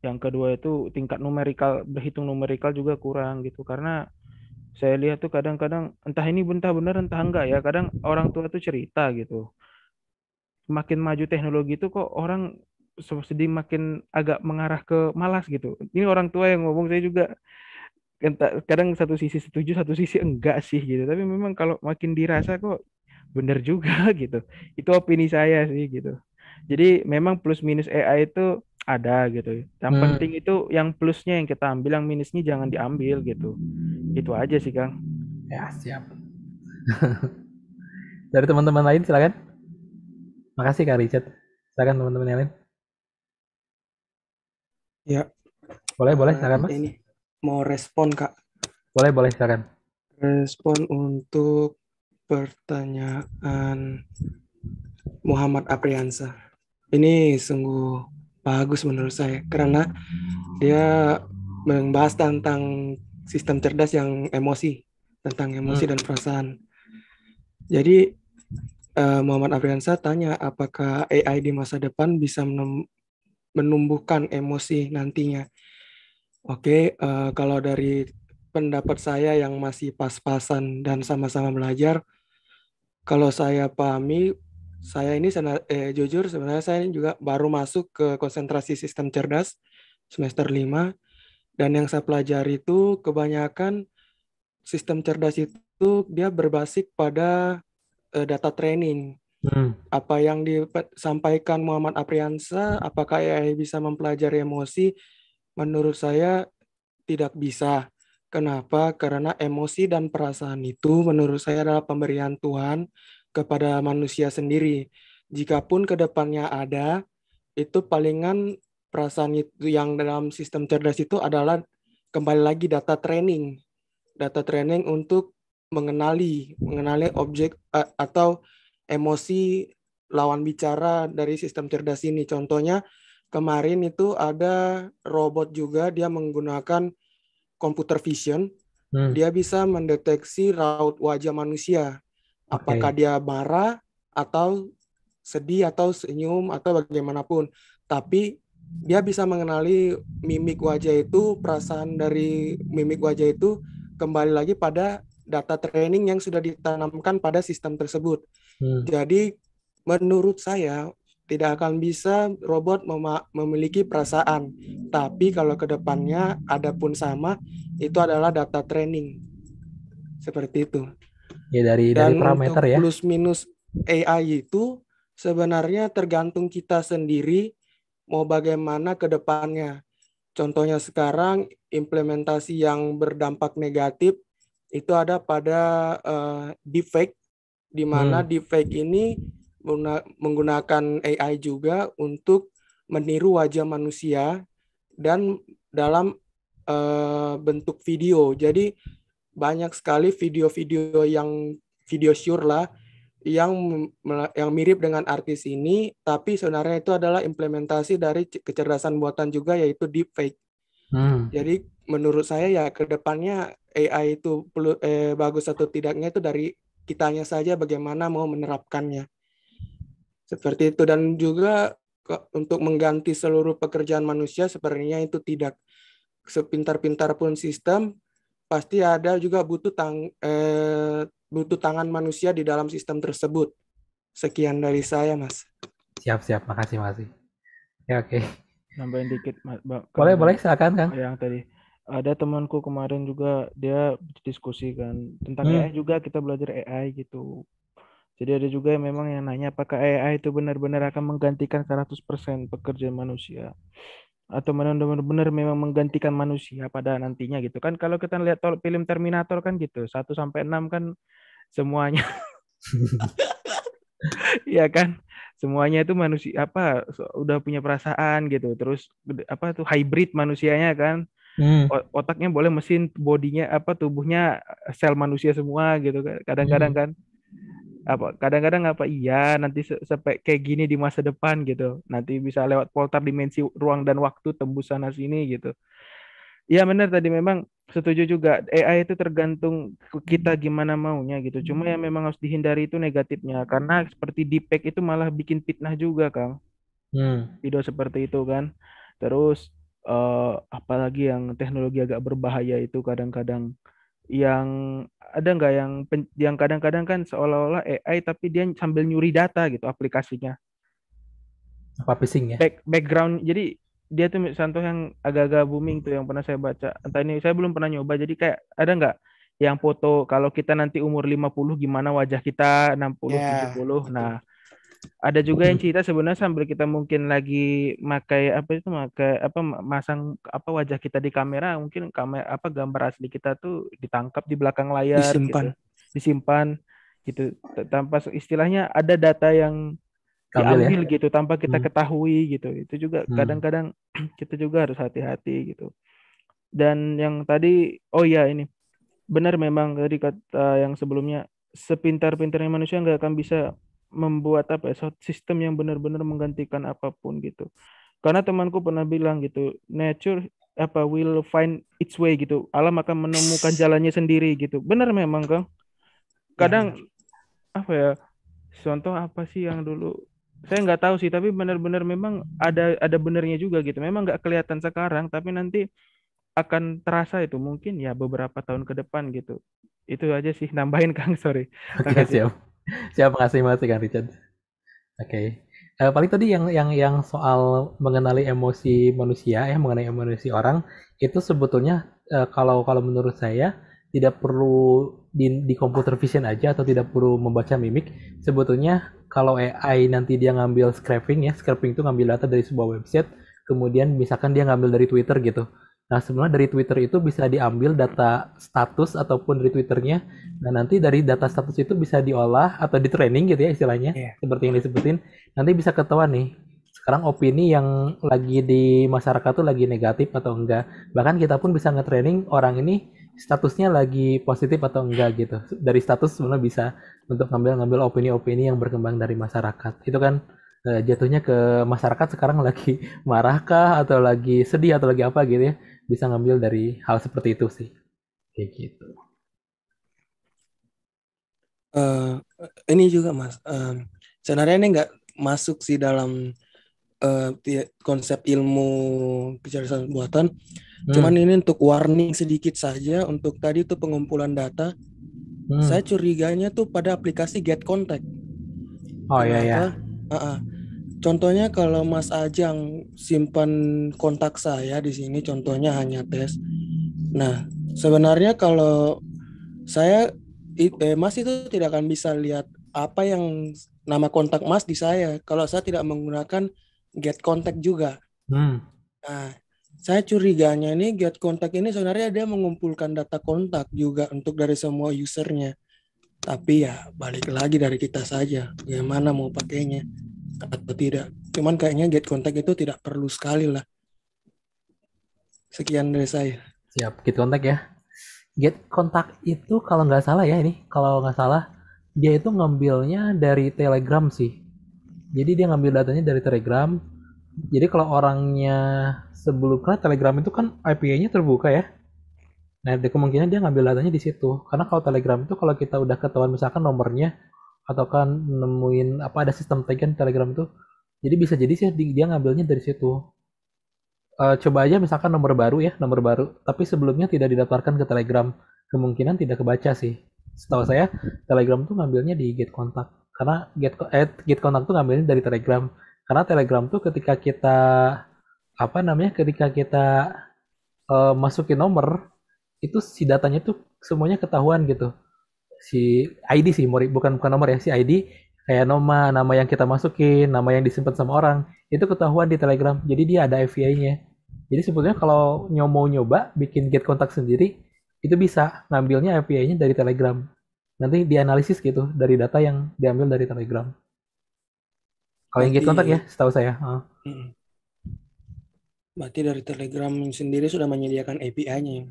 yang kedua itu tingkat numerikal berhitung numerikal juga kurang gitu karena saya lihat tuh kadang-kadang entah ini bentah benar entah enggak ya kadang orang tua tuh cerita gitu makin maju teknologi itu kok orang sedih makin agak mengarah ke malas gitu ini orang tua yang ngomong saya juga kadang satu sisi setuju satu sisi enggak sih gitu tapi memang kalau makin dirasa kok bener juga gitu itu opini saya sih gitu jadi memang plus minus AI itu ada gitu yang hmm. penting itu yang plusnya yang kita ambil yang minusnya jangan diambil gitu itu aja sih kang ya siap dari teman-teman lain silakan makasih kak Richard silakan teman-teman yang lain ya boleh boleh eh, silakan mas ini mau respon kak boleh boleh silakan respon untuk pertanyaan Muhammad Apriansa ini sungguh bagus menurut saya karena dia membahas tentang sistem cerdas yang emosi tentang emosi hmm. dan perasaan jadi eh, Muhammad Afriansa tanya apakah AI di masa depan bisa menumbuhkan emosi nantinya Oke, uh, kalau dari pendapat saya yang masih pas-pasan dan sama-sama belajar, kalau saya pahami, saya ini eh, jujur sebenarnya saya ini juga baru masuk ke konsentrasi sistem cerdas semester 5 dan yang saya pelajari itu kebanyakan sistem cerdas itu dia berbasis pada uh, data training. Hmm. Apa yang disampaikan Muhammad Apriansa, apakah AI bisa mempelajari emosi, Menurut saya tidak bisa. Kenapa? Karena emosi dan perasaan itu menurut saya adalah pemberian Tuhan kepada manusia sendiri. Jikapun kedepannya ada, itu palingan perasaan itu yang dalam sistem cerdas itu adalah kembali lagi data training. Data training untuk mengenali, mengenali objek atau emosi lawan bicara dari sistem cerdas ini. Contohnya Kemarin itu ada robot juga dia menggunakan computer vision. Hmm. Dia bisa mendeteksi raut wajah manusia. Okay. Apakah dia marah atau sedih atau senyum atau bagaimanapun. Tapi dia bisa mengenali mimik wajah itu, perasaan dari mimik wajah itu kembali lagi pada data training yang sudah ditanamkan pada sistem tersebut. Hmm. Jadi menurut saya tidak akan bisa robot mem memiliki perasaan. Tapi kalau kedepannya ada pun sama, itu adalah data training. Seperti itu. Ya dari Dan dari parameter ya. Plus minus AI itu sebenarnya tergantung kita sendiri mau bagaimana kedepannya. Contohnya sekarang implementasi yang berdampak negatif itu ada pada uh, eh, defect di mana hmm. defect ini menggunakan AI juga untuk meniru wajah manusia dan dalam uh, bentuk video. Jadi banyak sekali video-video yang video sure lah yang yang mirip dengan artis ini, tapi sebenarnya itu adalah implementasi dari kecerdasan buatan juga yaitu deepfake. Hmm. Jadi menurut saya ya kedepannya AI itu eh, bagus atau tidaknya itu dari kitanya saja bagaimana mau menerapkannya. Seperti itu dan juga untuk mengganti seluruh pekerjaan manusia sepertinya itu tidak sepintar-pintar pun sistem pasti ada juga butuh tang eh, butuh tangan manusia di dalam sistem tersebut. Sekian dari saya, Mas. Siap, siap. Makasih, makasih. Ya, oke. Okay. Nambahin dikit, Mas. Boleh, boleh, silakan, Kang. Yang tadi ada temanku kemarin juga dia diskusikan tentang hmm. AI juga kita belajar AI gitu. Jadi ada juga yang memang yang nanya apakah AI itu benar-benar akan menggantikan 100% pekerjaan manusia atau benar-benar memang menggantikan manusia pada nantinya gitu kan kalau kita lihat film Terminator kan gitu 1 sampai 6 kan semuanya Iya kan semuanya itu manusia apa udah punya perasaan gitu terus apa tuh hybrid manusianya kan hmm. otaknya boleh mesin bodinya apa tubuhnya sel manusia semua gitu kan, kadang-kadang hmm. kan apa kadang-kadang apa iya nanti sampai kayak gini di masa depan gitu nanti bisa lewat portal dimensi ruang dan waktu tembus sana sini gitu ya benar tadi memang setuju juga AI itu tergantung kita gimana maunya gitu cuma yang memang harus dihindari itu negatifnya karena seperti deepfake itu malah bikin fitnah juga kang hmm. video seperti itu kan terus uh, apalagi yang teknologi agak berbahaya itu kadang-kadang yang ada nggak yang yang kadang-kadang kan seolah-olah AI tapi dia sambil nyuri data gitu aplikasinya. Apa phishing ya? Back, background jadi dia tuh contoh yang agak-agak booming tuh yang pernah saya baca. Entah ini saya belum pernah nyoba jadi kayak ada nggak yang foto kalau kita nanti umur 50 gimana wajah kita 60 yeah, 70. puluh ya, Nah, ada juga yang cerita sebenarnya sambil kita mungkin lagi makai apa itu makai apa masang apa wajah kita di kamera mungkin kamera apa gambar asli kita tuh ditangkap di belakang layar gitu. disimpan gitu. disimpan gitu tanpa istilahnya ada data yang Kabel ya. diambil ya? gitu tanpa kita hmm. ketahui gitu itu juga hmm. kadang-kadang hmm. kita juga harus hati-hati gitu dan yang tadi oh ya ini benar memang dari kata yang sebelumnya sepintar-pintarnya manusia nggak akan bisa membuat apa ya sistem yang benar-benar menggantikan apapun gitu karena temanku pernah bilang gitu nature apa will find its way gitu alam akan menemukan jalannya sendiri gitu benar memang kang iya, kadang ya. apa ya contoh apa sih yang dulu saya nggak tahu sih tapi benar-benar memang ada ada benernya juga gitu memang nggak kelihatan sekarang tapi nanti akan terasa itu mungkin ya beberapa tahun ke depan gitu itu aja sih nambahin kang sorry oke okay, siap Siap kasih masih kan Richard. Oke. Okay. Uh, eh, paling tadi yang yang yang soal mengenali emosi manusia ya mengenai emosi orang itu sebetulnya uh, kalau kalau menurut saya tidak perlu di, di computer vision aja atau tidak perlu membaca mimik sebetulnya kalau AI nanti dia ngambil scraping ya scraping itu ngambil data dari sebuah website kemudian misalkan dia ngambil dari Twitter gitu Nah, sebenarnya dari Twitter itu bisa diambil data status ataupun dari Twitternya. Nah, nanti dari data status itu bisa diolah atau di training gitu ya istilahnya, yeah. seperti yang disebutin. Nanti bisa ketahuan nih, sekarang opini yang lagi di masyarakat tuh lagi negatif atau enggak. Bahkan kita pun bisa nge-training orang ini statusnya lagi positif atau enggak gitu. Dari status sebenarnya bisa untuk ngambil-ngambil opini-opini yang berkembang dari masyarakat. Itu kan eh, jatuhnya ke masyarakat sekarang lagi marahkah atau lagi sedih atau lagi apa gitu ya bisa ngambil dari hal seperti itu sih kayak gitu uh, ini juga mas uh, sebenarnya ini nggak masuk sih dalam uh, konsep ilmu kecerdasan buatan hmm. cuman ini untuk warning sedikit saja untuk tadi itu pengumpulan data hmm. saya curiganya tuh pada aplikasi Get Contact oh iya, Kenapa? iya ya uh -uh Contohnya kalau Mas Ajang simpan kontak saya di sini contohnya hanya tes. Nah, sebenarnya kalau saya eh, Mas itu tidak akan bisa lihat apa yang nama kontak Mas di saya kalau saya tidak menggunakan get kontak juga. Hmm. Nah, saya curiganya ini get kontak ini sebenarnya dia mengumpulkan data kontak juga untuk dari semua usernya. Tapi ya balik lagi dari kita saja, bagaimana mau pakainya atau tidak. Cuman kayaknya get contact itu tidak perlu sekali lah. Sekian dari saya. Siap, get contact ya. Get contact itu kalau nggak salah ya ini, kalau nggak salah dia itu ngambilnya dari Telegram sih. Jadi dia ngambil datanya dari Telegram. Jadi kalau orangnya sebelumnya Telegram itu kan IP-nya terbuka ya. Nah, kemungkinan dia ngambil datanya di situ. Karena kalau Telegram itu kalau kita udah ketahuan misalkan nomornya atau kan nemuin apa ada sistem tag kan Telegram itu jadi bisa jadi sih dia ngambilnya dari situ uh, coba aja misalkan nomor baru ya nomor baru tapi sebelumnya tidak didaftarkan ke Telegram kemungkinan tidak kebaca sih setahu saya Telegram tuh ngambilnya di get kontak karena get eh, get kontak tuh ngambilnya dari Telegram karena Telegram tuh ketika kita apa namanya ketika kita uh, masukin nomor itu si datanya tuh semuanya ketahuan gitu si ID sih bukan bukan nomor ya si ID kayak nama nama yang kita masukin nama yang disimpan sama orang itu ketahuan di Telegram jadi dia ada API-nya jadi sebetulnya kalau nyomo nyoba bikin get kontak sendiri itu bisa ngambilnya API-nya dari Telegram nanti dianalisis gitu dari data yang diambil dari Telegram kalau yang get kontak ya setahu saya uh. berarti dari Telegram sendiri sudah menyediakan API-nya ya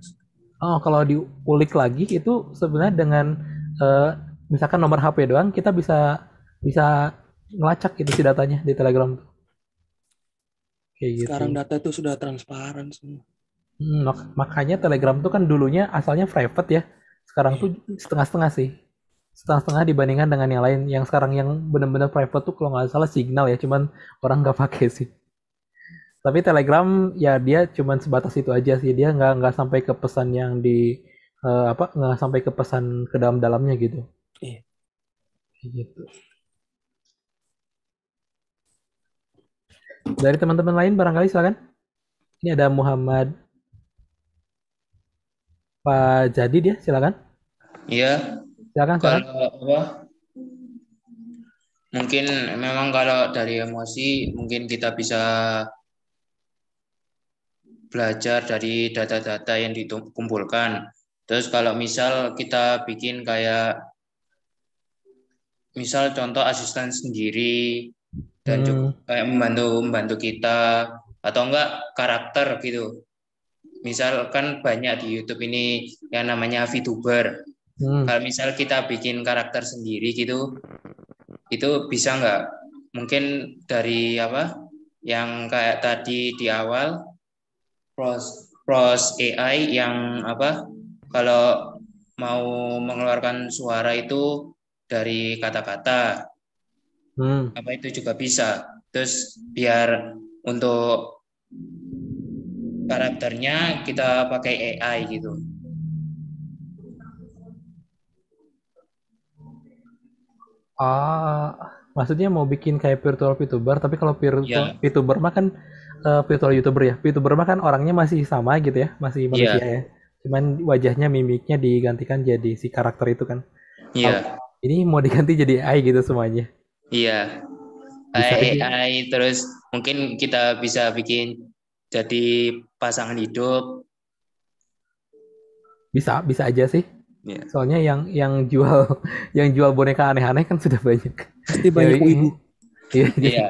Oh, kalau diulik lagi itu sebenarnya dengan uh, misalkan nomor HP doang kita bisa bisa ngelacak gitu si datanya di Telegram tuh. Kayak gitu. Sekarang data itu sudah transparan semua. Hmm, makanya Telegram tuh kan dulunya asalnya private ya. Sekarang tuh iya. setengah-setengah sih. Setengah-setengah dibandingkan dengan yang lain. Yang sekarang yang benar-benar private tuh kalau nggak salah signal ya. Cuman orang nggak pakai sih. Tapi Telegram ya dia cuman sebatas itu aja sih. Dia nggak nggak sampai ke pesan yang di uh, apa nggak sampai ke pesan ke dalam-dalamnya gitu. Iya. Gitu. Dari teman-teman lain barangkali silakan. Ini ada Muhammad Pak Jadi dia, ya, silakan. Iya. Silakan. Kalau apa? Mungkin memang kalau dari emosi mungkin kita bisa belajar dari data-data yang dikumpulkan Terus kalau misal kita bikin kayak misal contoh asisten sendiri dan hmm. juga kayak membantu membantu kita atau enggak karakter gitu. Misal kan banyak di YouTube ini yang namanya VTuber. Hmm. Kalau misal kita bikin karakter sendiri gitu, itu bisa enggak? Mungkin dari apa yang kayak tadi di awal pros pros AI yang apa kalau mau mengeluarkan suara itu dari kata-kata hmm. apa itu juga bisa terus biar untuk karakternya kita pakai AI gitu ah maksudnya mau bikin kayak virtual VTuber tapi kalau virtual yeah. VTuber mah kan uh, virtual YouTuber ya VTuber mah kan orangnya masih sama gitu ya masih iya. manusia yeah. ya cuman wajahnya mimiknya digantikan jadi si karakter itu kan iya yeah. ini mau diganti jadi AI gitu semuanya iya yeah. AI, AI terus mungkin kita bisa bikin jadi pasangan hidup bisa bisa aja sih yeah. soalnya yang yang jual yang jual boneka aneh-aneh kan sudah banyak pasti banyak ibu iya yeah.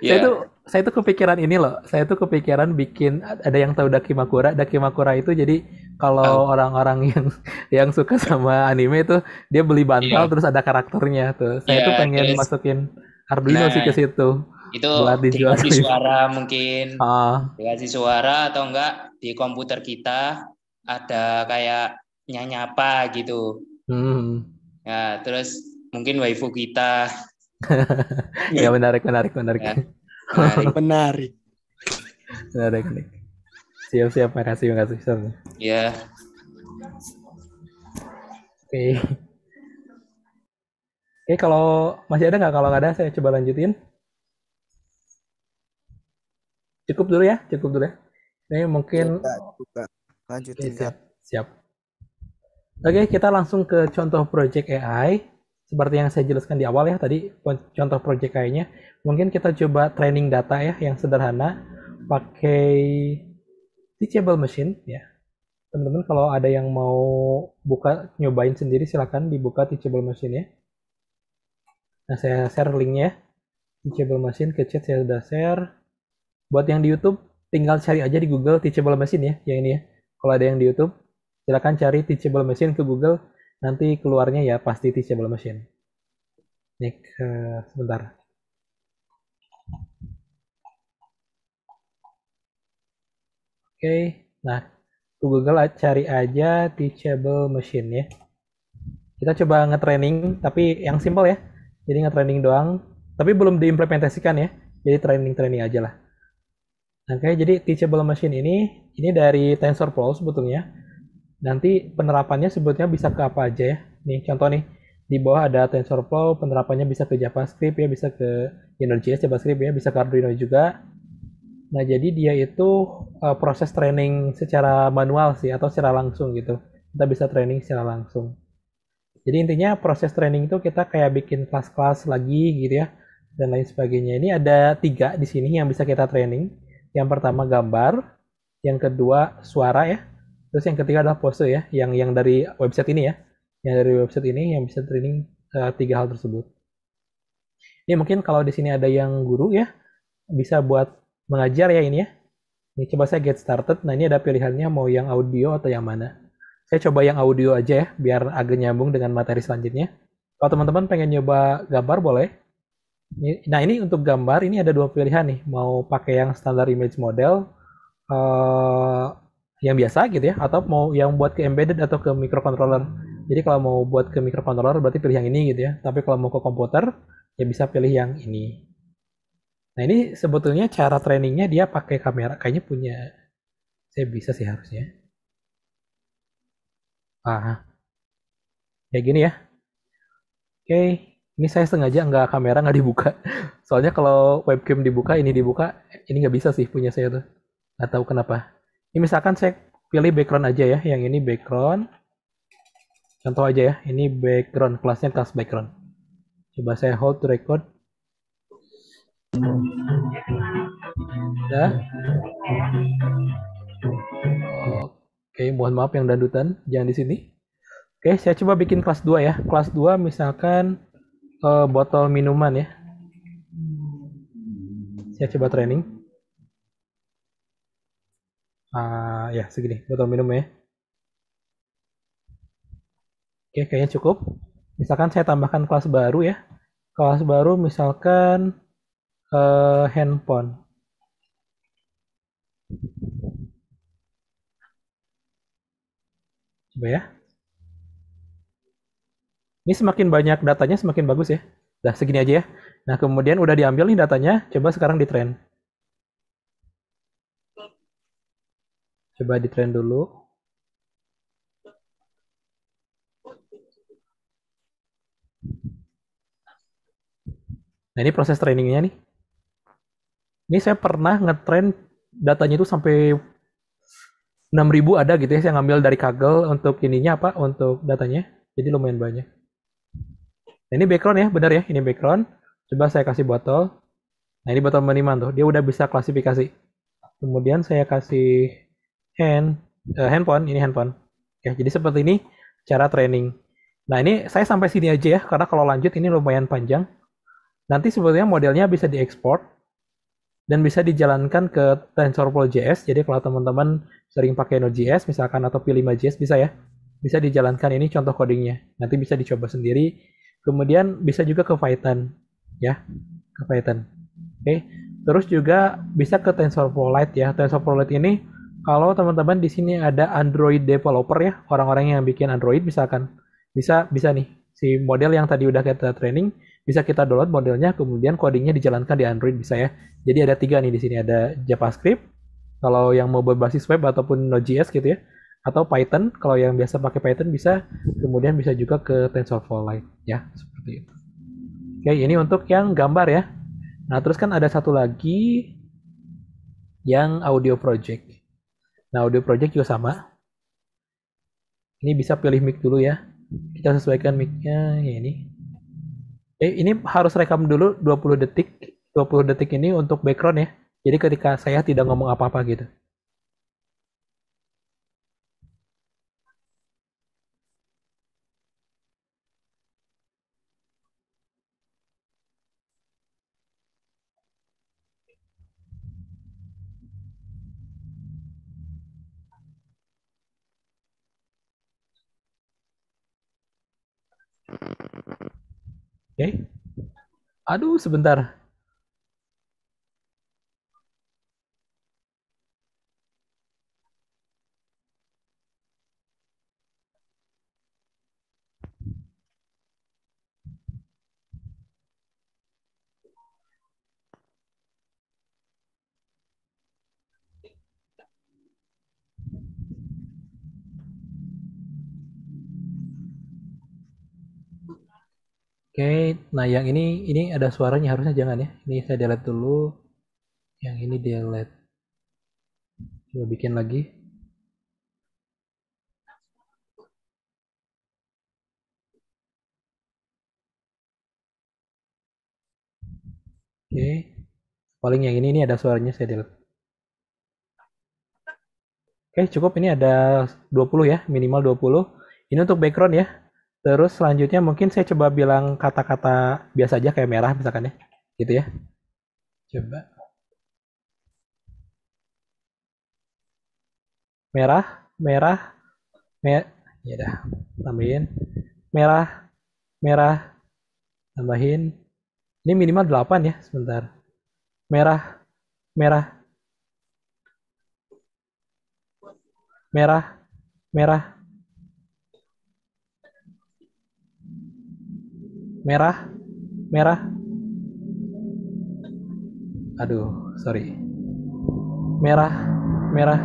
saya iya. tuh saya tuh kepikiran ini loh. Saya tuh kepikiran bikin ada yang tahu Dakimakura. Dakimakura itu jadi kalau oh. orang-orang yang yang suka sama anime itu dia beli bantal yeah. terus ada karakternya tuh. Saya yeah, tuh pengen terus, masukin Arduino nah, sih ke situ. Itu buat dijual dikasih suara mungkin. Ah. Dikasih suara atau enggak di komputer kita ada kayak nyanyapa gitu. Hmm. Ya, terus mungkin waifu kita. ya menarik, menarik, menarik. Ya, menarik. menarik. menarik siap siap makasih makasih Sam ya yeah. oke okay. oke okay, kalau masih ada nggak kalau nggak ada saya coba lanjutin cukup dulu ya cukup dulu ya ini mungkin buka. Iya, lanjutin okay, siap siap oke okay, kita langsung ke contoh project AI seperti yang saya jelaskan di awal ya tadi contoh project AI-nya mungkin kita coba training data ya yang sederhana pakai teachable machine ya teman-teman kalau ada yang mau buka nyobain sendiri silahkan dibuka teachable machine ya nah saya share linknya ya. teachable machine ke chat saya sudah share buat yang di YouTube tinggal cari aja di Google teachable machine ya yang ini ya kalau ada yang di YouTube silahkan cari teachable machine ke Google nanti keluarnya ya pasti teachable machine Nih, eh, sebentar Oke, nah Google cari aja teachable machine ya kita coba ngetraining, tapi yang simple ya jadi ngetraining doang tapi belum diimplementasikan ya jadi training-training aja lah oke jadi teachable machine ini ini dari TensorFlow sebetulnya nanti penerapannya sebetulnya bisa ke apa aja ya nih contoh nih di bawah ada TensorFlow penerapannya bisa ke JavaScript ya bisa ke Node.js JavaScript ya bisa ke Arduino juga Nah, jadi dia itu uh, proses training secara manual sih atau secara langsung gitu. Kita bisa training secara langsung. Jadi intinya proses training itu kita kayak bikin kelas-kelas lagi gitu ya dan lain sebagainya. Ini ada tiga di sini yang bisa kita training. Yang pertama gambar, yang kedua suara ya, terus yang ketiga adalah pose ya, yang yang dari website ini ya, yang dari website ini yang bisa training uh, tiga hal tersebut. Ini mungkin kalau di sini ada yang guru ya, bisa buat mengajar ya ini ya. Ini coba saya get started. Nah, ini ada pilihannya mau yang audio atau yang mana. Saya coba yang audio aja ya, biar agak nyambung dengan materi selanjutnya. Kalau teman-teman pengen nyoba gambar boleh. Nah, ini untuk gambar ini ada dua pilihan nih, mau pakai yang standar image model uh, yang biasa gitu ya atau mau yang buat ke embedded atau ke microcontroller. Jadi kalau mau buat ke microcontroller berarti pilih yang ini gitu ya. Tapi kalau mau ke komputer ya bisa pilih yang ini. Nah ini sebetulnya cara trainingnya dia pakai kamera. Kayaknya punya, saya bisa sih harusnya. Ah, kayak gini ya. Oke, ini saya sengaja nggak kamera nggak dibuka. Soalnya kalau webcam dibuka, ini dibuka, ini nggak bisa sih punya saya tuh. Nggak tahu kenapa. Ini misalkan saya pilih background aja ya. Yang ini background. Contoh aja ya, ini background, kelasnya kelas background. Coba saya hold record, Ya. Oke, mohon maaf yang dandutan, jangan di sini. Oke, saya coba bikin kelas 2 ya. Kelas 2 misalkan uh, botol minuman ya. Saya coba training. Uh, ya, segini, botol minum ya. Oke, kayaknya cukup. Misalkan saya tambahkan kelas baru ya. Kelas baru misalkan uh, handphone. Coba ya. Ini semakin banyak datanya semakin bagus ya. Dah segini aja ya. Nah kemudian udah diambil nih datanya. Coba sekarang di trend. Coba di trend dulu. Nah ini proses trainingnya nih ini saya pernah ngetrend datanya itu sampai 6000 ada gitu ya saya ngambil dari Kaggle untuk ininya apa untuk datanya jadi lumayan banyak nah, ini background ya benar ya ini background coba saya kasih botol nah ini botol minuman tuh dia udah bisa klasifikasi kemudian saya kasih hand uh, handphone ini handphone ya jadi seperti ini cara training nah ini saya sampai sini aja ya karena kalau lanjut ini lumayan panjang nanti sebetulnya modelnya bisa diekspor dan bisa dijalankan ke TensorFlow JS. Jadi kalau teman-teman sering pakai Node.js misalkan atau p 5 bisa ya. Bisa dijalankan ini contoh codingnya. Nanti bisa dicoba sendiri. Kemudian bisa juga ke Python ya, ke Python. Oke. Terus juga bisa ke TensorFlow Lite ya. TensorFlow Lite ini kalau teman-teman di sini ada Android developer ya, orang-orang yang bikin Android misalkan bisa bisa nih si model yang tadi udah kita training bisa kita download modelnya, kemudian codingnya dijalankan di Android bisa ya. Jadi ada tiga nih di sini ada JavaScript, kalau yang mau berbasis web ataupun Node.js gitu ya, atau Python, kalau yang biasa pakai Python bisa, kemudian bisa juga ke TensorFlow Lite ya, seperti itu. Oke, ini untuk yang gambar ya. Nah, terus kan ada satu lagi yang audio project. Nah, audio project juga sama. Ini bisa pilih mic dulu ya. Kita sesuaikan mic-nya ya ini. Eh, ini harus rekam dulu 20 detik. 20 detik ini untuk background ya. Jadi ketika saya tidak ngomong apa-apa gitu. Oke. Okay. Aduh, sebentar. okay. nah yang ini ini ada suaranya harusnya jangan ya. Ini saya delete dulu. Yang ini delete. Coba bikin lagi. Oke. Okay. Paling yang ini ini ada suaranya saya delete. Oke, okay, cukup ini ada 20 ya, minimal 20. Ini untuk background ya. Terus selanjutnya mungkin saya coba bilang kata-kata biasa aja kayak merah misalkan ya. Gitu ya. Coba. Merah, merah, mer ya dah, tambahin. Merah, merah, tambahin. Ini minimal 8 ya, sebentar. Merah, merah. Merah, merah, merah merah aduh sorry merah merah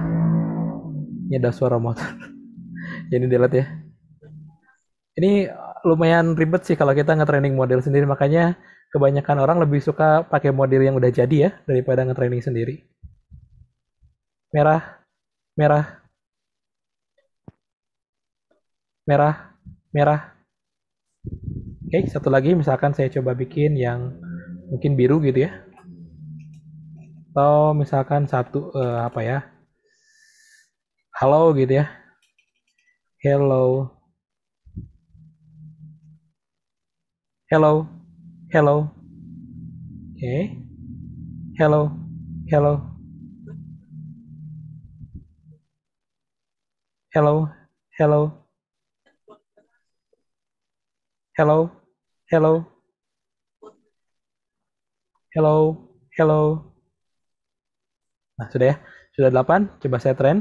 ini ada suara motor jadi delete ya ini lumayan ribet sih kalau kita nge-training model sendiri makanya kebanyakan orang lebih suka pakai model yang udah jadi ya daripada nge-training sendiri merah merah merah merah Oke, okay, satu lagi misalkan saya coba bikin yang mungkin biru gitu ya. Atau misalkan satu uh, apa ya? Halo gitu ya. Hello. Hello. Hello. Oke. Okay. Hello. Hello. Hello. Hello. Hello, hello, hello, hello. Nah, sudah ya. Sudah 8, coba saya tren.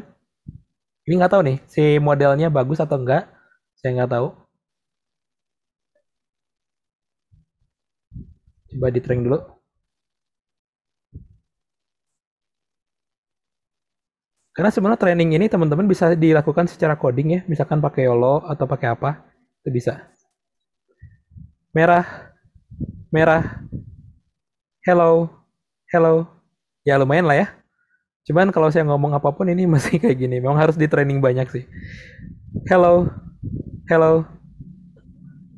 Ini nggak tahu nih, si modelnya bagus atau enggak. Saya nggak tahu. Coba di train dulu. Karena sebenarnya training ini teman-teman bisa dilakukan secara coding ya, misalkan pakai YOLO atau pakai apa, itu bisa merah, merah, hello, hello. Ya lumayan lah ya. Cuman kalau saya ngomong apapun ini masih kayak gini. Memang harus di training banyak sih. Hello, hello,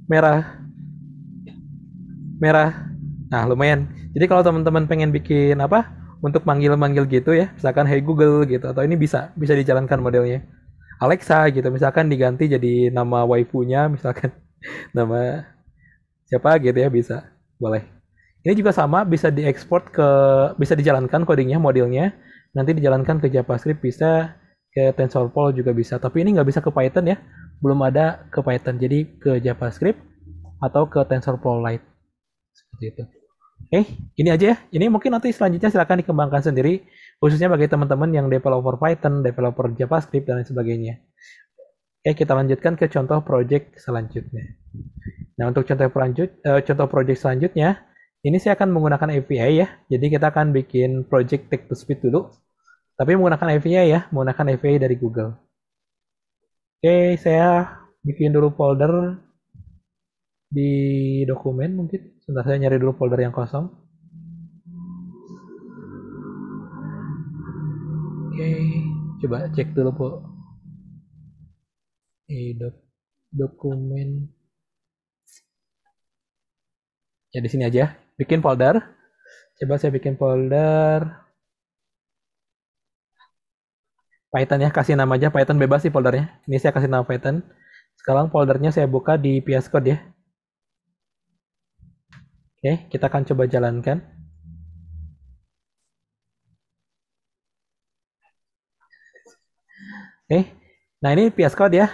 merah, merah. Nah lumayan. Jadi kalau teman-teman pengen bikin apa untuk manggil-manggil gitu ya, misalkan Hey Google gitu atau ini bisa bisa dijalankan modelnya. Alexa gitu misalkan diganti jadi nama waifunya misalkan nama siapa gitu ya bisa boleh ini juga sama bisa diekspor ke bisa dijalankan codingnya modelnya nanti dijalankan ke JavaScript bisa ke TensorFlow juga bisa tapi ini nggak bisa ke Python ya belum ada ke Python jadi ke JavaScript atau ke TensorFlow Lite seperti itu oke ini aja ya ini mungkin nanti selanjutnya silahkan dikembangkan sendiri khususnya bagi teman-teman yang developer Python developer JavaScript dan lain sebagainya oke kita lanjutkan ke contoh project selanjutnya Nah, untuk contoh pelanjut, uh, contoh project selanjutnya, ini saya akan menggunakan API ya. Jadi kita akan bikin project take to speed dulu. Tapi menggunakan API ya, menggunakan API dari Google. Oke, saya bikin dulu folder di dokumen mungkin. Sebentar saya nyari dulu folder yang kosong. Oke, coba cek dulu, Bu. dokumen ya di sini aja bikin folder coba saya bikin folder Python ya kasih nama aja Python bebas sih foldernya ini saya kasih nama Python sekarang foldernya saya buka di PS Code ya oke kita akan coba jalankan oke nah ini PS Code ya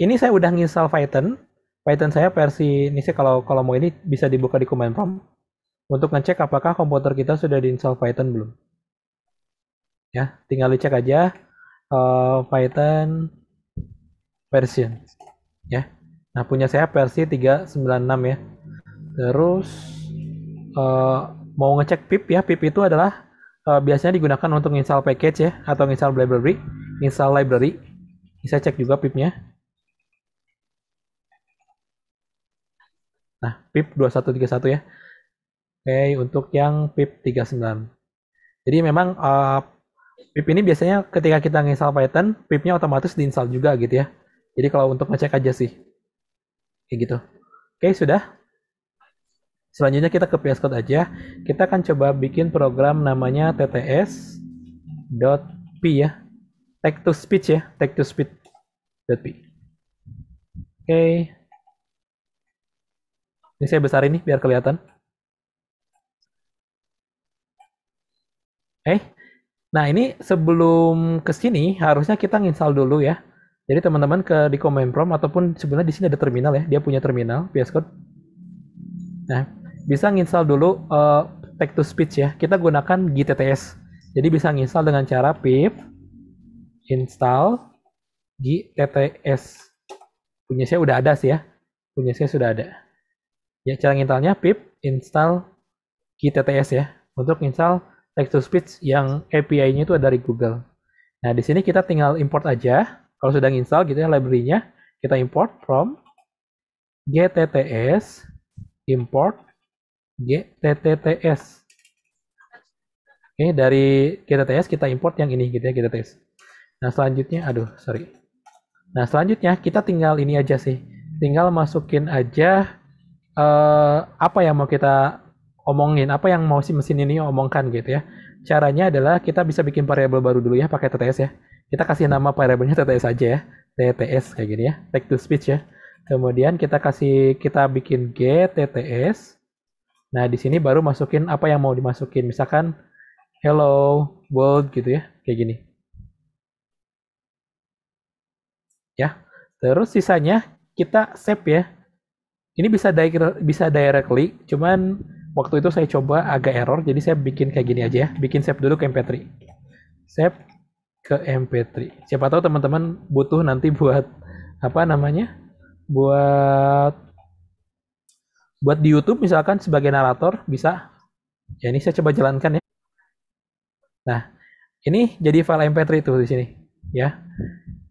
ini saya udah nginstall Python Python saya versi ini sih kalau kalau mau ini bisa dibuka di command prompt untuk ngecek apakah komputer kita sudah diinstal Python belum. Ya, tinggal dicek aja uh, Python version. Ya. Nah, punya saya versi 396 ya. Terus uh, mau ngecek pip ya, pip itu adalah uh, biasanya digunakan untuk install package ya atau install library, install library. Bisa cek juga pipnya Nah, pip 2131 ya. Oke, okay, untuk yang pip 39. Jadi memang uh, pip ini biasanya ketika kita nginstall Python, pipnya otomatis diinstall juga gitu ya. Jadi kalau untuk ngecek aja sih. Kayak gitu. Oke, okay, sudah. Selanjutnya kita ke VS Code aja. Kita akan coba bikin program namanya tts.p ya. Text to speech ya, text to speech.p. Oke. Okay. Ini saya besar ini biar kelihatan. Eh, nah ini sebelum ke sini harusnya kita nginstal dulu ya. Jadi teman-teman ke di command prompt ataupun sebenarnya di sini ada terminal ya, dia punya terminal VS Code. Nah, bisa nginstal dulu uh, eh, text to speech ya. Kita gunakan GTTS. Jadi bisa nginstal dengan cara pip install GTTS. Punya saya udah ada sih ya. Punya saya sudah ada. Ya, cara ngintalnya pip install GTTS ya. Untuk install text to speech yang API-nya itu dari Google. Nah, di sini kita tinggal import aja. Kalau sudah install gitu ya library-nya, kita import from gtts import gtts. Oke, dari gtts kita import yang ini gitu ya gtts. Nah, selanjutnya aduh, sorry. Nah, selanjutnya kita tinggal ini aja sih. Tinggal masukin aja Eh, apa yang mau kita omongin, apa yang mau si mesin ini omongkan gitu ya. Caranya adalah kita bisa bikin variabel baru dulu ya pakai TTS ya. Kita kasih nama variabelnya TTS aja ya. TTS kayak gini ya, text to speech ya. Kemudian kita kasih kita bikin G TTS. Nah, di sini baru masukin apa yang mau dimasukin. Misalkan hello world gitu ya, kayak gini. Ya. Terus sisanya kita save ya ini bisa direct bisa direct link, cuman waktu itu saya coba agak error, jadi saya bikin kayak gini aja ya. Bikin save dulu ke MP3. Save ke MP3. Siapa tahu teman-teman butuh nanti buat apa namanya? Buat buat di YouTube misalkan sebagai narator bisa. Ya ini saya coba jalankan ya. Nah, ini jadi file MP3 itu di sini ya.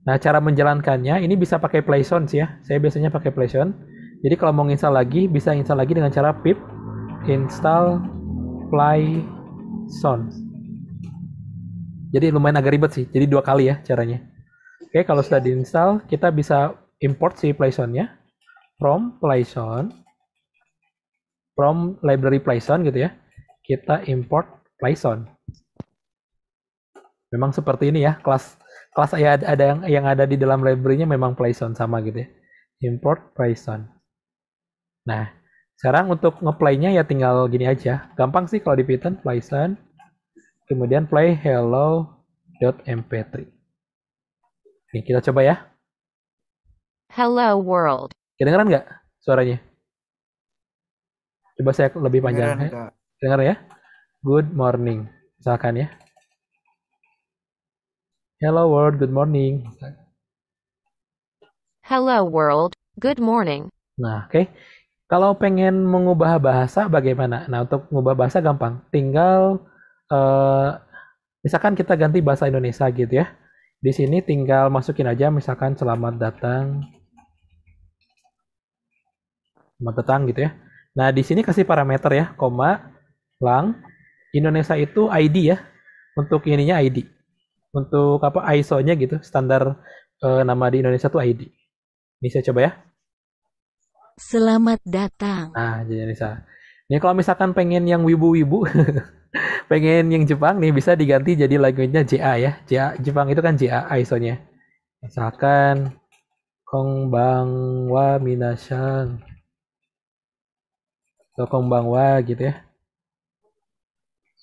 Nah, cara menjalankannya ini bisa pakai PlaySound ya. Saya biasanya pakai PlaySound jadi kalau mau install lagi, bisa install lagi dengan cara pip install fly sound. Jadi lumayan agak ribet sih. Jadi dua kali ya caranya. Oke, kalau sudah diinstal, kita bisa import si playsound ya. from playson from library playson gitu ya. Kita import playson. Memang seperti ini ya, kelas kelas ada yang yang ada di dalam library-nya memang playson sama gitu ya. Import Oke. Nah, sekarang untuk ngeplaynya ya tinggal gini aja. Gampang sih kalau di Python, Python, kemudian play hello.mp3. Oke, kita coba ya. Hello world. Kedengeran nggak suaranya? Coba saya lebih panjang. ya. Dengar ya. Good morning, misalkan ya. Hello world, good morning. Hello world, good morning. Nah, oke. Okay. Kalau pengen mengubah bahasa bagaimana? Nah, untuk mengubah bahasa gampang. Tinggal uh, misalkan kita ganti bahasa Indonesia gitu ya. Di sini tinggal masukin aja misalkan selamat datang. Selamat datang gitu ya. Nah, di sini kasih parameter ya, koma lang Indonesia itu ID ya. Untuk ininya ID. Untuk apa ISO-nya gitu, standar uh, nama di Indonesia itu ID. Ini saya coba ya. Selamat datang. Ah jadi bisa. Ini kalau misalkan pengen yang wibu-wibu, pengen yang Jepang nih bisa diganti jadi lagunya JA ya. JA Jepang itu kan JA ISO-nya. Misalkan Kong Bang Wa Minasang atau Kong Bang Wa gitu ya.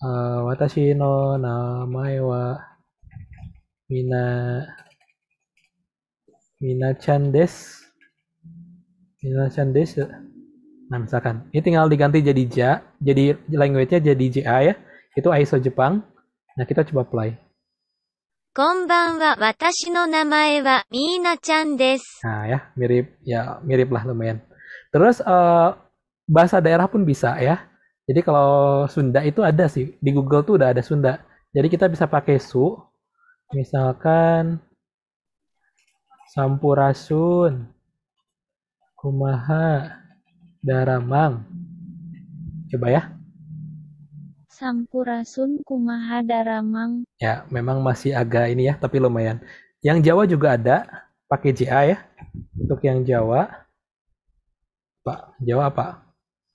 Uh, watashi no namae wa Mina Mina Chan desu. Indonesian days eh. nah misalkan ini tinggal diganti jadi ja jadi language-nya jadi ja ya itu ISO Jepang nah kita coba play Nah, ya, mirip ya mirip lah lumayan. Terus uh, bahasa daerah pun bisa ya. Jadi kalau Sunda itu ada sih di Google tuh udah ada Sunda. Jadi kita bisa pakai su, misalkan Sampurasun kumaha daramang coba ya sampurasun kumaha daramang ya memang masih agak ini ya tapi lumayan yang Jawa juga ada pakai JA ya untuk yang Jawa Pak Jawa apa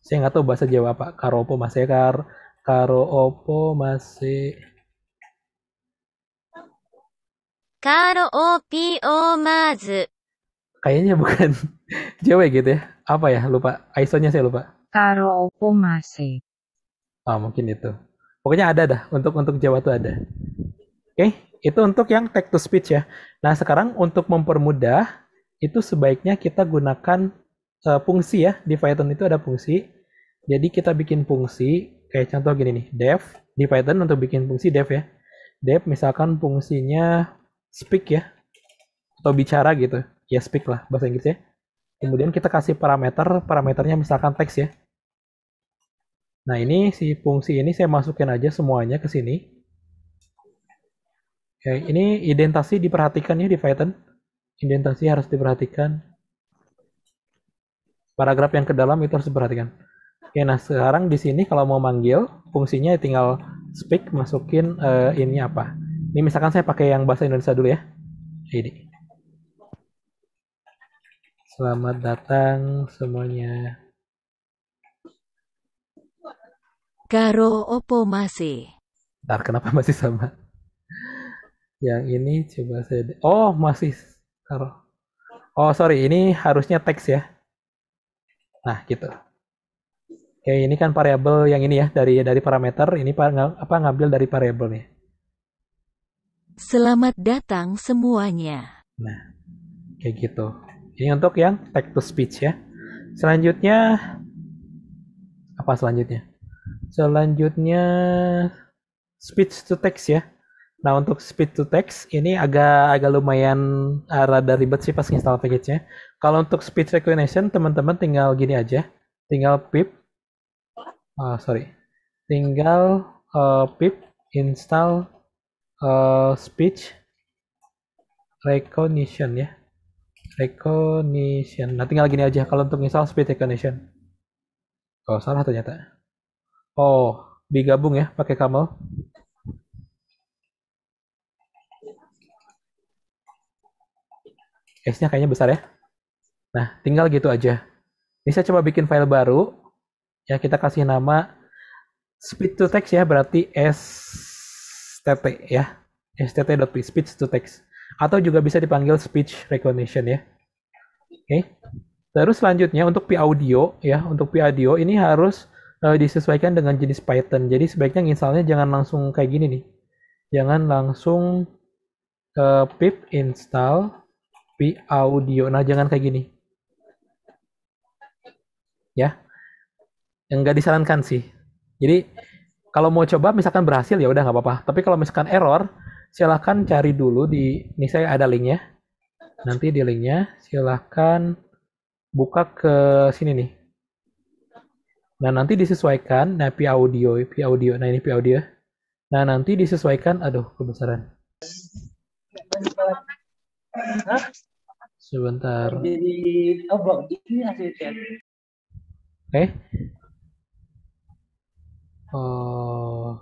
saya nggak tahu bahasa Jawa apa karopo masih kar karo opo masih karo opo mazu kayaknya bukan JW ya, gitu ya? Apa ya? Lupa. ISO-nya saya lupa. Karo opo masih. oh, mungkin itu. Pokoknya ada dah. Untuk untuk Jawa tuh ada. Oke, okay? itu untuk yang text to speech ya. Nah, sekarang untuk mempermudah itu sebaiknya kita gunakan uh, fungsi ya. Di Python itu ada fungsi. Jadi kita bikin fungsi kayak contoh gini nih, dev di Python untuk bikin fungsi dev ya. Dev misalkan fungsinya speak ya atau bicara gitu. Ya speak lah bahasa Inggrisnya. Kemudian kita kasih parameter, parameternya misalkan teks ya. Nah ini si fungsi ini saya masukin aja semuanya ke sini. Oke, ini identasi diperhatikan ya di Python. Identasi harus diperhatikan. Paragraf yang ke dalam itu harus diperhatikan. Oke, nah sekarang di sini kalau mau manggil, fungsinya tinggal speak masukin uh, ini apa. Ini misalkan saya pakai yang bahasa Indonesia dulu ya. Ini. Selamat datang semuanya. Karo opo masih? Ntar kenapa masih sama? Yang ini coba saya Oh, masih karo. Oh, sorry, ini harusnya teks ya. Nah, gitu. Oke, ini kan variabel yang ini ya dari dari parameter, ini apa ngambil dari nih? Selamat datang semuanya. Nah, kayak gitu. Ini untuk yang text to speech ya. Selanjutnya apa selanjutnya? Selanjutnya speech to text ya. Nah untuk speech to text ini agak agak lumayan uh, rada ribet sih pas install package-nya. Kalau untuk speech recognition teman-teman tinggal gini aja, tinggal pip, uh, sorry, tinggal uh, pip install uh, speech recognition ya. Recognition. Nah, tinggal gini aja. Kalau untuk install speed recognition. Oh, salah ternyata. Oh, digabung ya pakai camel. S-nya kayaknya besar ya. Nah, tinggal gitu aja. Ini saya coba bikin file baru. Ya, kita kasih nama speed to text ya, berarti STT ya. STT.p, speech to text atau juga bisa dipanggil speech recognition ya. Oke. Okay. Terus selanjutnya untuk P audio ya, untuk P audio ini harus uh, disesuaikan dengan jenis Python. Jadi sebaiknya installnya jangan langsung kayak gini nih. Jangan langsung uh, pip install p audio. Nah, jangan kayak gini. Ya. yang Enggak disarankan sih. Jadi kalau mau coba misalkan berhasil ya udah nggak apa-apa. Tapi kalau misalkan error, silahkan cari dulu di ini saya ada linknya nanti di linknya silahkan buka ke sini nih nah nanti disesuaikan nah p audio p audio nah ini p audio nah nanti disesuaikan aduh kebesaran sebentar oh, oke eh? okay. oh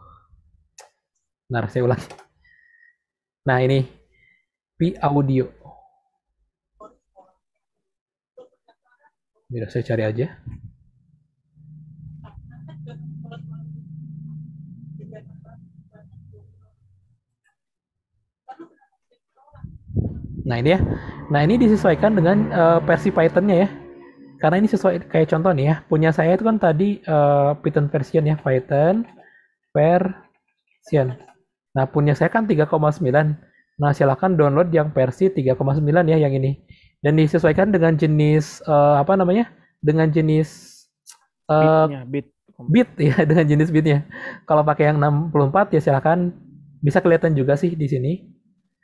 Bentar, saya ulangi. Nah, ini P audio. Biar saya cari aja. Nah ini ya. Nah ini disesuaikan dengan uh, versi Python-nya ya. Karena ini sesuai kayak contoh nih ya. Punya saya itu kan tadi uh, Python version ya Python version. Nah, punya saya kan 3,9. Nah, silahkan download yang versi 3,9 ya yang ini. Dan disesuaikan dengan jenis uh, apa namanya? Dengan jenis uh, bit. Bit ya, dengan jenis bitnya. Kalau pakai yang 64 ya silahkan bisa kelihatan juga sih di sini.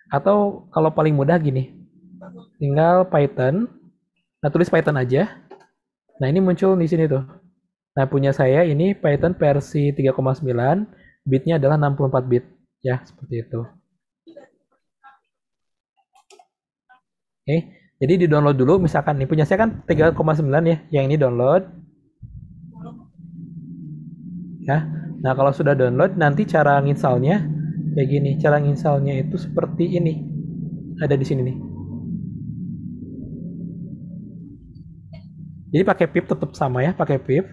Atau kalau paling mudah gini. Tinggal Python. Nah, tulis Python aja. Nah, ini muncul di sini tuh. Nah, punya saya ini Python versi 3,9, bitnya adalah 64 bit ya seperti itu oke jadi di download dulu misalkan ini punya saya kan 3,9 ya yang ini download ya nah kalau sudah download nanti cara nginstallnya kayak gini cara nginstallnya itu seperti ini ada di sini nih jadi pakai pip tetap sama ya pakai pip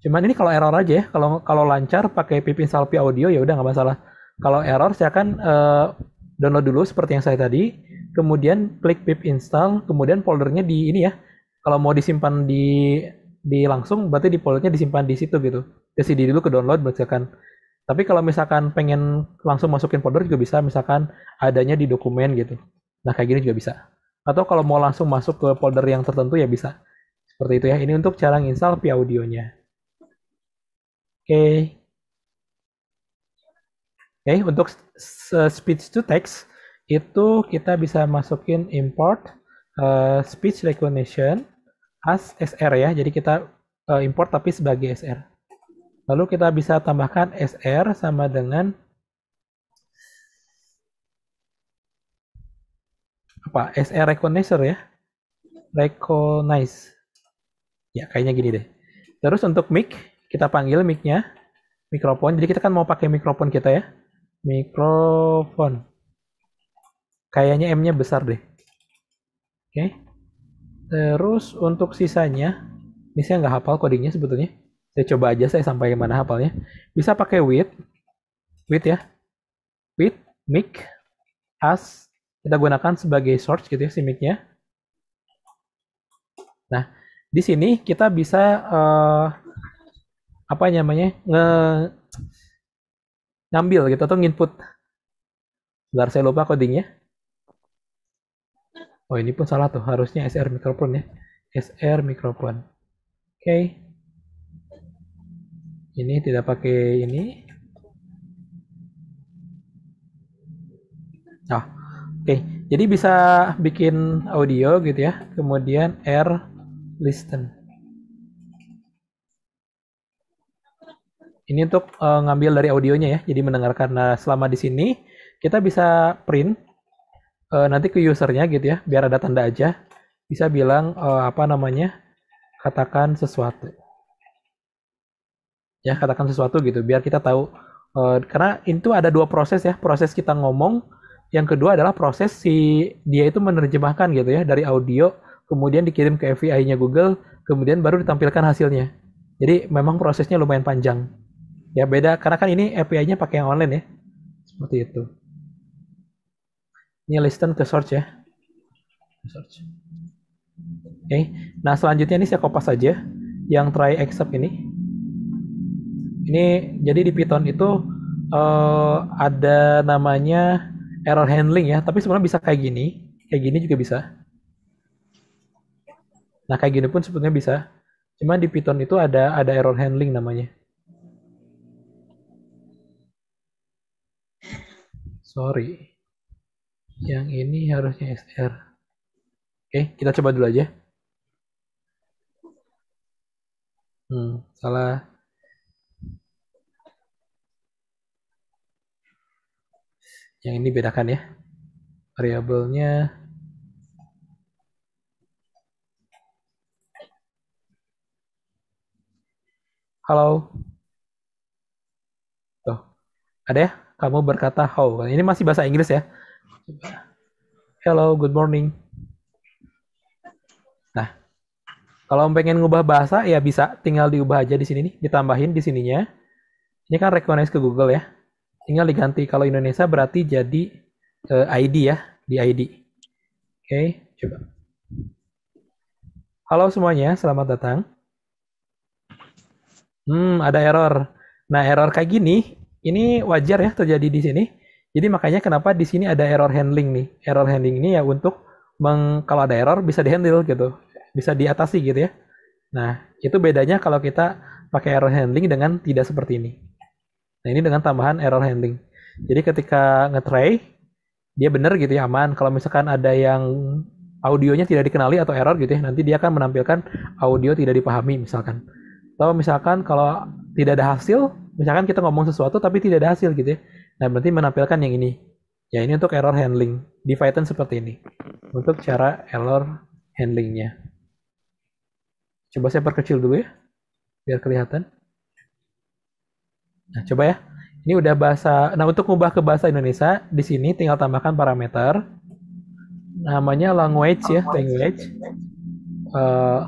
cuman ini kalau error aja ya kalau kalau lancar pakai pip install p audio ya udah nggak masalah kalau error saya uh, download dulu seperti yang saya tadi, kemudian klik pip install, kemudian foldernya di ini ya. Kalau mau disimpan di di langsung berarti di foldernya disimpan di situ gitu. Ke CD dulu ke download misalkan. Tapi kalau misalkan pengen langsung masukin folder juga bisa misalkan adanya di dokumen gitu. Nah, kayak gini juga bisa. Atau kalau mau langsung masuk ke folder yang tertentu ya bisa. Seperti itu ya. Ini untuk cara install via audionya. Oke. Okay. Oke, okay, untuk speech to text itu kita bisa masukin import uh, speech recognition as SR ya. Jadi kita uh, import tapi sebagai SR. Lalu kita bisa tambahkan SR sama dengan apa? SR recognizer ya. Recognize. Ya, kayaknya gini deh. Terus untuk mic, kita panggil mic-nya, mikrofon. Jadi kita kan mau pakai mikrofon kita ya mikrofon kayaknya M nya besar deh oke terus untuk sisanya ini saya nggak hafal codingnya sebetulnya saya coba aja saya sampai mana hafalnya bisa pakai with with ya with mic as kita gunakan sebagai source gitu ya si mic-nya nah di sini kita bisa uh, apa namanya nge ngambil gitu atau nginput. Sebentar saya lupa codingnya. Oh ini pun salah tuh, harusnya SR mikrofon ya. SR mikrofon. Oke. Okay. Ini tidak pakai ini. Nah, oke. Okay. Jadi bisa bikin audio gitu ya. Kemudian R listen. Ini untuk uh, ngambil dari audionya ya. Jadi mendengarkan nah, selama di sini kita bisa print uh, nanti ke usernya gitu ya, biar ada tanda aja. Bisa bilang uh, apa namanya? katakan sesuatu. Ya, katakan sesuatu gitu biar kita tahu uh, karena itu ada dua proses ya, proses kita ngomong, yang kedua adalah proses si dia itu menerjemahkan gitu ya dari audio kemudian dikirim ke API-nya Google, kemudian baru ditampilkan hasilnya. Jadi memang prosesnya lumayan panjang. Ya beda karena kan ini API-nya pakai yang online ya. Seperti itu. Ini listen ke search ya. Search. Oke. Okay. Nah, selanjutnya ini saya kopas saja yang try accept ini. Ini jadi di Python itu uh, ada namanya error handling ya, tapi sebenarnya bisa kayak gini. Kayak gini juga bisa. Nah, kayak gini pun sebetulnya bisa. Cuma di Python itu ada ada error handling namanya. Sorry. Yang ini harusnya SR. Oke, kita coba dulu aja. Hmm, salah. Yang ini bedakan ya. Variabelnya Halo. Tuh. Ada ya? kamu berkata how. Ini masih bahasa Inggris ya. Hello, good morning. Nah, kalau pengen ngubah bahasa ya bisa, tinggal diubah aja di sini nih, ditambahin di sininya. Ini kan recognize ke Google ya. Tinggal diganti kalau Indonesia berarti jadi uh, eh, ID ya, di ID. Oke, okay, coba. Halo semuanya, selamat datang. Hmm, ada error. Nah, error kayak gini ini wajar ya terjadi di sini. Jadi makanya kenapa di sini ada error handling nih. Error handling ini ya untuk meng, kalau ada error bisa dihandle gitu. Bisa diatasi gitu ya. Nah, itu bedanya kalau kita pakai error handling dengan tidak seperti ini. Nah, ini dengan tambahan error handling. Jadi ketika nge ngetray, dia benar gitu ya aman. Kalau misalkan ada yang audionya tidak dikenali atau error gitu ya, nanti dia akan menampilkan audio tidak dipahami misalkan. Atau misalkan kalau tidak ada hasil, misalkan kita ngomong sesuatu tapi tidak ada hasil gitu ya. Nah, berarti menampilkan yang ini. Ya, ini untuk error handling. Di Python seperti ini. Untuk cara error handlingnya. Coba saya perkecil dulu ya, biar kelihatan. Nah, coba ya. Ini udah bahasa. Nah, untuk mengubah ke bahasa Indonesia, di sini tinggal tambahkan parameter. Namanya language ya, language. Uh,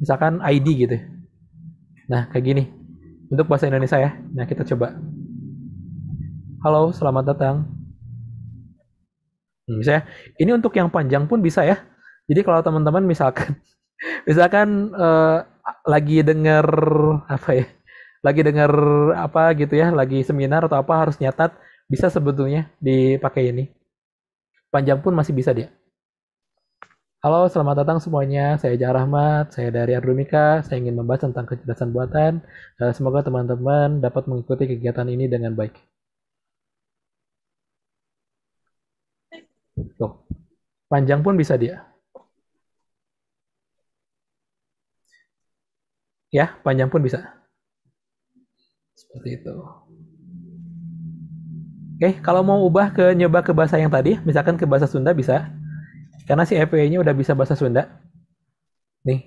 misalkan ID gitu. Nah, kayak gini untuk bahasa Indonesia ya. Nah, kita coba. Halo, selamat datang. Hmm, bisa ya. Ini untuk yang panjang pun bisa ya. Jadi kalau teman-teman misalkan misalkan uh, lagi dengar apa ya? Lagi dengar apa gitu ya, lagi seminar atau apa harus nyatat, bisa sebetulnya dipakai ini. Panjang pun masih bisa dia. Halo, selamat datang semuanya. Saya Jarah Rahmat, saya dari Adrumika. Saya ingin membahas tentang kecerdasan buatan. Eh, semoga teman-teman dapat mengikuti kegiatan ini dengan baik. Tuh, panjang pun bisa dia. Ya, panjang pun bisa. Seperti itu. Oke, kalau mau ubah ke nyoba ke bahasa yang tadi, misalkan ke bahasa Sunda bisa karena si EPI-nya udah bisa bahasa Sunda. Nih.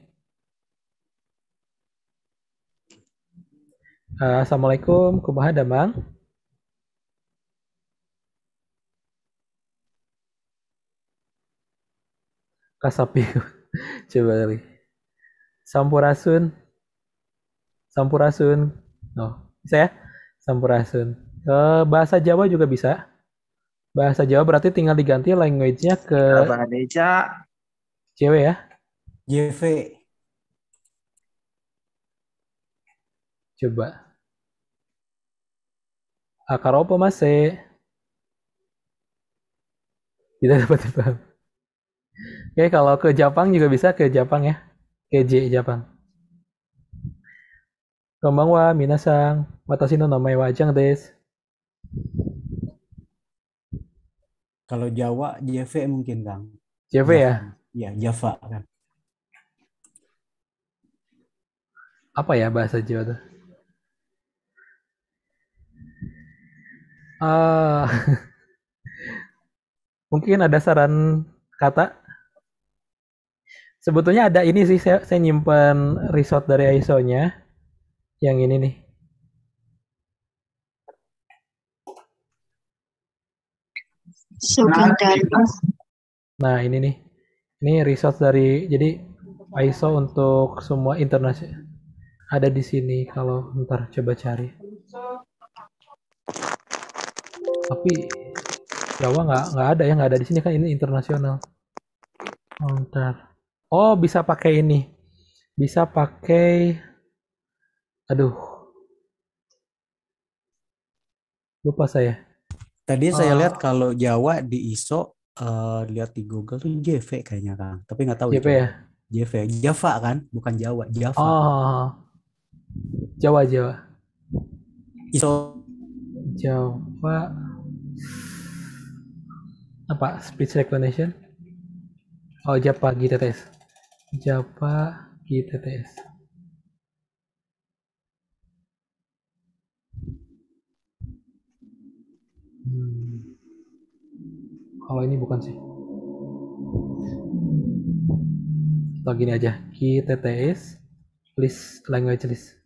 Uh, Assalamualaikum, kumaha damang. Kasapi. Coba lagi. Sampurasun. Sampurasun. Oh, bisa ya? Sampurasun. Eh, bahasa Jawa juga bisa bahasa Jawa berarti tinggal diganti language-nya ke bahasa JW ya. JV. Coba. Akar apa Mas? Kita dapat paham. Oke, kalau ke Jepang juga bisa ke Jepang ya. Ke J Jepang. wa minasang, watashi no namae wa Ajang desu. Kalau Jawa JV mungkin Kang. JV ya? Ya, Java kan. Apa ya bahasa Jawa tuh? Uh, mungkin ada saran kata? Sebetulnya ada ini sih saya, saya nyimpan resort dari ISO-nya. Yang ini nih. Nah, nah, ini nih. Ini resource dari jadi ISO untuk semua internasional ada di sini kalau ntar coba cari. Tapi Jawa nggak nggak ada ya nggak ada di sini kan ini internasional. Oh, ntar. Oh bisa pakai ini. Bisa pakai. Aduh. Lupa saya. Tadi uh, saya oh. lihat kalau Jawa di ISO uh, lihat di Google tuh JV kayaknya Kang, tapi nggak tahu JV itu. ya. JV, Java kan, bukan Jawa, Java. Oh, oh, oh. Jawa Jawa. ISO Jawa apa speech recognition? Oh Java GTTS. Java GTTS. kalau ini bukan sih atau gini aja QTTS list language list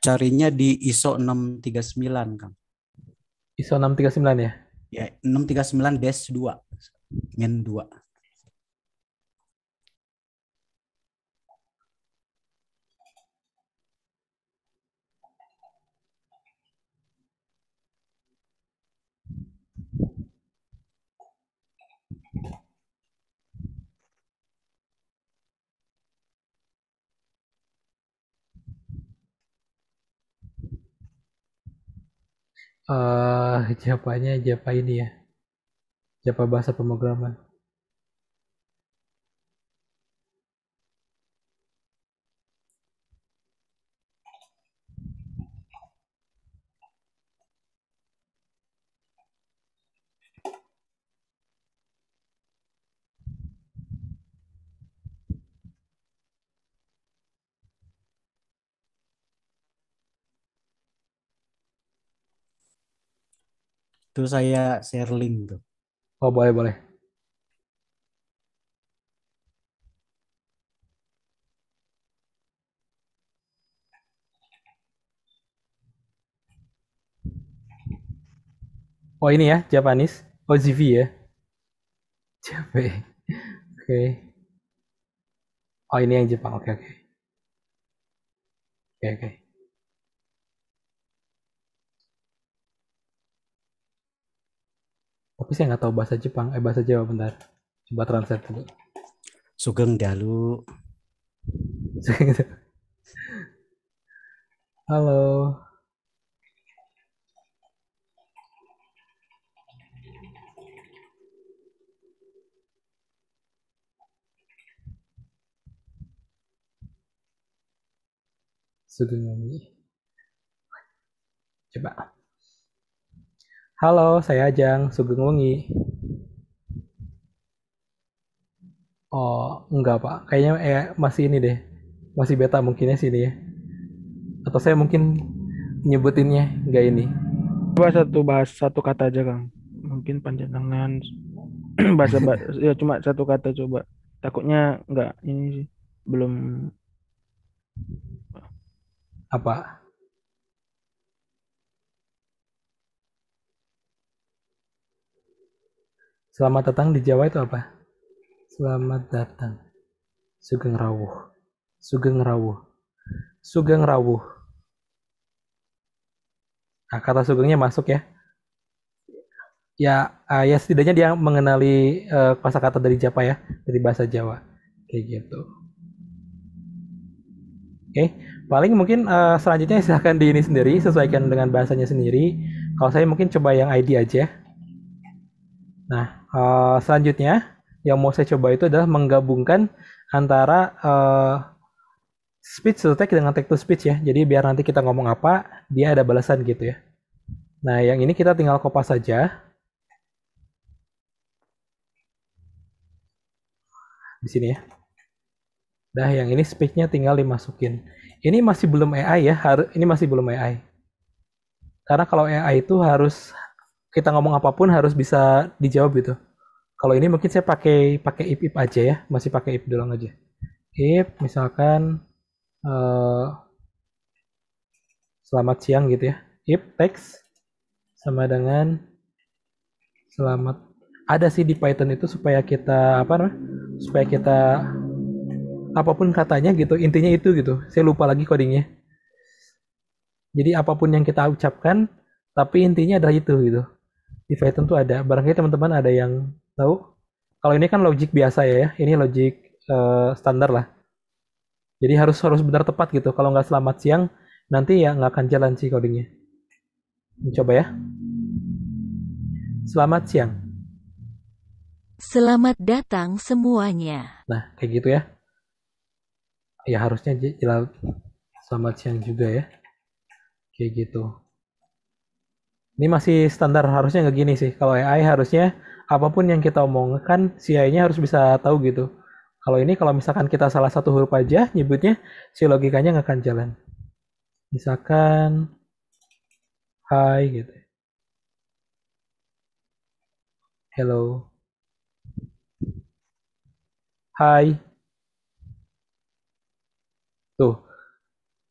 carinya di ISO 639 kan. ISO 639 ya? Ya, 639 base 2. Min 2. uh, eh, Japanya Japa ini ya Japa bahasa pemrograman itu saya share link tuh. Oh boleh boleh. Oh ini ya Japanis. Oh ya. Oke. Okay. Oh ini yang Jepang. Oke okay, oke. Okay. Oke okay, oke. Okay. Tapi saya nggak tahu bahasa Jepang, eh bahasa Jawa bentar. Coba translate dulu. Sugeng Dalu. Halo. Sugeng Coba. Halo, saya Ajang Sugeng Wengi. Oh, enggak Pak. Kayaknya eh, masih ini deh. Masih beta mungkinnya sini ya. Atau saya mungkin nyebutinnya enggak ini. Coba satu bahas satu kata aja, Kang. Mungkin panjenengan bahasa ya cuma satu kata coba. Takutnya enggak ini sih. Belum apa? Selamat datang di Jawa itu apa? Selamat datang. Sugeng rawuh. Sugeng rawuh. Sugeng rawuh. Nah, kata sugengnya masuk ya. Ya, uh, ya setidaknya dia mengenali uh, eh, kata dari Jawa ya, dari bahasa Jawa. Kayak gitu. Oke, paling mungkin uh, selanjutnya silahkan di ini sendiri, sesuaikan dengan bahasanya sendiri. Kalau saya mungkin coba yang ID aja. Nah, eh, selanjutnya yang mau saya coba itu adalah menggabungkan antara uh, speech to text dengan text to speech ya. Jadi biar nanti kita ngomong apa, dia ada balasan gitu ya. Nah, yang ini kita tinggal copy saja. Di sini ya. Nah, yang ini speech-nya tinggal dimasukin. Ini masih belum AI ya, ini masih belum AI. Karena kalau AI itu harus kita ngomong apapun harus bisa dijawab gitu. Kalau ini mungkin saya pakai pakai if if aja ya, masih pakai if doang aja. If misalkan uh, selamat siang gitu ya. If text sama dengan selamat ada sih di Python itu supaya kita apa namanya? supaya kita apapun katanya gitu, intinya itu gitu. Saya lupa lagi codingnya. Jadi apapun yang kita ucapkan, tapi intinya adalah itu gitu di Python tuh ada. Barangkali teman-teman ada yang tahu. Kalau ini kan logic biasa ya, ya. ini logic uh, standar lah. Jadi harus harus benar tepat gitu. Kalau nggak selamat siang, nanti ya nggak akan jalan sih codingnya. Coba ya. Selamat siang. Selamat datang semuanya. Nah, kayak gitu ya. Ya harusnya jelas selamat siang juga ya. Kayak gitu. Ini masih standar harusnya nggak gini sih. Kalau AI harusnya apapun yang kita omongkan, si AI-nya harus bisa tahu gitu. Kalau ini kalau misalkan kita salah satu huruf aja nyebutnya, si logikanya nggak akan jalan. Misalkan hi, gitu. Hello. hi. Tuh.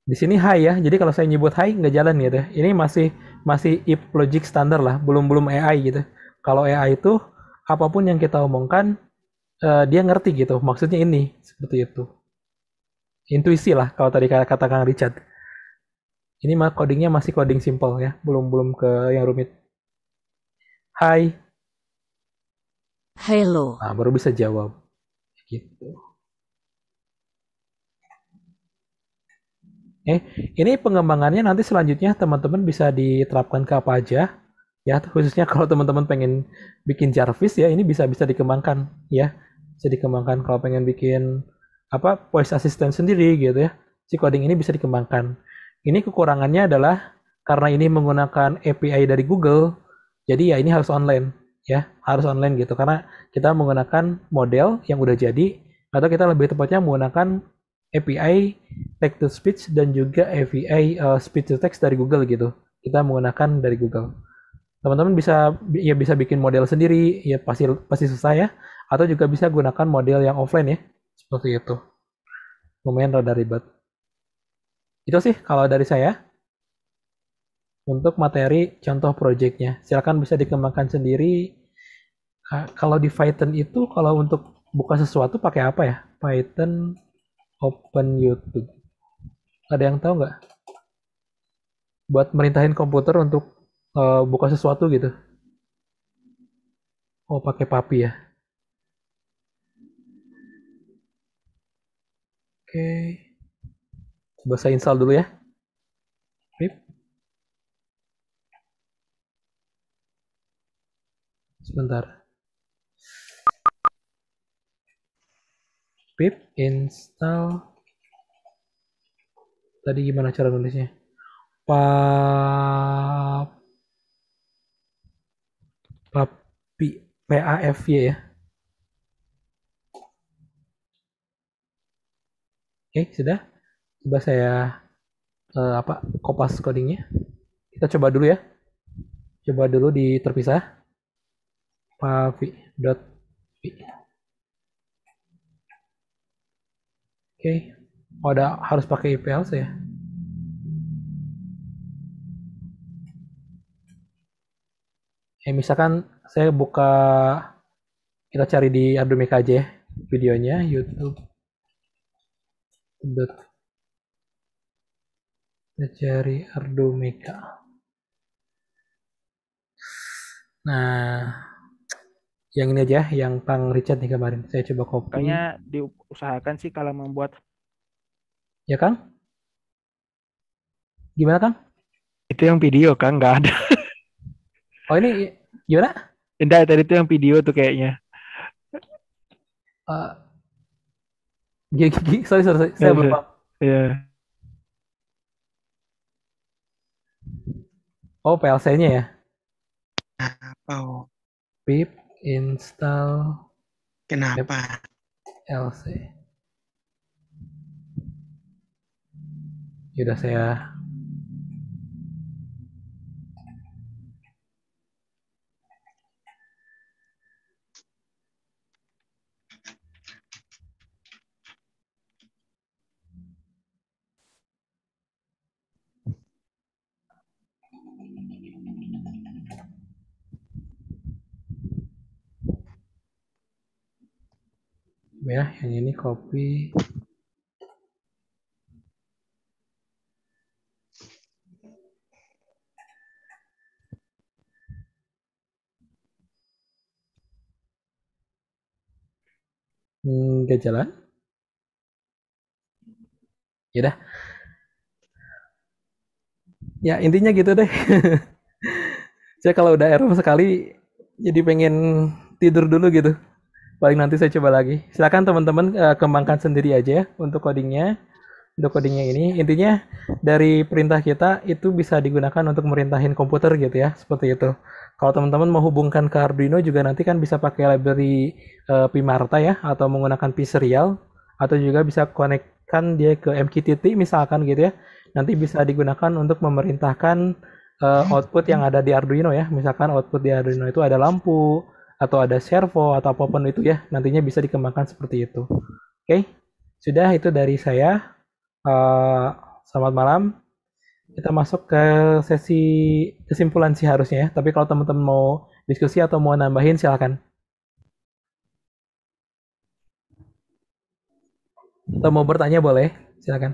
Di sini hi ya. Jadi kalau saya nyebut hi nggak jalan gitu. Ini masih masih if logic standar lah, belum belum AI gitu. Kalau AI itu apapun yang kita omongkan uh, dia ngerti gitu, maksudnya ini seperti itu. Intuisi lah kalau tadi kata, Kang Richard. Ini mah codingnya masih coding simple ya, belum belum ke yang rumit. Hai. Hello. Nah, baru bisa jawab. Gitu. Eh, ini pengembangannya nanti selanjutnya teman-teman bisa diterapkan ke apa aja ya khususnya kalau teman-teman pengen bikin Jarvis ya ini bisa bisa dikembangkan ya bisa dikembangkan kalau pengen bikin apa voice assistant sendiri gitu ya si coding ini bisa dikembangkan ini kekurangannya adalah karena ini menggunakan API dari Google jadi ya ini harus online ya harus online gitu karena kita menggunakan model yang udah jadi atau kita lebih tepatnya menggunakan API text to speech dan juga API uh, eh, speech to text dari Google gitu. Kita menggunakan dari Google. Teman-teman bisa ya bisa bikin model sendiri, ya pasti pasti susah ya. Atau juga bisa gunakan model yang offline ya, seperti itu. Lumayan rada ribet. Itu sih kalau dari saya. Untuk materi contoh projectnya, silakan bisa dikembangkan sendiri. Kalau di Python itu kalau untuk buka sesuatu pakai apa ya? Python open YouTube. Ada yang tahu nggak? Buat merintahin komputer untuk uh, buka sesuatu gitu. Oh, pakai papi ya. Oke. Coba saya install dulu ya. Rip. Sebentar. pip install tadi gimana cara nulisnya pap paf p a f y ya oke sudah coba saya uh, apa kopas codingnya kita coba dulu ya coba dulu di terpisah pavi dot okay. Oh, ada harus pakai IPL ya Eh misalkan saya buka kita cari di Abdomic aja ya, videonya YouTube dot kita cari Ardomika. Nah, yang ini aja yang Kang Richard nih kemarin saya coba copy kayaknya diusahakan sih kalau membuat ya Kang gimana Kang itu yang video Kang nggak ada oh ini gimana tidak tadi itu yang video tuh kayaknya uh, eh, gigi sorry sorry, sorry. saya lupa ya iya. oh PLC-nya ya apa oh. Pip install kenapa LC. Yaudah saya ya yang ini copy nggak hmm, jalan udah. Ya, ya intinya gitu deh. Saya kalau udah error sekali jadi pengen tidur dulu gitu paling nanti saya coba lagi silakan teman-teman uh, kembangkan sendiri aja ya untuk codingnya untuk codingnya ini intinya dari perintah kita itu bisa digunakan untuk merintahin komputer gitu ya seperti itu kalau teman-teman mau hubungkan ke Arduino juga nanti kan bisa pakai library uh, Pimarta ya atau menggunakan P-Serial atau juga bisa konekkan dia ke MQTT misalkan gitu ya nanti bisa digunakan untuk memerintahkan uh, output yang ada di Arduino ya misalkan output di Arduino itu ada lampu atau ada servo atau apapun itu ya nantinya bisa dikembangkan seperti itu. Oke, okay? sudah itu dari saya. Uh, selamat malam. Kita masuk ke sesi kesimpulan sih harusnya ya. Tapi kalau teman-teman mau diskusi atau mau nambahin silahkan. Atau mau bertanya boleh, silahkan.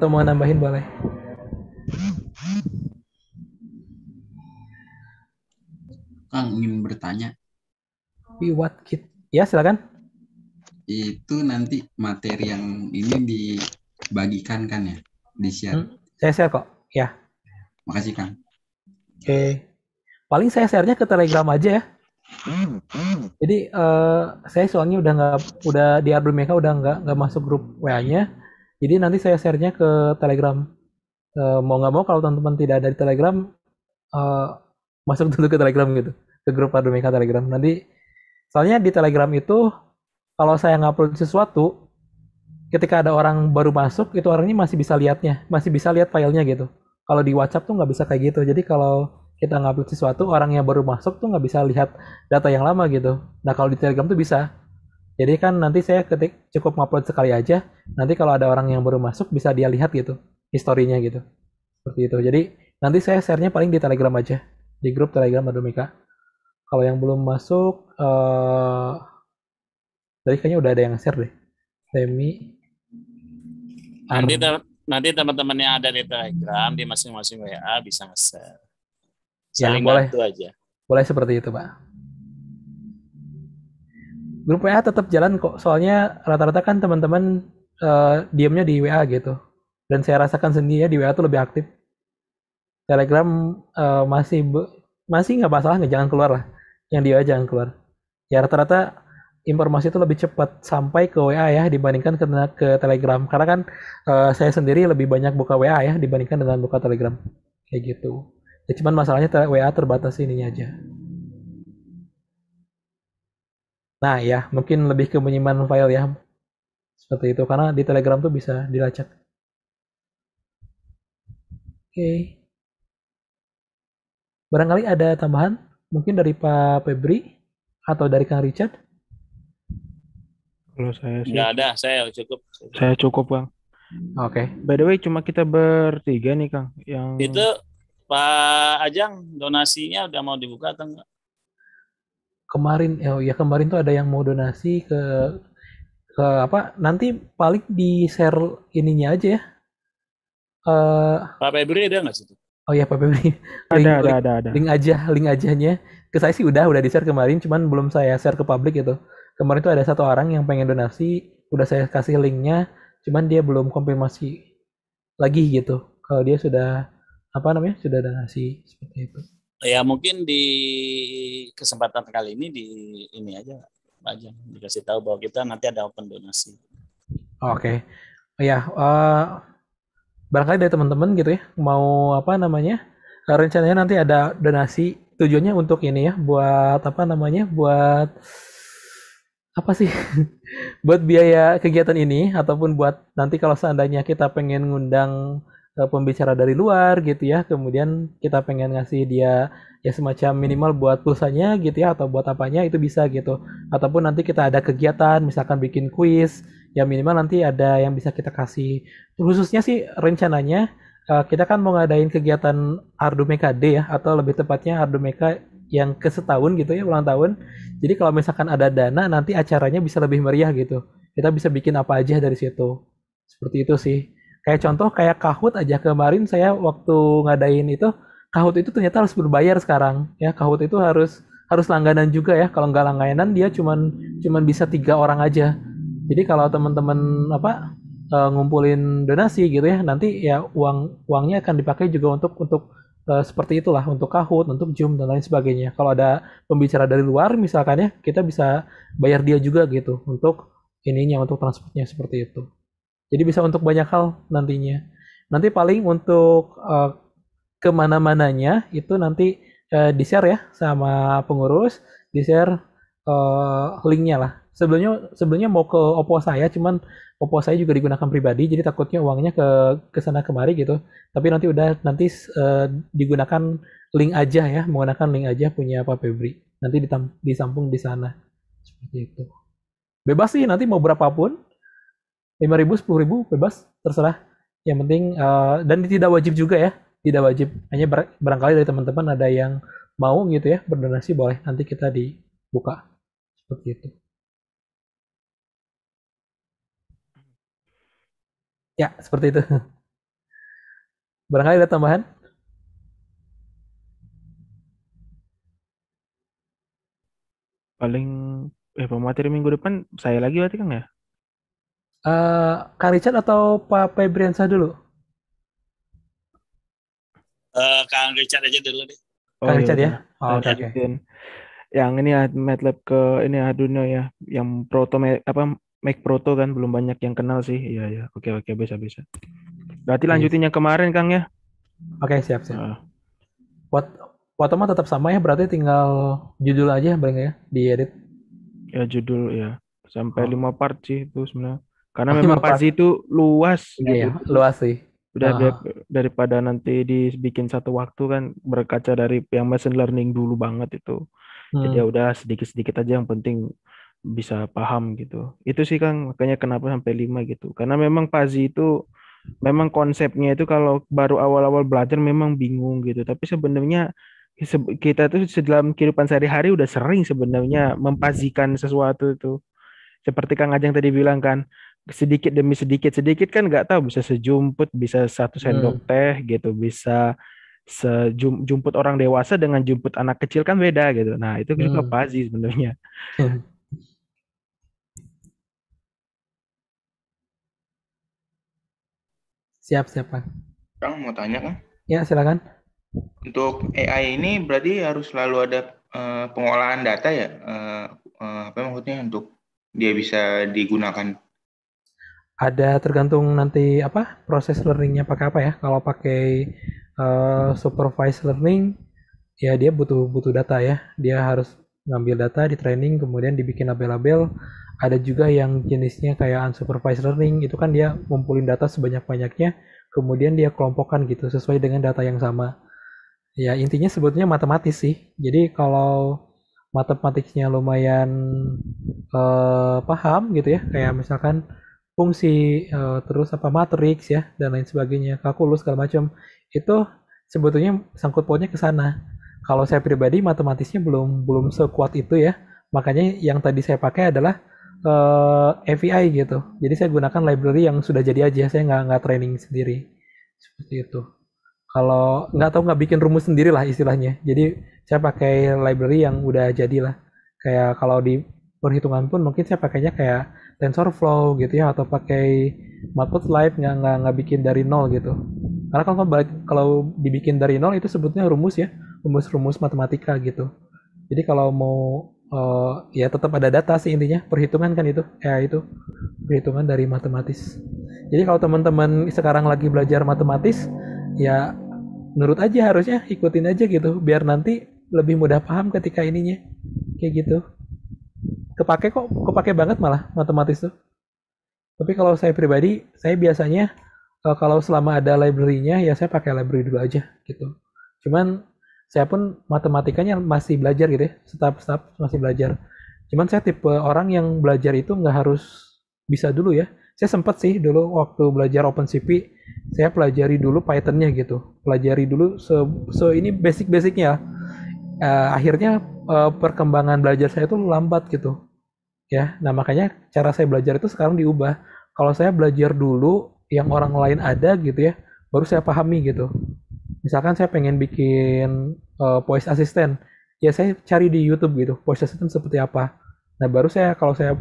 Atau mau nambahin boleh. Kang ingin bertanya. We what kid? Ya silakan. Itu nanti materi yang ini dibagikan kan ya, di share. Hmm, saya share kok. Ya. Makasih Kang. Oke. Okay. Paling saya sharenya ke Telegram aja ya. Jadi uh, saya soalnya udah nggak udah di album mereka udah nggak nggak masuk grup WA-nya. Jadi nanti saya sharenya ke Telegram. Uh, mau nggak mau kalau teman-teman tidak ada di Telegram, uh, masuk dulu ke Telegram gitu ke grup Akademika Telegram nanti soalnya di Telegram itu kalau saya ngupload sesuatu ketika ada orang baru masuk itu orangnya masih bisa lihatnya masih bisa lihat filenya gitu kalau di WhatsApp tuh nggak bisa kayak gitu jadi kalau kita ngupload sesuatu orang yang baru masuk tuh nggak bisa lihat data yang lama gitu nah kalau di Telegram tuh bisa jadi kan nanti saya ketik cukup ngupload sekali aja nanti kalau ada orang yang baru masuk bisa dia lihat gitu historinya gitu seperti itu jadi nanti saya sharenya paling di Telegram aja di grup Telegram Mika. Kalau yang belum masuk, uh, tadi kayaknya udah ada yang share deh. Semi. Nanti, nanti teman-teman yang ada di Telegram di masing-masing WA bisa nge-share. Ya, Saling ya, boleh. aja. Boleh seperti itu, Pak. Grup WA tetap jalan kok, soalnya rata-rata kan teman-teman uh, eh, diamnya di WA gitu. Dan saya rasakan sendiri ya di WA tuh lebih aktif Telegram uh, eh, masih masih nggak masalah nih, jangan keluar lah. Yang dia jangan keluar. Ya rata-rata informasi itu lebih cepat sampai ke WA ya dibandingkan ke, ke Telegram. Karena kan uh, saya sendiri lebih banyak buka WA ya dibandingkan dengan buka Telegram. Kayak gitu. Ya cuman masalahnya WA terbatas ininya aja. Nah ya, mungkin lebih ke menyimpan file ya. Seperti itu, karena di Telegram tuh bisa dilacak. Oke. Okay. Barangkali ada tambahan mungkin dari Pak Febri atau dari Kang Richard? Kalau saya sih. Nggak ada, saya cukup. Saya cukup, bang Oke. Okay. By the way, cuma kita bertiga nih, Kang. Yang Itu Pak Ajang donasinya udah mau dibuka atau enggak? Kemarin ya, ya kemarin tuh ada yang mau donasi ke ke apa? Nanti paling di share ininya aja ya. Uh, Pak Febri ada nggak situ? Oh iya Pak Febri. Ada, ada, link, ada, ada. Link aja, link ajanya. Ke saya sih udah, udah di-share kemarin, cuman belum saya share ke publik gitu. Kemarin tuh ada satu orang yang pengen donasi, udah saya kasih linknya, cuman dia belum konfirmasi lagi gitu. Kalau dia sudah apa namanya sudah donasi seperti itu. Ya mungkin di kesempatan kali ini di ini aja Pak aja dikasih tahu bahwa kita nanti ada open donasi. Oke. Okay. Oh ya, uh, barangkali dari teman-teman gitu ya mau apa namanya eh, rencananya nanti ada donasi tujuannya untuk ini ya buat apa namanya buat apa sih buat biaya kegiatan ini ataupun buat nanti kalau seandainya kita pengen ngundang uh, pembicara dari luar gitu ya kemudian kita pengen ngasih dia ya semacam minimal buat pulsanya gitu ya atau buat apanya itu bisa gitu ataupun nanti kita ada kegiatan misalkan bikin kuis ya minimal nanti ada yang bisa kita kasih khususnya sih rencananya eh, kita kan mau ngadain kegiatan Ardumeka D ya atau lebih tepatnya Ardumeka yang ke setahun gitu ya ulang tahun jadi kalau misalkan ada dana nanti acaranya bisa lebih meriah gitu kita bisa bikin apa aja dari situ seperti itu sih Kayak contoh kayak Kahoot aja kemarin saya waktu ngadain itu Kahoot itu ternyata harus berbayar sekarang ya Kahoot itu harus harus langganan juga ya kalau nggak langganan dia cuman cuman bisa tiga orang aja jadi kalau teman-teman apa e, ngumpulin donasi gitu ya nanti ya uang uangnya akan dipakai juga untuk untuk e, seperti itulah untuk Kahoot untuk Zoom dan lain sebagainya kalau ada pembicara dari luar misalkan ya kita bisa bayar dia juga gitu untuk ininya untuk transportnya seperti itu jadi bisa untuk banyak hal nantinya. Nanti paling untuk uh, kemana-mananya itu nanti uh, di-share ya sama pengurus, di-share uh, linknya lah. Sebelumnya sebelumnya mau ke Oppo saya, cuman Oppo saya juga digunakan pribadi, jadi takutnya uangnya ke ke sana kemari gitu. Tapi nanti udah nanti uh, digunakan link aja ya, menggunakan link aja punya Pak Febri. Nanti ditam, disampung di sana seperti itu. Bebas sih nanti mau berapapun, lima ribu sepuluh ribu bebas terserah yang penting uh, dan tidak wajib juga ya tidak wajib hanya barangkali dari teman-teman ada yang mau gitu ya berdonasi boleh nanti kita dibuka seperti itu ya seperti itu barangkali ada tambahan paling eh pemateri minggu depan saya lagi berarti kan ya Uh, eh, Kang Richard atau Pak Febriansa dulu? Uh, Kang Richard aja dulu deh. Oh, iya, ya? oh, Kang Richard ya? Oh, oke. Okay. Yang ini ya MATLAB ke ini Arduino ya, ya, yang proto apa Mac Proto kan belum banyak yang kenal sih. Iya ya. Oke oke bisa bisa. Berarti iya. lanjutin yes. kemarin Kang ya? Oke, okay, siap siap. Uh. What mah tetap sama ya, berarti tinggal judul aja paling ya di edit. Ya judul ya. Sampai oh. part sih itu sebenarnya. Karena oh, memang Pazi itu luas. Iya, gitu. luas sih. Udah uh. daripada nanti dibikin satu waktu kan berkaca dari yang machine learning dulu banget itu. Ya hmm. Jadi udah sedikit-sedikit aja yang penting bisa paham gitu. Itu sih Kang makanya kenapa sampai lima gitu. Karena memang Pazi itu memang konsepnya itu kalau baru awal-awal belajar memang bingung gitu. Tapi sebenarnya kita tuh dalam kehidupan sehari-hari udah sering sebenarnya hmm. mempazikan sesuatu itu. Seperti Kang Ajeng tadi bilang kan, sedikit demi sedikit sedikit kan nggak tahu bisa sejumput bisa satu hmm. sendok hmm. teh gitu bisa sejumput orang dewasa dengan jumput anak kecil kan beda gitu nah itu hmm. juga pasti sebenarnya hmm. siap siapa kan Kang mau tanya kan ya silakan untuk AI ini berarti harus selalu ada uh, pengolahan data ya uh, uh, apa maksudnya untuk dia bisa digunakan ada tergantung nanti apa proses learningnya pakai apa ya kalau pakai uh, supervised learning ya dia butuh butuh data ya dia harus ngambil data di training kemudian dibikin label-label ada juga yang jenisnya kayak unsupervised learning itu kan dia ngumpulin data sebanyak-banyaknya kemudian dia kelompokkan gitu sesuai dengan data yang sama ya intinya sebetulnya matematis sih jadi kalau matematiknya lumayan uh, paham gitu ya kayak misalkan fungsi uh, terus apa matriks ya dan lain sebagainya kalkulus segala macam itu sebetulnya sangkut pautnya ke sana kalau saya pribadi matematisnya belum belum sekuat itu ya makanya yang tadi saya pakai adalah uh, gitu jadi saya gunakan library yang sudah jadi aja saya nggak nggak training sendiri seperti itu kalau nggak tahu nggak bikin rumus sendiri lah istilahnya jadi saya pakai library yang udah jadi lah kayak kalau di perhitungan pun mungkin saya pakainya kayak TensorFlow gitu ya atau pakai matplotlib nggak nggak nggak bikin dari nol gitu karena kalau balik kalau dibikin dari nol itu sebutnya rumus ya rumus-rumus matematika gitu jadi kalau mau uh, ya tetap ada data sih intinya perhitungan kan itu ya itu perhitungan dari matematis jadi kalau teman-teman sekarang lagi belajar matematis ya nurut aja harusnya ikutin aja gitu biar nanti lebih mudah paham ketika ininya kayak gitu kepake kok kepake banget malah matematis tuh tapi kalau saya pribadi saya biasanya eh, kalau selama ada library-nya ya saya pakai library dulu aja gitu cuman saya pun matematikanya masih belajar gitu ya setap-setap masih belajar cuman saya tipe orang yang belajar itu nggak harus bisa dulu ya saya sempat sih dulu waktu belajar OpenCP saya pelajari dulu python gitu pelajari dulu so, so ini basic-basicnya uh, akhirnya uh, perkembangan belajar saya itu lambat gitu ya nah makanya cara saya belajar itu sekarang diubah kalau saya belajar dulu yang orang lain ada gitu ya baru saya pahami gitu misalkan saya pengen bikin uh, voice assistant ya saya cari di YouTube gitu voice assistant seperti apa nah baru saya kalau saya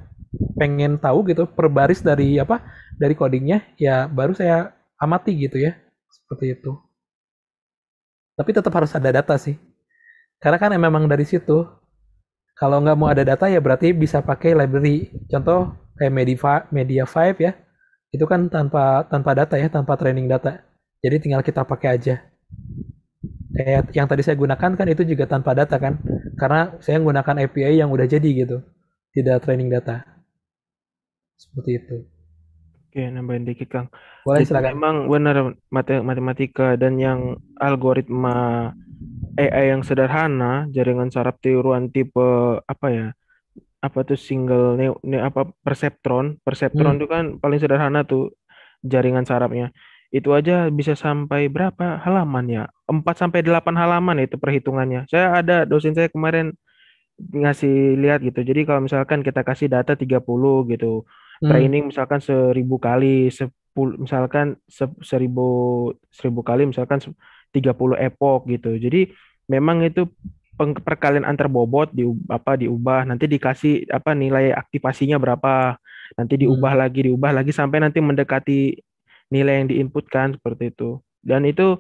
pengen tahu gitu per baris dari apa dari codingnya ya baru saya amati gitu ya seperti itu tapi tetap harus ada data sih karena kan memang dari situ kalau nggak mau ada data ya berarti bisa pakai library. Contoh kayak Media Media five ya. Itu kan tanpa tanpa data ya, tanpa training data. Jadi tinggal kita pakai aja. Kayak yang tadi saya gunakan kan itu juga tanpa data kan. Karena saya menggunakan API yang udah jadi gitu. Tidak training data. Seperti itu. Oke, nambahin dikit Kang. Boleh Jadi silakan. Memang benar matematika dan yang algoritma AI yang sederhana, jaringan saraf tiruan tipe apa ya? Apa tuh single ne, ne apa perceptron? Perceptron itu hmm. kan paling sederhana tuh jaringan sarafnya. Itu aja bisa sampai berapa halaman ya? 4 sampai 8 halaman itu perhitungannya. Saya ada dosen saya kemarin ngasih lihat gitu. Jadi kalau misalkan kita kasih data 30 gitu. Hmm. Training misalkan seribu kali, sepul misalkan seribu seribu kali misalkan 30 epok gitu. Jadi memang itu perkalian antar bobot di apa diubah nanti dikasih apa nilai aktivasinya berapa nanti hmm. diubah hmm. lagi diubah lagi sampai nanti mendekati nilai yang diinputkan seperti itu dan itu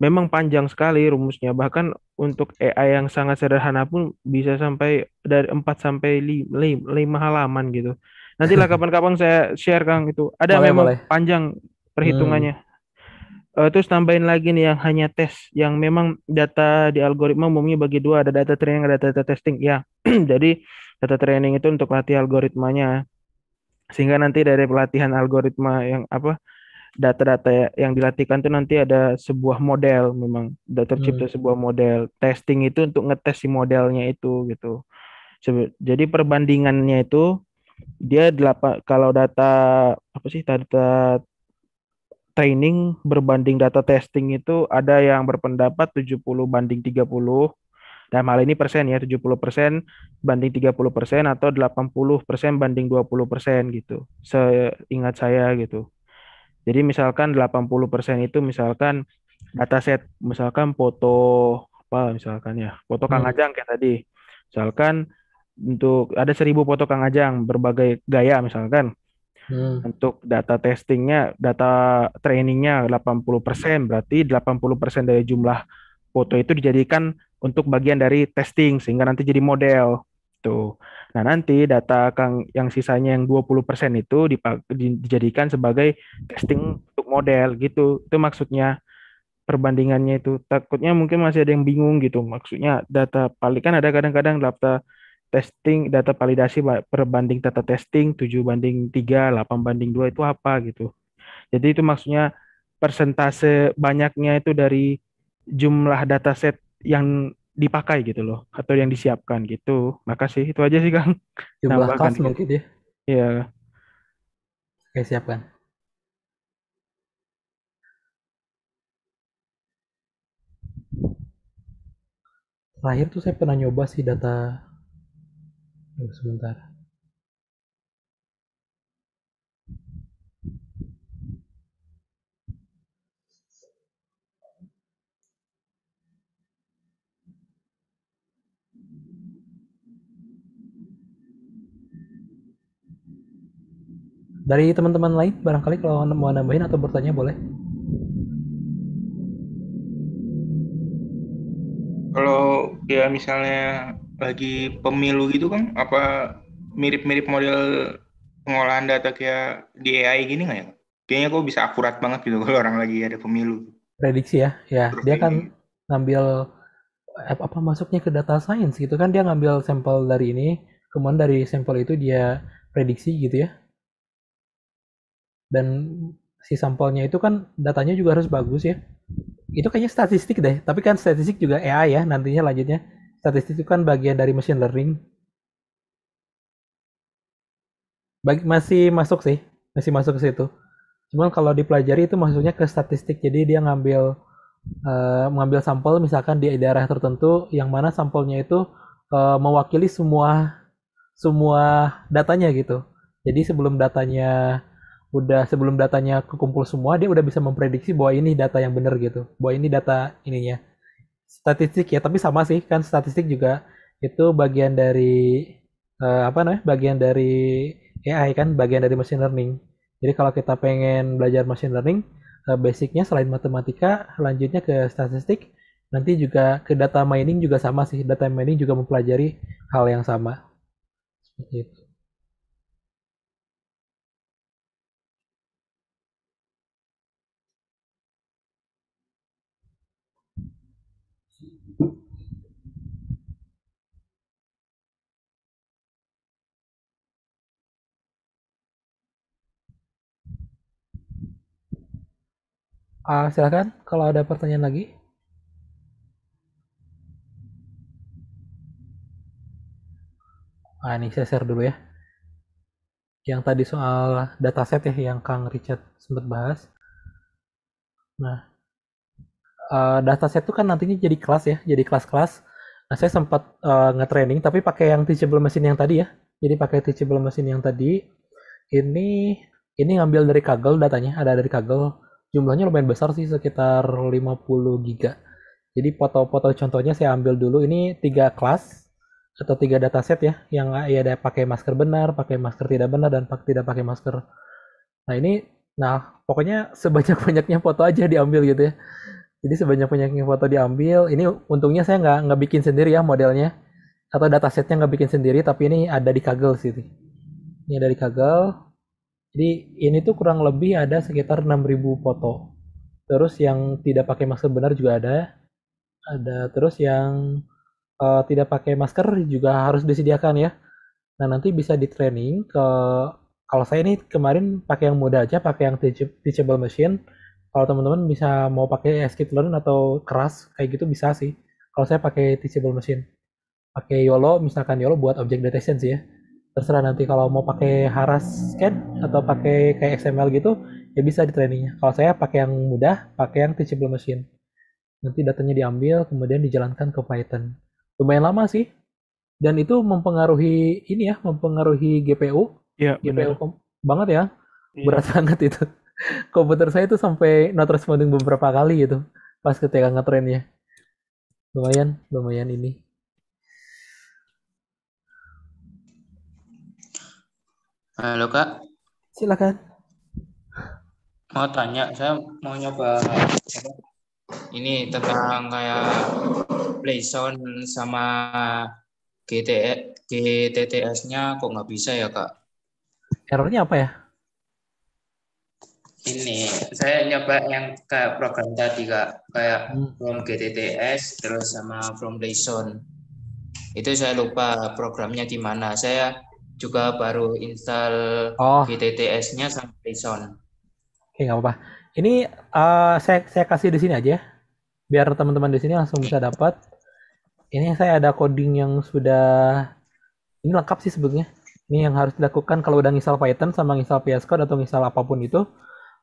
memang panjang sekali rumusnya bahkan untuk AI yang sangat sederhana pun bisa sampai dari 4 sampai 5, halaman gitu nantilah kapan-kapan saya share Kang itu ada boleh, memang boleh. panjang perhitungannya hmm. Uh, terus tambahin lagi nih yang hanya tes, yang memang data di algoritma umumnya bagi dua, ada data training, ada data testing. Ya, jadi data training itu untuk latih algoritmanya, sehingga nanti dari pelatihan algoritma yang apa data-data yang dilatihkan itu nanti ada sebuah model memang data tercipta hmm. sebuah model testing itu untuk ngetes si modelnya itu gitu jadi perbandingannya itu dia delapan kalau data apa sih data training berbanding data testing itu ada yang berpendapat 70 banding 30 dan hal ini persen ya 70 persen banding 30 persen atau 80 persen banding 20 persen gitu seingat saya gitu jadi misalkan 80 persen itu misalkan data set misalkan foto apa misalkan ya foto hmm. Kang Ajang kayak tadi misalkan untuk ada seribu foto Kang Ajang berbagai gaya misalkan Hmm. Untuk data testingnya, data trainingnya 80%, berarti 80% dari jumlah foto itu dijadikan untuk bagian dari testing sehingga nanti jadi model tuh. Nah, nanti data Kang yang sisanya yang 20% itu dijadikan sebagai testing untuk model gitu. Itu maksudnya perbandingannya itu. Takutnya mungkin masih ada yang bingung gitu. Maksudnya data paling kan ada kadang-kadang data testing data validasi perbanding data testing 7 banding 3, 8 banding 2 itu apa gitu. Jadi itu maksudnya persentase banyaknya itu dari jumlah data set yang dipakai gitu loh atau yang disiapkan gitu. Makasih itu aja sih Kang. Jumlah kelas gitu. mungkin ya. Iya. Oke, siapkan. Terakhir tuh saya pernah nyoba sih data Tunggu sebentar. Dari teman-teman lain, barangkali kalau mau nambahin atau bertanya boleh. Kalau ya misalnya bagi pemilu gitu kan apa mirip-mirip model pengolahan data kayak di AI gini nggak ya? Kayaknya kok bisa akurat banget gitu kalau orang lagi ada pemilu. Prediksi ya, ya Terus dia kan ini. kan ngambil eh, apa masuknya ke data science gitu kan dia ngambil sampel dari ini, kemudian dari sampel itu dia prediksi gitu ya. Dan si sampelnya itu kan datanya juga harus bagus ya. Itu kayaknya statistik deh, tapi kan statistik juga AI ya nantinya lanjutnya statistik itu kan bagian dari machine learning. Bagi, masih masuk sih, masih masuk ke situ. Cuman kalau dipelajari itu maksudnya ke statistik, jadi dia ngambil uh, mengambil sampel misalkan di daerah tertentu yang mana sampelnya itu uh, mewakili semua semua datanya gitu. Jadi sebelum datanya udah sebelum datanya kekumpul semua dia udah bisa memprediksi bahwa ini data yang benar gitu bahwa ini data ininya statistik ya tapi sama sih kan statistik juga itu bagian dari uh, apa namanya bagian dari AI kan bagian dari machine learning jadi kalau kita pengen belajar machine learning uh, basicnya selain matematika lanjutnya ke statistik nanti juga ke data mining juga sama sih data mining juga mempelajari hal yang sama seperti itu uh, ah, silahkan kalau ada pertanyaan lagi Nah, ini saya share dulu ya. Yang tadi soal dataset ya, yang Kang Richard sempat bahas. Nah, uh, dataset itu kan nantinya jadi kelas ya, jadi kelas-kelas. Nah, saya sempat uh, nge-training, tapi pakai yang teachable mesin yang tadi ya. Jadi pakai teachable mesin yang tadi. Ini ini ngambil dari Kaggle datanya, ada dari Kaggle jumlahnya lumayan besar sih sekitar 50 giga. Jadi foto-foto contohnya saya ambil dulu ini tiga kelas atau tiga dataset ya yang ya ada pakai masker benar, pakai masker tidak benar dan pakai tidak pakai masker. Nah ini nah pokoknya sebanyak-banyaknya foto aja diambil gitu ya. Jadi sebanyak-banyaknya foto diambil. Ini untungnya saya nggak nggak bikin sendiri ya modelnya atau datasetnya nggak bikin sendiri tapi ini ada di Kaggle sih. Ini ada di Kaggle jadi ini tuh kurang lebih ada sekitar 6.000 foto. Terus yang tidak pakai masker benar juga ada. Ada terus yang uh, tidak pakai masker juga harus disediakan ya. Nah nanti bisa di training ke kalau saya ini kemarin pakai yang mudah aja, pakai yang teachable machine. Kalau teman-teman bisa mau pakai skid learn atau keras kayak gitu bisa sih. Kalau saya pakai teachable machine. Pakai YOLO, misalkan YOLO buat object detection sih ya terserah nanti kalau mau pakai Haras scan atau pakai kayak XML gitu ya bisa di trainingnya kalau saya pakai yang mudah pakai yang teachable machine nanti datanya diambil kemudian dijalankan ke Python lumayan lama sih dan itu mempengaruhi ini ya mempengaruhi GPU ya, GPU kom. banget ya ya. berat banget itu komputer saya itu sampai not responding beberapa kali gitu pas ketika ya lumayan lumayan ini Halo Kak. Silakan. Mau tanya, saya mau nyoba ini tentang kayak playzone sama gts e, GTTS-nya kok nggak bisa ya Kak? Errornya apa ya? Ini saya nyoba yang kayak program tadi Kak, kayak hmm. from GTTS terus sama from playzone. Itu saya lupa programnya di mana Saya juga baru install oh. GTTS-nya sama JSON. Oke, nggak apa-apa. Ini uh, saya saya kasih di sini aja ya. biar teman-teman di sini langsung bisa dapat. Ini saya ada coding yang sudah ini lengkap sih sebetulnya. Ini yang harus dilakukan kalau udah ngisal Python sama ngisal VS Code atau ngisal apapun itu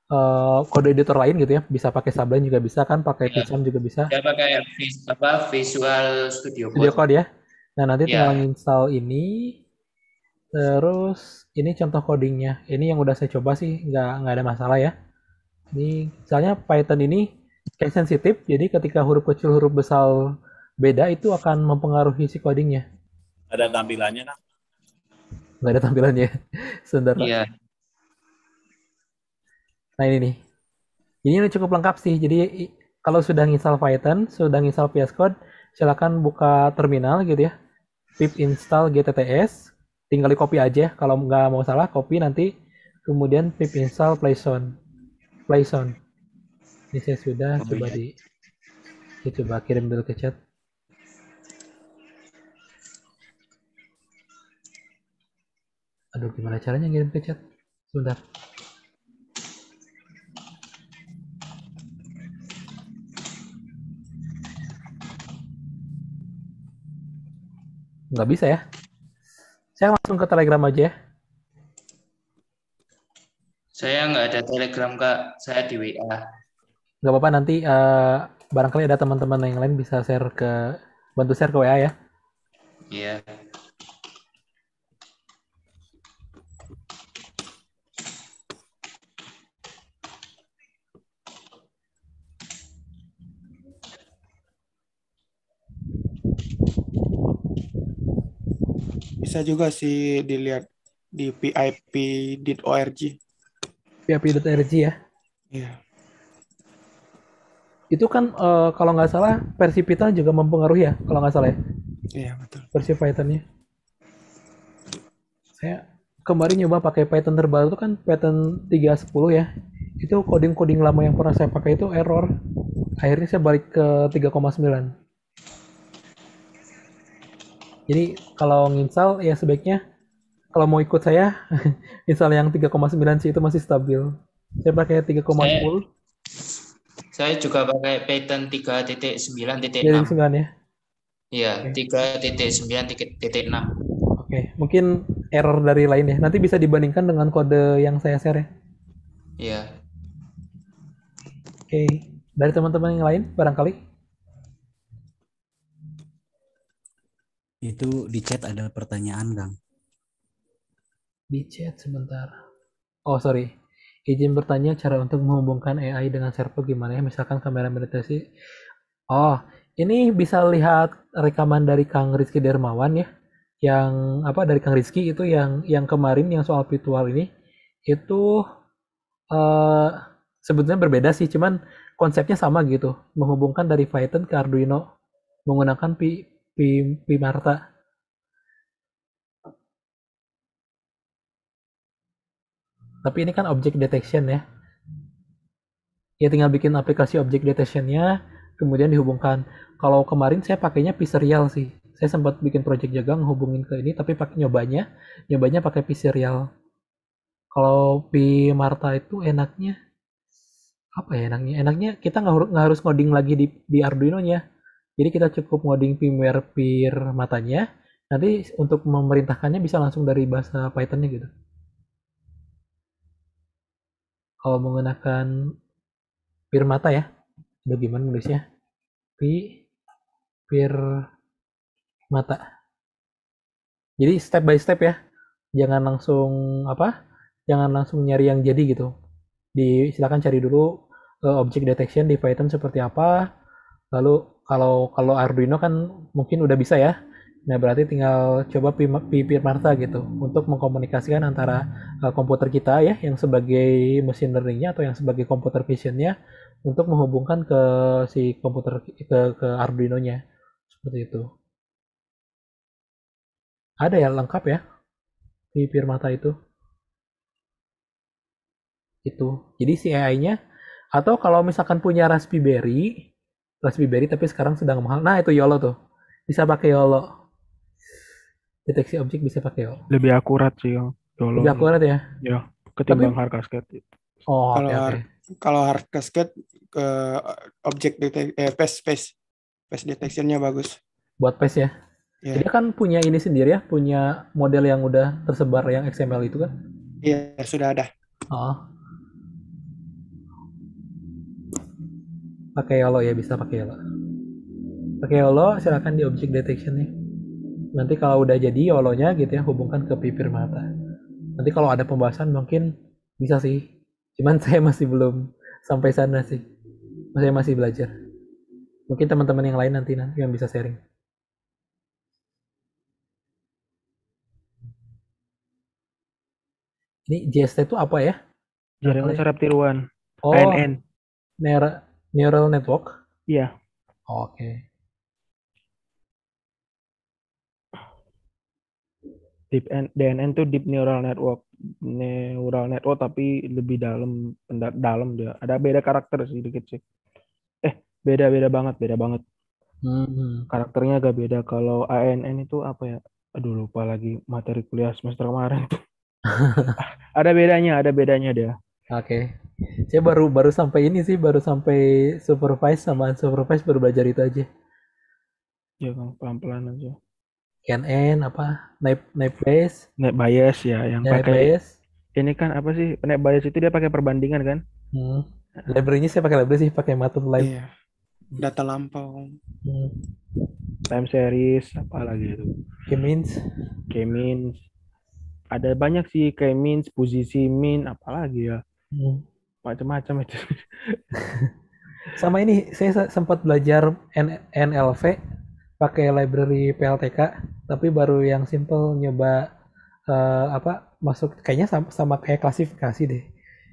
uh, kode editor lain gitu ya. Bisa pakai Sublime juga bisa kan, pakai ya. juga bisa. Ya pakai Visual Studio Code. Studio Code ya. Nah, nanti ya. tinggal install ini Terus ini contoh codingnya. Ini yang udah saya coba sih, nggak nggak ada masalah ya. Ini misalnya Python ini case sensitif, jadi ketika huruf kecil huruf besar beda itu akan mempengaruhi si codingnya. Ada tampilannya nggak? Nggak ada tampilannya, sebentar. Iya. Nah ini nih. Ini cukup lengkap sih. Jadi kalau sudah install Python, sudah install VS Code, silakan buka terminal gitu ya. pip install gtts tinggal di copy aja kalau nggak mau salah copy nanti kemudian pip install playson playson ini saya sudah coba di saya coba kirim dulu ke chat aduh gimana caranya kirim ke chat sebentar nggak bisa ya saya langsung ke Telegram aja ya. Saya nggak ada Telegram, Kak. Saya di WA. Nggak apa-apa, nanti uh, barangkali ada teman-teman yang lain bisa share ke, bantu share ke WA ya. Iya. Yeah. bisa juga sih dilihat di pip.org. pip.org ya? Iya. Itu kan uh, kalau nggak salah versi Python juga mempengaruhi ya, kalau nggak salah ya? Iya, betul. Versi Pythonnya. Saya kemarin nyoba pakai Python terbaru itu kan Python 3.10 ya. Itu coding-coding lama yang pernah saya pakai itu error. Akhirnya saya balik ke 3,9. Jadi kalau nginstal ya sebaiknya kalau mau ikut saya install yang 3,9 sih itu masih stabil. Saya pakai 3,10. Saya, saya juga pakai Python 3.9.6. ya. Iya, okay. 3.9.6. Oke, mungkin error dari lain ya. Nanti bisa dibandingkan dengan kode yang saya share ya. Iya. Oke, dari teman-teman yang lain barangkali? Itu di chat ada pertanyaan, Kang. Di chat sebentar. Oh, sorry. Izin bertanya cara untuk menghubungkan AI dengan servo gimana ya? Misalkan kamera meditasi. Oh, ini bisa lihat rekaman dari Kang Rizky Dermawan ya. Yang apa dari Kang Rizky itu yang yang kemarin yang soal virtual ini itu uh, sebetulnya berbeda sih, cuman konsepnya sama gitu. Menghubungkan dari Python ke Arduino menggunakan pi Pi, Marta. Tapi ini kan objek detection ya. Ya tinggal bikin aplikasi objek detectionnya, kemudian dihubungkan. Kalau kemarin saya pakainya Pi serial sih. Saya sempat bikin project jagang hubungin ke ini, tapi pakai nyobanya, nyobanya pakai Pi serial. Kalau Pi Marta itu enaknya apa ya enaknya? Enaknya kita nggak harus ngoding lagi di, di Arduino-nya jadi kita cukup ngoding firmware peer matanya, nanti untuk memerintahkannya bisa langsung dari bahasa Python-nya gitu. Kalau menggunakan peer mata ya, udah gimana nulisnya? P peer mata. Jadi step by step ya, jangan langsung apa? Jangan langsung nyari yang jadi gitu. Di silakan cari dulu uh, eh, object detection di Python seperti apa, lalu kalau kalau Arduino kan mungkin udah bisa ya. Nah, berarti tinggal coba pipir Marta gitu untuk mengkomunikasikan antara uh, komputer kita ya yang sebagai mesin learningnya atau yang sebagai komputer visionnya untuk menghubungkan ke si komputer ke ke Arduino-nya seperti itu. Ada ya lengkap ya pipir mata itu. Itu. Jadi si AI-nya atau kalau misalkan punya Raspberry raspberry tapi sekarang sedang mahal. Nah itu YOLO tuh. Bisa pakai YOLO. Deteksi objek bisa pakai YOLO. Lebih akurat sih YOLO. Lebih akurat ya? Ya, ketimbang tapi... hard casket. Oh, kalau okay, hard, okay. kalau hard casket ke eh, objek detek eh, pes pes face detectionnya bagus. Buat pes ya. Yeah. Dia kan punya ini sendiri ya, punya model yang udah tersebar yang XML itu kan? Iya, yeah, sudah ada. Oh, pakai YOLO ya bisa pakai YOLO pakai YOLO silahkan di object nih nanti kalau udah jadi YOLO-nya gitu ya hubungkan ke pipir mata nanti kalau ada pembahasan mungkin bisa sih cuman saya masih belum sampai sana sih saya masih belajar mungkin teman-teman yang lain nanti nanti yang bisa sharing ini JST itu apa ya? Jaringan ya? Sarap Tiruan. Oh, NN. Nera, Neural network? Iya. Oh, Oke. Okay. Deep DNN tuh deep neural network, neural network tapi lebih dalam, dalam dia. Ada beda karakter sih dikit sih. Eh, beda beda banget, beda banget. Hmm. Karakternya agak beda. Kalau ANN itu apa ya? Aduh lupa lagi materi kuliah semester kemarin tuh. ada bedanya, ada bedanya dia. Oke. Okay saya baru baru sampai ini sih baru sampai supervise sama supervise baru belajar itu aja ya kan pelan pelan aja KNN apa naik naik bias naik bias ya yang naip pakai bias. ini kan apa sih naik bias itu dia pakai perbandingan kan hmm. library-nya saya pakai library sih pakai matut live iya. data lampau hmm. time series apa lagi itu k-means k-means ada banyak sih k-means posisi min apalagi ya hmm macam-macam itu. Sama ini saya sempat belajar N NLV pakai library PLTK, tapi baru yang simple nyoba uh, apa masuk kayaknya sama, sama kayak klasifikasi deh.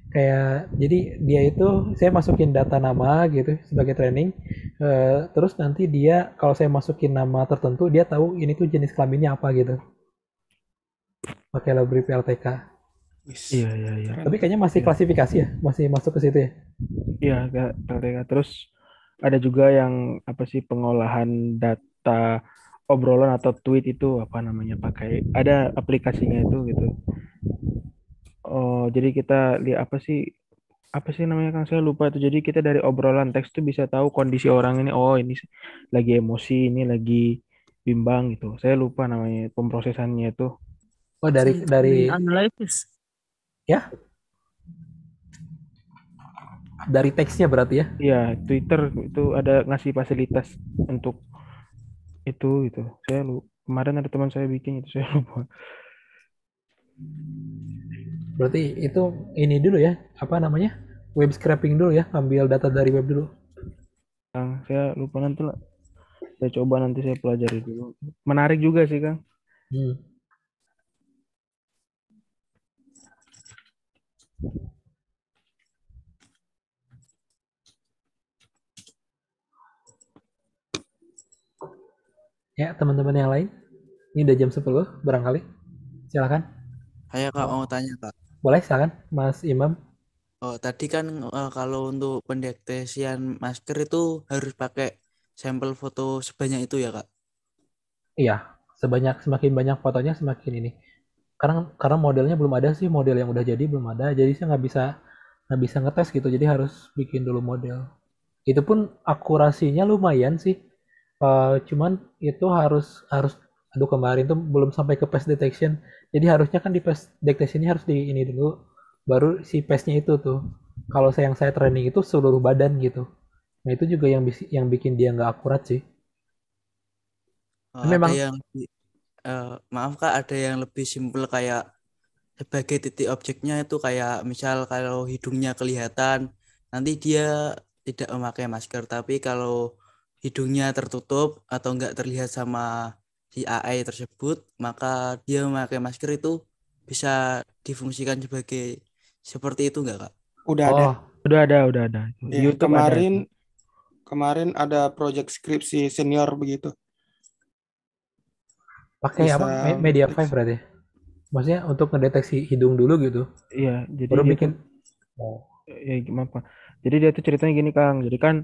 Kayak jadi dia itu saya masukin data nama gitu sebagai training, uh, terus nanti dia kalau saya masukin nama tertentu dia tahu ini tuh jenis kelaminnya apa gitu. Pakai library PLTK Iya iya iya. Tapi kayaknya masih iya. klasifikasi ya, masih masuk ke situ ya. Iya, LTK. Terus ada juga yang apa sih pengolahan data obrolan atau tweet itu apa namanya pakai ada aplikasinya itu gitu. Oh, jadi kita lihat apa sih apa sih namanya Kang saya lupa itu. Jadi kita dari obrolan teks itu bisa tahu kondisi orang ini. Oh, ini lagi emosi, ini lagi bimbang gitu. Saya lupa namanya pemprosesannya itu. Oh, dari dari analisis Ya? Dari teksnya berarti ya? Iya, Twitter itu ada ngasih fasilitas untuk itu itu Saya lu kemarin ada teman saya bikin itu saya lupa. Berarti itu ini dulu ya, apa namanya? Web scraping dulu ya, ambil data dari web dulu. Kang, saya lupa nanti lah. Saya coba nanti saya pelajari dulu. Menarik juga sih, Kang. Hmm. Ya, teman-teman yang lain. Ini udah jam 10 barangkali. Silakan. Saya Kak mau tanya, Kak. Boleh, silakan Mas Imam. Oh, tadi kan uh, kalau untuk pendeteksian masker itu harus pakai sampel foto sebanyak itu ya, Kak? Iya, sebanyak semakin banyak fotonya semakin ini karena karena modelnya belum ada sih model yang udah jadi belum ada jadi saya nggak bisa nggak bisa ngetes gitu jadi harus bikin dulu model itu pun akurasinya lumayan sih uh, cuman itu harus harus aduh kemarin tuh belum sampai ke pass detection jadi harusnya kan di pass detection ini harus di ini dulu baru si pass itu tuh kalau saya yang saya training itu seluruh badan gitu nah itu juga yang yang bikin dia nggak akurat sih oh, memang yang uh, maaf kak ada yang lebih simpel kayak sebagai titik objeknya itu kayak misal kalau hidungnya kelihatan nanti dia tidak memakai masker tapi kalau hidungnya tertutup atau enggak terlihat sama si AI tersebut maka dia memakai masker itu bisa difungsikan sebagai seperti itu enggak kak? Udah oh, ada. Udah ada, udah ada. ya, kemarin ada. kemarin ada project skripsi senior begitu pakai apa media five berarti maksudnya untuk ngedeteksi hidung dulu gitu iya jadi baru bikin oh. ya gimana Pak? jadi dia tuh ceritanya gini kang jadi kan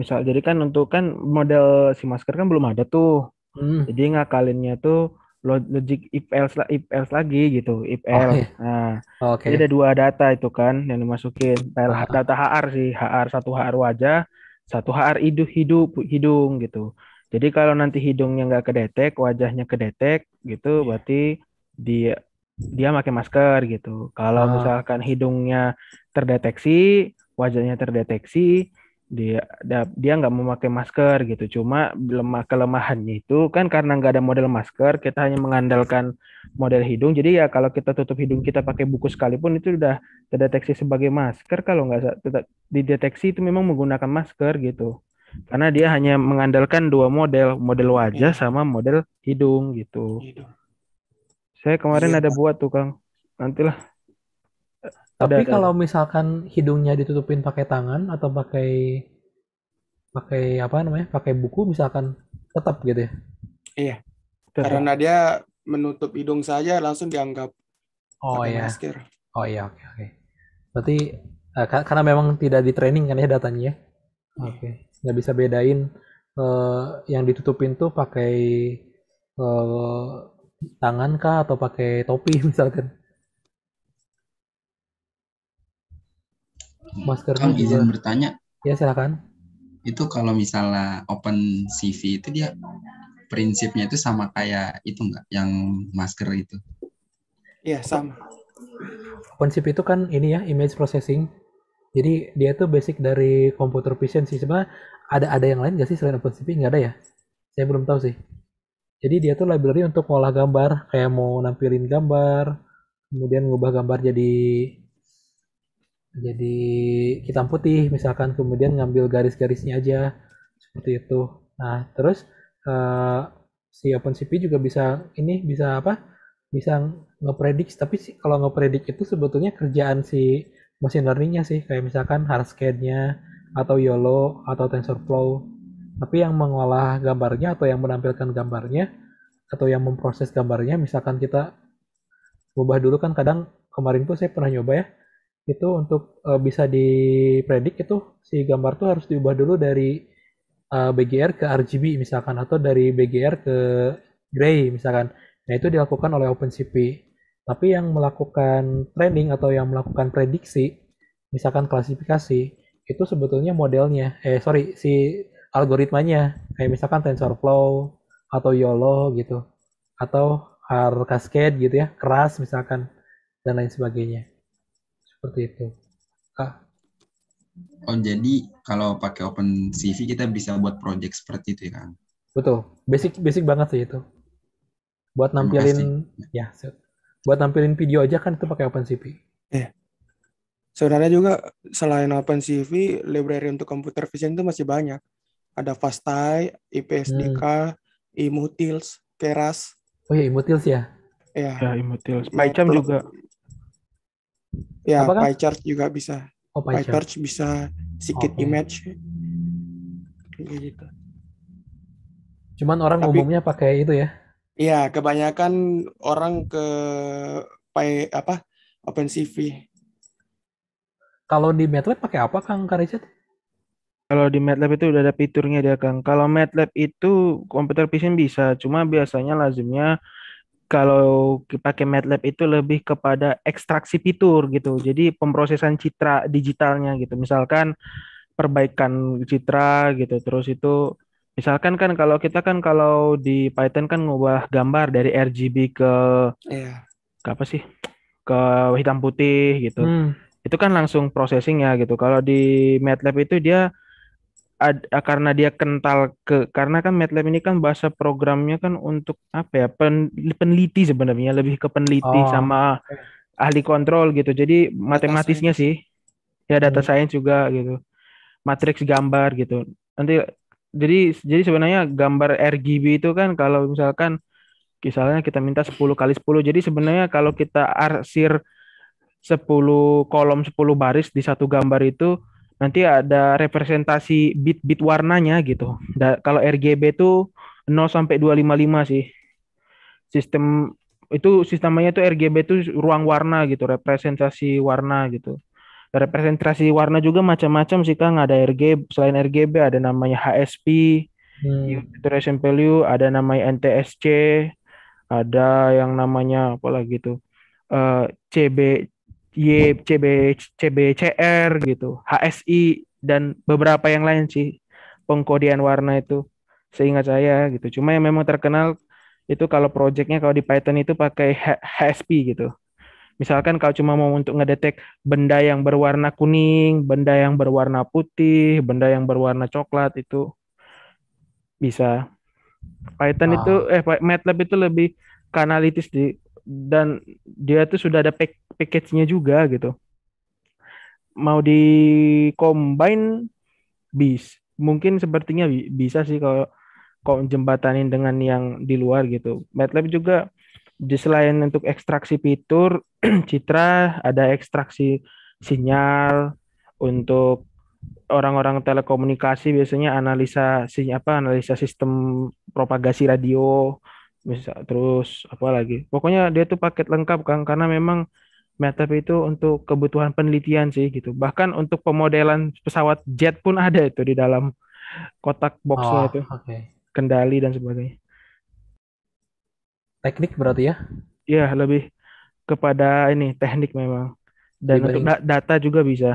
misal jadi kan untuk kan model si masker kan belum ada tuh hmm. jadi ngakalinnya tuh logic if else lah if else lagi gitu if oh, else okay. Iya. nah okay. jadi ada dua data itu kan yang dimasukin ah. data HR sih HR satu HR wajah satu HR hidup hidup hidung gitu jadi kalau nanti hidungnya nggak kedetek, wajahnya kedetek gitu, iya. berarti dia dia pakai masker gitu. Kalau ah. misalkan hidungnya terdeteksi, wajahnya terdeteksi, dia dia nggak memakai masker gitu. Cuma lemah kelemahannya itu kan karena nggak ada model masker, kita hanya mengandalkan model hidung. Jadi ya kalau kita tutup hidung kita pakai buku sekalipun itu sudah terdeteksi sebagai masker. Kalau nggak dideteksi itu memang menggunakan masker gitu karena dia hanya mengandalkan dua model, model wajah iya. sama model hidung gitu. Saya kemarin iya, ada buat tuh Kang, nantilah. Tapi ada, kalau ada. misalkan hidungnya ditutupin pakai tangan atau pakai pakai apa namanya, pakai buku misalkan tetap gitu ya? Iya. Tetap. Karena dia menutup hidung saja langsung dianggap oh iya. masker. Oh iya, oke okay, oke. Berarti uh, karena memang tidak di training kan ya datanya. Ya? Iya. Oke. Okay nggak bisa bedain uh, yang ditutupin tuh pakai uh, tangan kah atau pakai topi misalkan masker kalau izin bertanya ya silakan itu kalau misalnya open CV itu dia prinsipnya itu sama kayak itu enggak yang masker itu iya sama open CV itu kan ini ya image processing jadi dia tuh basic dari komputer vision sih. Sebenarnya ada ada yang lain gak sih selain OpenCV? Nggak ada ya? Saya belum tahu sih. Jadi dia tuh library untuk ngolah gambar, kayak mau nampilin gambar, kemudian ngubah gambar jadi jadi hitam putih misalkan, kemudian ngambil garis-garisnya aja seperti itu. Nah terus uh, si OpenCV juga bisa ini bisa apa? Bisa ngepredik, tapi sih kalau ngepredik itu sebetulnya kerjaan si machine learningnya sih kayak misalkan hardscan-nya atau YOLO atau TensorFlow tapi yang mengolah gambarnya atau yang menampilkan gambarnya atau yang memproses gambarnya misalkan kita ubah dulu kan kadang kemarin tuh saya pernah nyoba ya itu untuk e, bisa dipredik itu si gambar tuh harus diubah dulu dari e, eh, BGR ke RGB misalkan atau dari BGR ke gray misalkan nah itu dilakukan oleh OpenCV tapi yang melakukan trading atau yang melakukan prediksi, misalkan klasifikasi, itu sebetulnya modelnya, eh sorry, si algoritmanya, kayak misalkan TensorFlow atau YOLO gitu, atau R Cascade gitu ya, keras misalkan, dan lain sebagainya. Seperti itu. Ah. Oh jadi kalau pakai Open CV kita bisa buat project seperti itu ya kan? Betul, basic basic banget sih itu. Buat nampilin, ya buat tampilin video aja kan itu pakai OpenCV. Iya. Yeah. Sebenarnya juga selain OpenCV, library untuk komputer vision itu masih banyak. Ada Fastai, IPSDK, hmm. Imutils, Keras. Oh iya, Imutils ya? Iya. Ya, Imutils. Nah, PyCharm juga. Ya, PyCharm juga bisa. Oh, PyCharm bisa, Sikit okay. Oh. Image. gitu. Cuman orang Tapi, umumnya pakai itu ya, Iya, kebanyakan orang ke pay, apa OpenCV. Kalau di MATLAB pakai apa Kang Karizat? Kalau di MATLAB itu udah ada fiturnya dia Kang. Kalau MATLAB itu komputer vision bisa, cuma biasanya lazimnya kalau pakai MATLAB itu lebih kepada ekstraksi fitur gitu. Jadi pemrosesan citra digitalnya gitu. Misalkan perbaikan citra gitu. Terus itu Misalkan kan kalau kita kan kalau di Python kan ngubah gambar dari RGB ke, yeah. ke apa sih? Ke hitam putih gitu. Hmm. Itu kan langsung processing ya gitu. Kalau di MATLAB itu dia ad, eh, karena dia kental ke karena kan MATLAB ini kan bahasa programnya kan untuk apa ya pen, peneliti sebenarnya lebih ke peneliti oh. sama ahli kontrol gitu jadi data matematisnya science. sih ya data hmm. science juga gitu matriks gambar gitu nanti jadi jadi sebenarnya gambar RGB itu kan kalau misalkan misalnya kita minta 10 kali 10. Jadi sebenarnya kalau kita arsir 10 kolom 10 baris di satu gambar itu nanti ada representasi bit-bit warnanya gitu. Da, kalau RGB itu 0 sampai 255 sih. Sistem itu sistemnya itu RGB itu ruang warna gitu, representasi warna gitu representasi warna juga macam-macam sih Kang ada RGB selain RGB ada namanya HSP hmm. Value ada namanya NTSC ada yang namanya apa lagi tuh uh, eh, CB Y CB CBCR gitu HSI dan beberapa yang lain sih pengkodean warna itu seingat saya gitu cuma yang memang terkenal itu kalau projectnya kalau di Python itu pakai HSP gitu Misalkan kalau cuma mau untuk ngedetek benda yang berwarna kuning, benda yang berwarna putih, benda yang berwarna coklat itu bisa. Python itu eh MATLAB itu lebih kanalitis di dan dia tuh sudah ada pack, package-nya juga gitu. Mau di combine bis mungkin sepertinya bisa sih kalau kok jembatanin dengan yang di luar gitu. MATLAB juga di selain untuk ekstraksi fitur citra ada ekstraksi sinyal untuk orang-orang telekomunikasi biasanya analisa sinyal apa analisa sistem propagasi radio misal terus apa lagi pokoknya dia tuh paket lengkap kan karena memang Metap itu untuk kebutuhan penelitian sih gitu bahkan untuk pemodelan pesawat jet pun ada itu di dalam kotak boxnya oh, itu okay. kendali dan sebagainya teknik berarti ya? Iya, lebih kepada ini teknik memang. Dan Dibanding. untuk data juga bisa.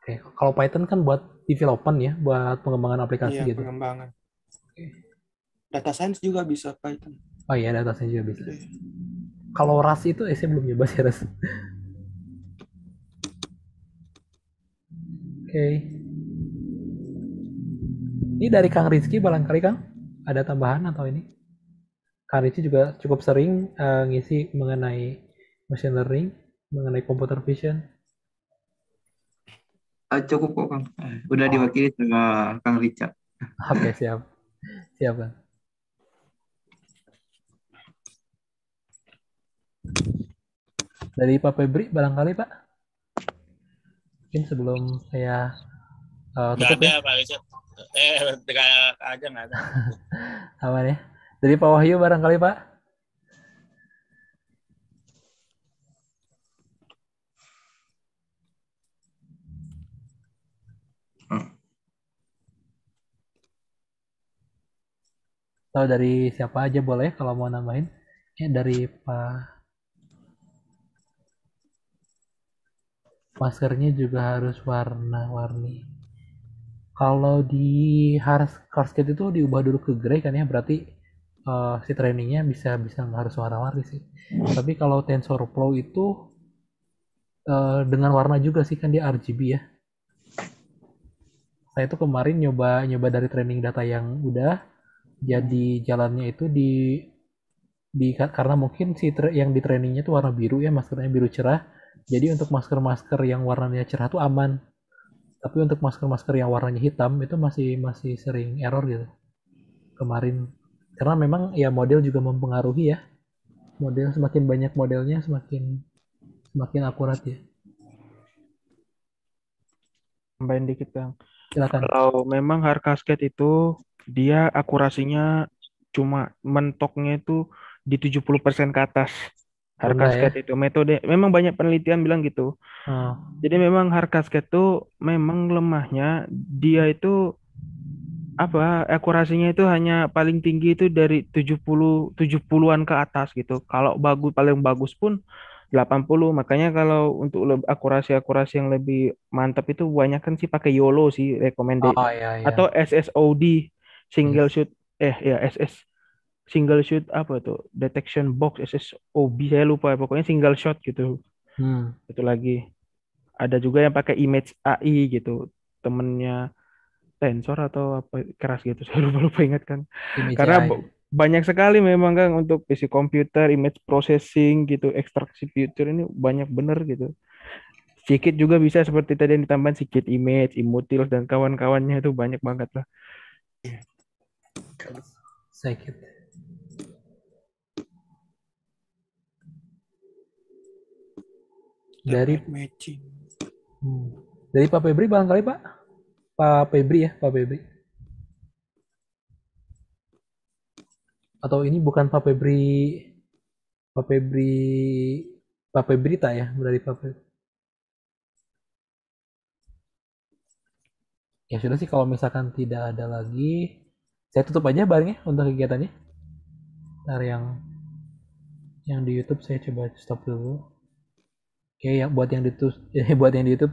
Oke, kalau Python kan buat development ya, buat pengembangan aplikasi iya, gitu. pengembangan. Data science juga bisa Python. Oh iya, data science juga bisa. Kalau RAS itu eh, saya belum nyoba sih RAS. Oke. Ini dari Kang Rizky barangkali Kang ada tambahan atau ini? Karici juga cukup sering uh, ngisi mengenai machine learning, mengenai computer vision. Uh, cukup kok Kang. Eh, udah oh. diwakili sama Kang Richard. Oke, okay, siap. siap, Kang. Dari Pak Febri barangkali, Pak. Mungkin sebelum saya uh, tutup. Gak ada, ya. Pak Richard. Eh, aja nggak ada. Apa ya? Dari Pak Wahyu barangkali Pak. Tahu Atau dari siapa aja boleh kalau mau nambahin. Ya, dari Pak maskernya juga harus warna-warni. Kalau di hard, itu diubah dulu ke grey kan ya, berarti uh, si trainingnya bisa bisa nggak harus warna-warni sih tapi kalau TensorFlow itu uh, dengan warna juga sih kan dia RGB ya saya itu kemarin nyoba nyoba dari training data yang udah jadi jalannya itu di di karena mungkin si yang di trainingnya itu warna biru ya maskernya biru cerah jadi untuk masker-masker yang warnanya cerah tuh aman tapi untuk masker-masker yang warnanya hitam itu masih masih sering error gitu kemarin karena memang ya model juga mempengaruhi ya model semakin banyak modelnya semakin semakin akurat ya tambahin dikit bang Silakan. kalau memang hard casket itu dia akurasinya cuma mentoknya itu di 70% ke atas hard casket ya? itu metode memang banyak penelitian bilang gitu hmm. jadi memang hard casket itu memang lemahnya dia itu apa akurasinya itu hanya paling tinggi itu dari 70 70-an ke atas gitu. Kalau bagus paling bagus pun 80. Makanya kalau untuk akurasi-akurasi yang lebih mantap itu banyak kan sih pakai YOLO sih recommended oh, oh, iya, iya. atau SSOD single hmm. shoot eh ya SS single shoot apa tuh detection box SSOB saya lupa pokoknya single shot gitu. Hmm. Itu lagi ada juga yang pakai image AI gitu temennya tensor atau apa keras gitu saya lupa lupa ingat kan karena banyak sekali memang kan untuk PC komputer, image processing gitu, ekstraksi future ini banyak bener gitu. sedikit juga bisa seperti tadi yang ditambahin sedikit image, imutil dan kawan-kawannya itu banyak banget lah. Iya. sedikit Dari matching. Hmm. Dari Pak Febri barangkali Pak? Pak Febri ya, Pak Febri. Atau ini bukan Pak Febri Pak Febri Pak Febrita ya, dari Pak Febri. Ya sudah sih kalau misalkan tidak ada lagi, saya tutup aja barangnya untuk kegiatannya. Ntar yang yang di YouTube saya coba stop dulu. Oke, yang buat yang di buat yang di YouTube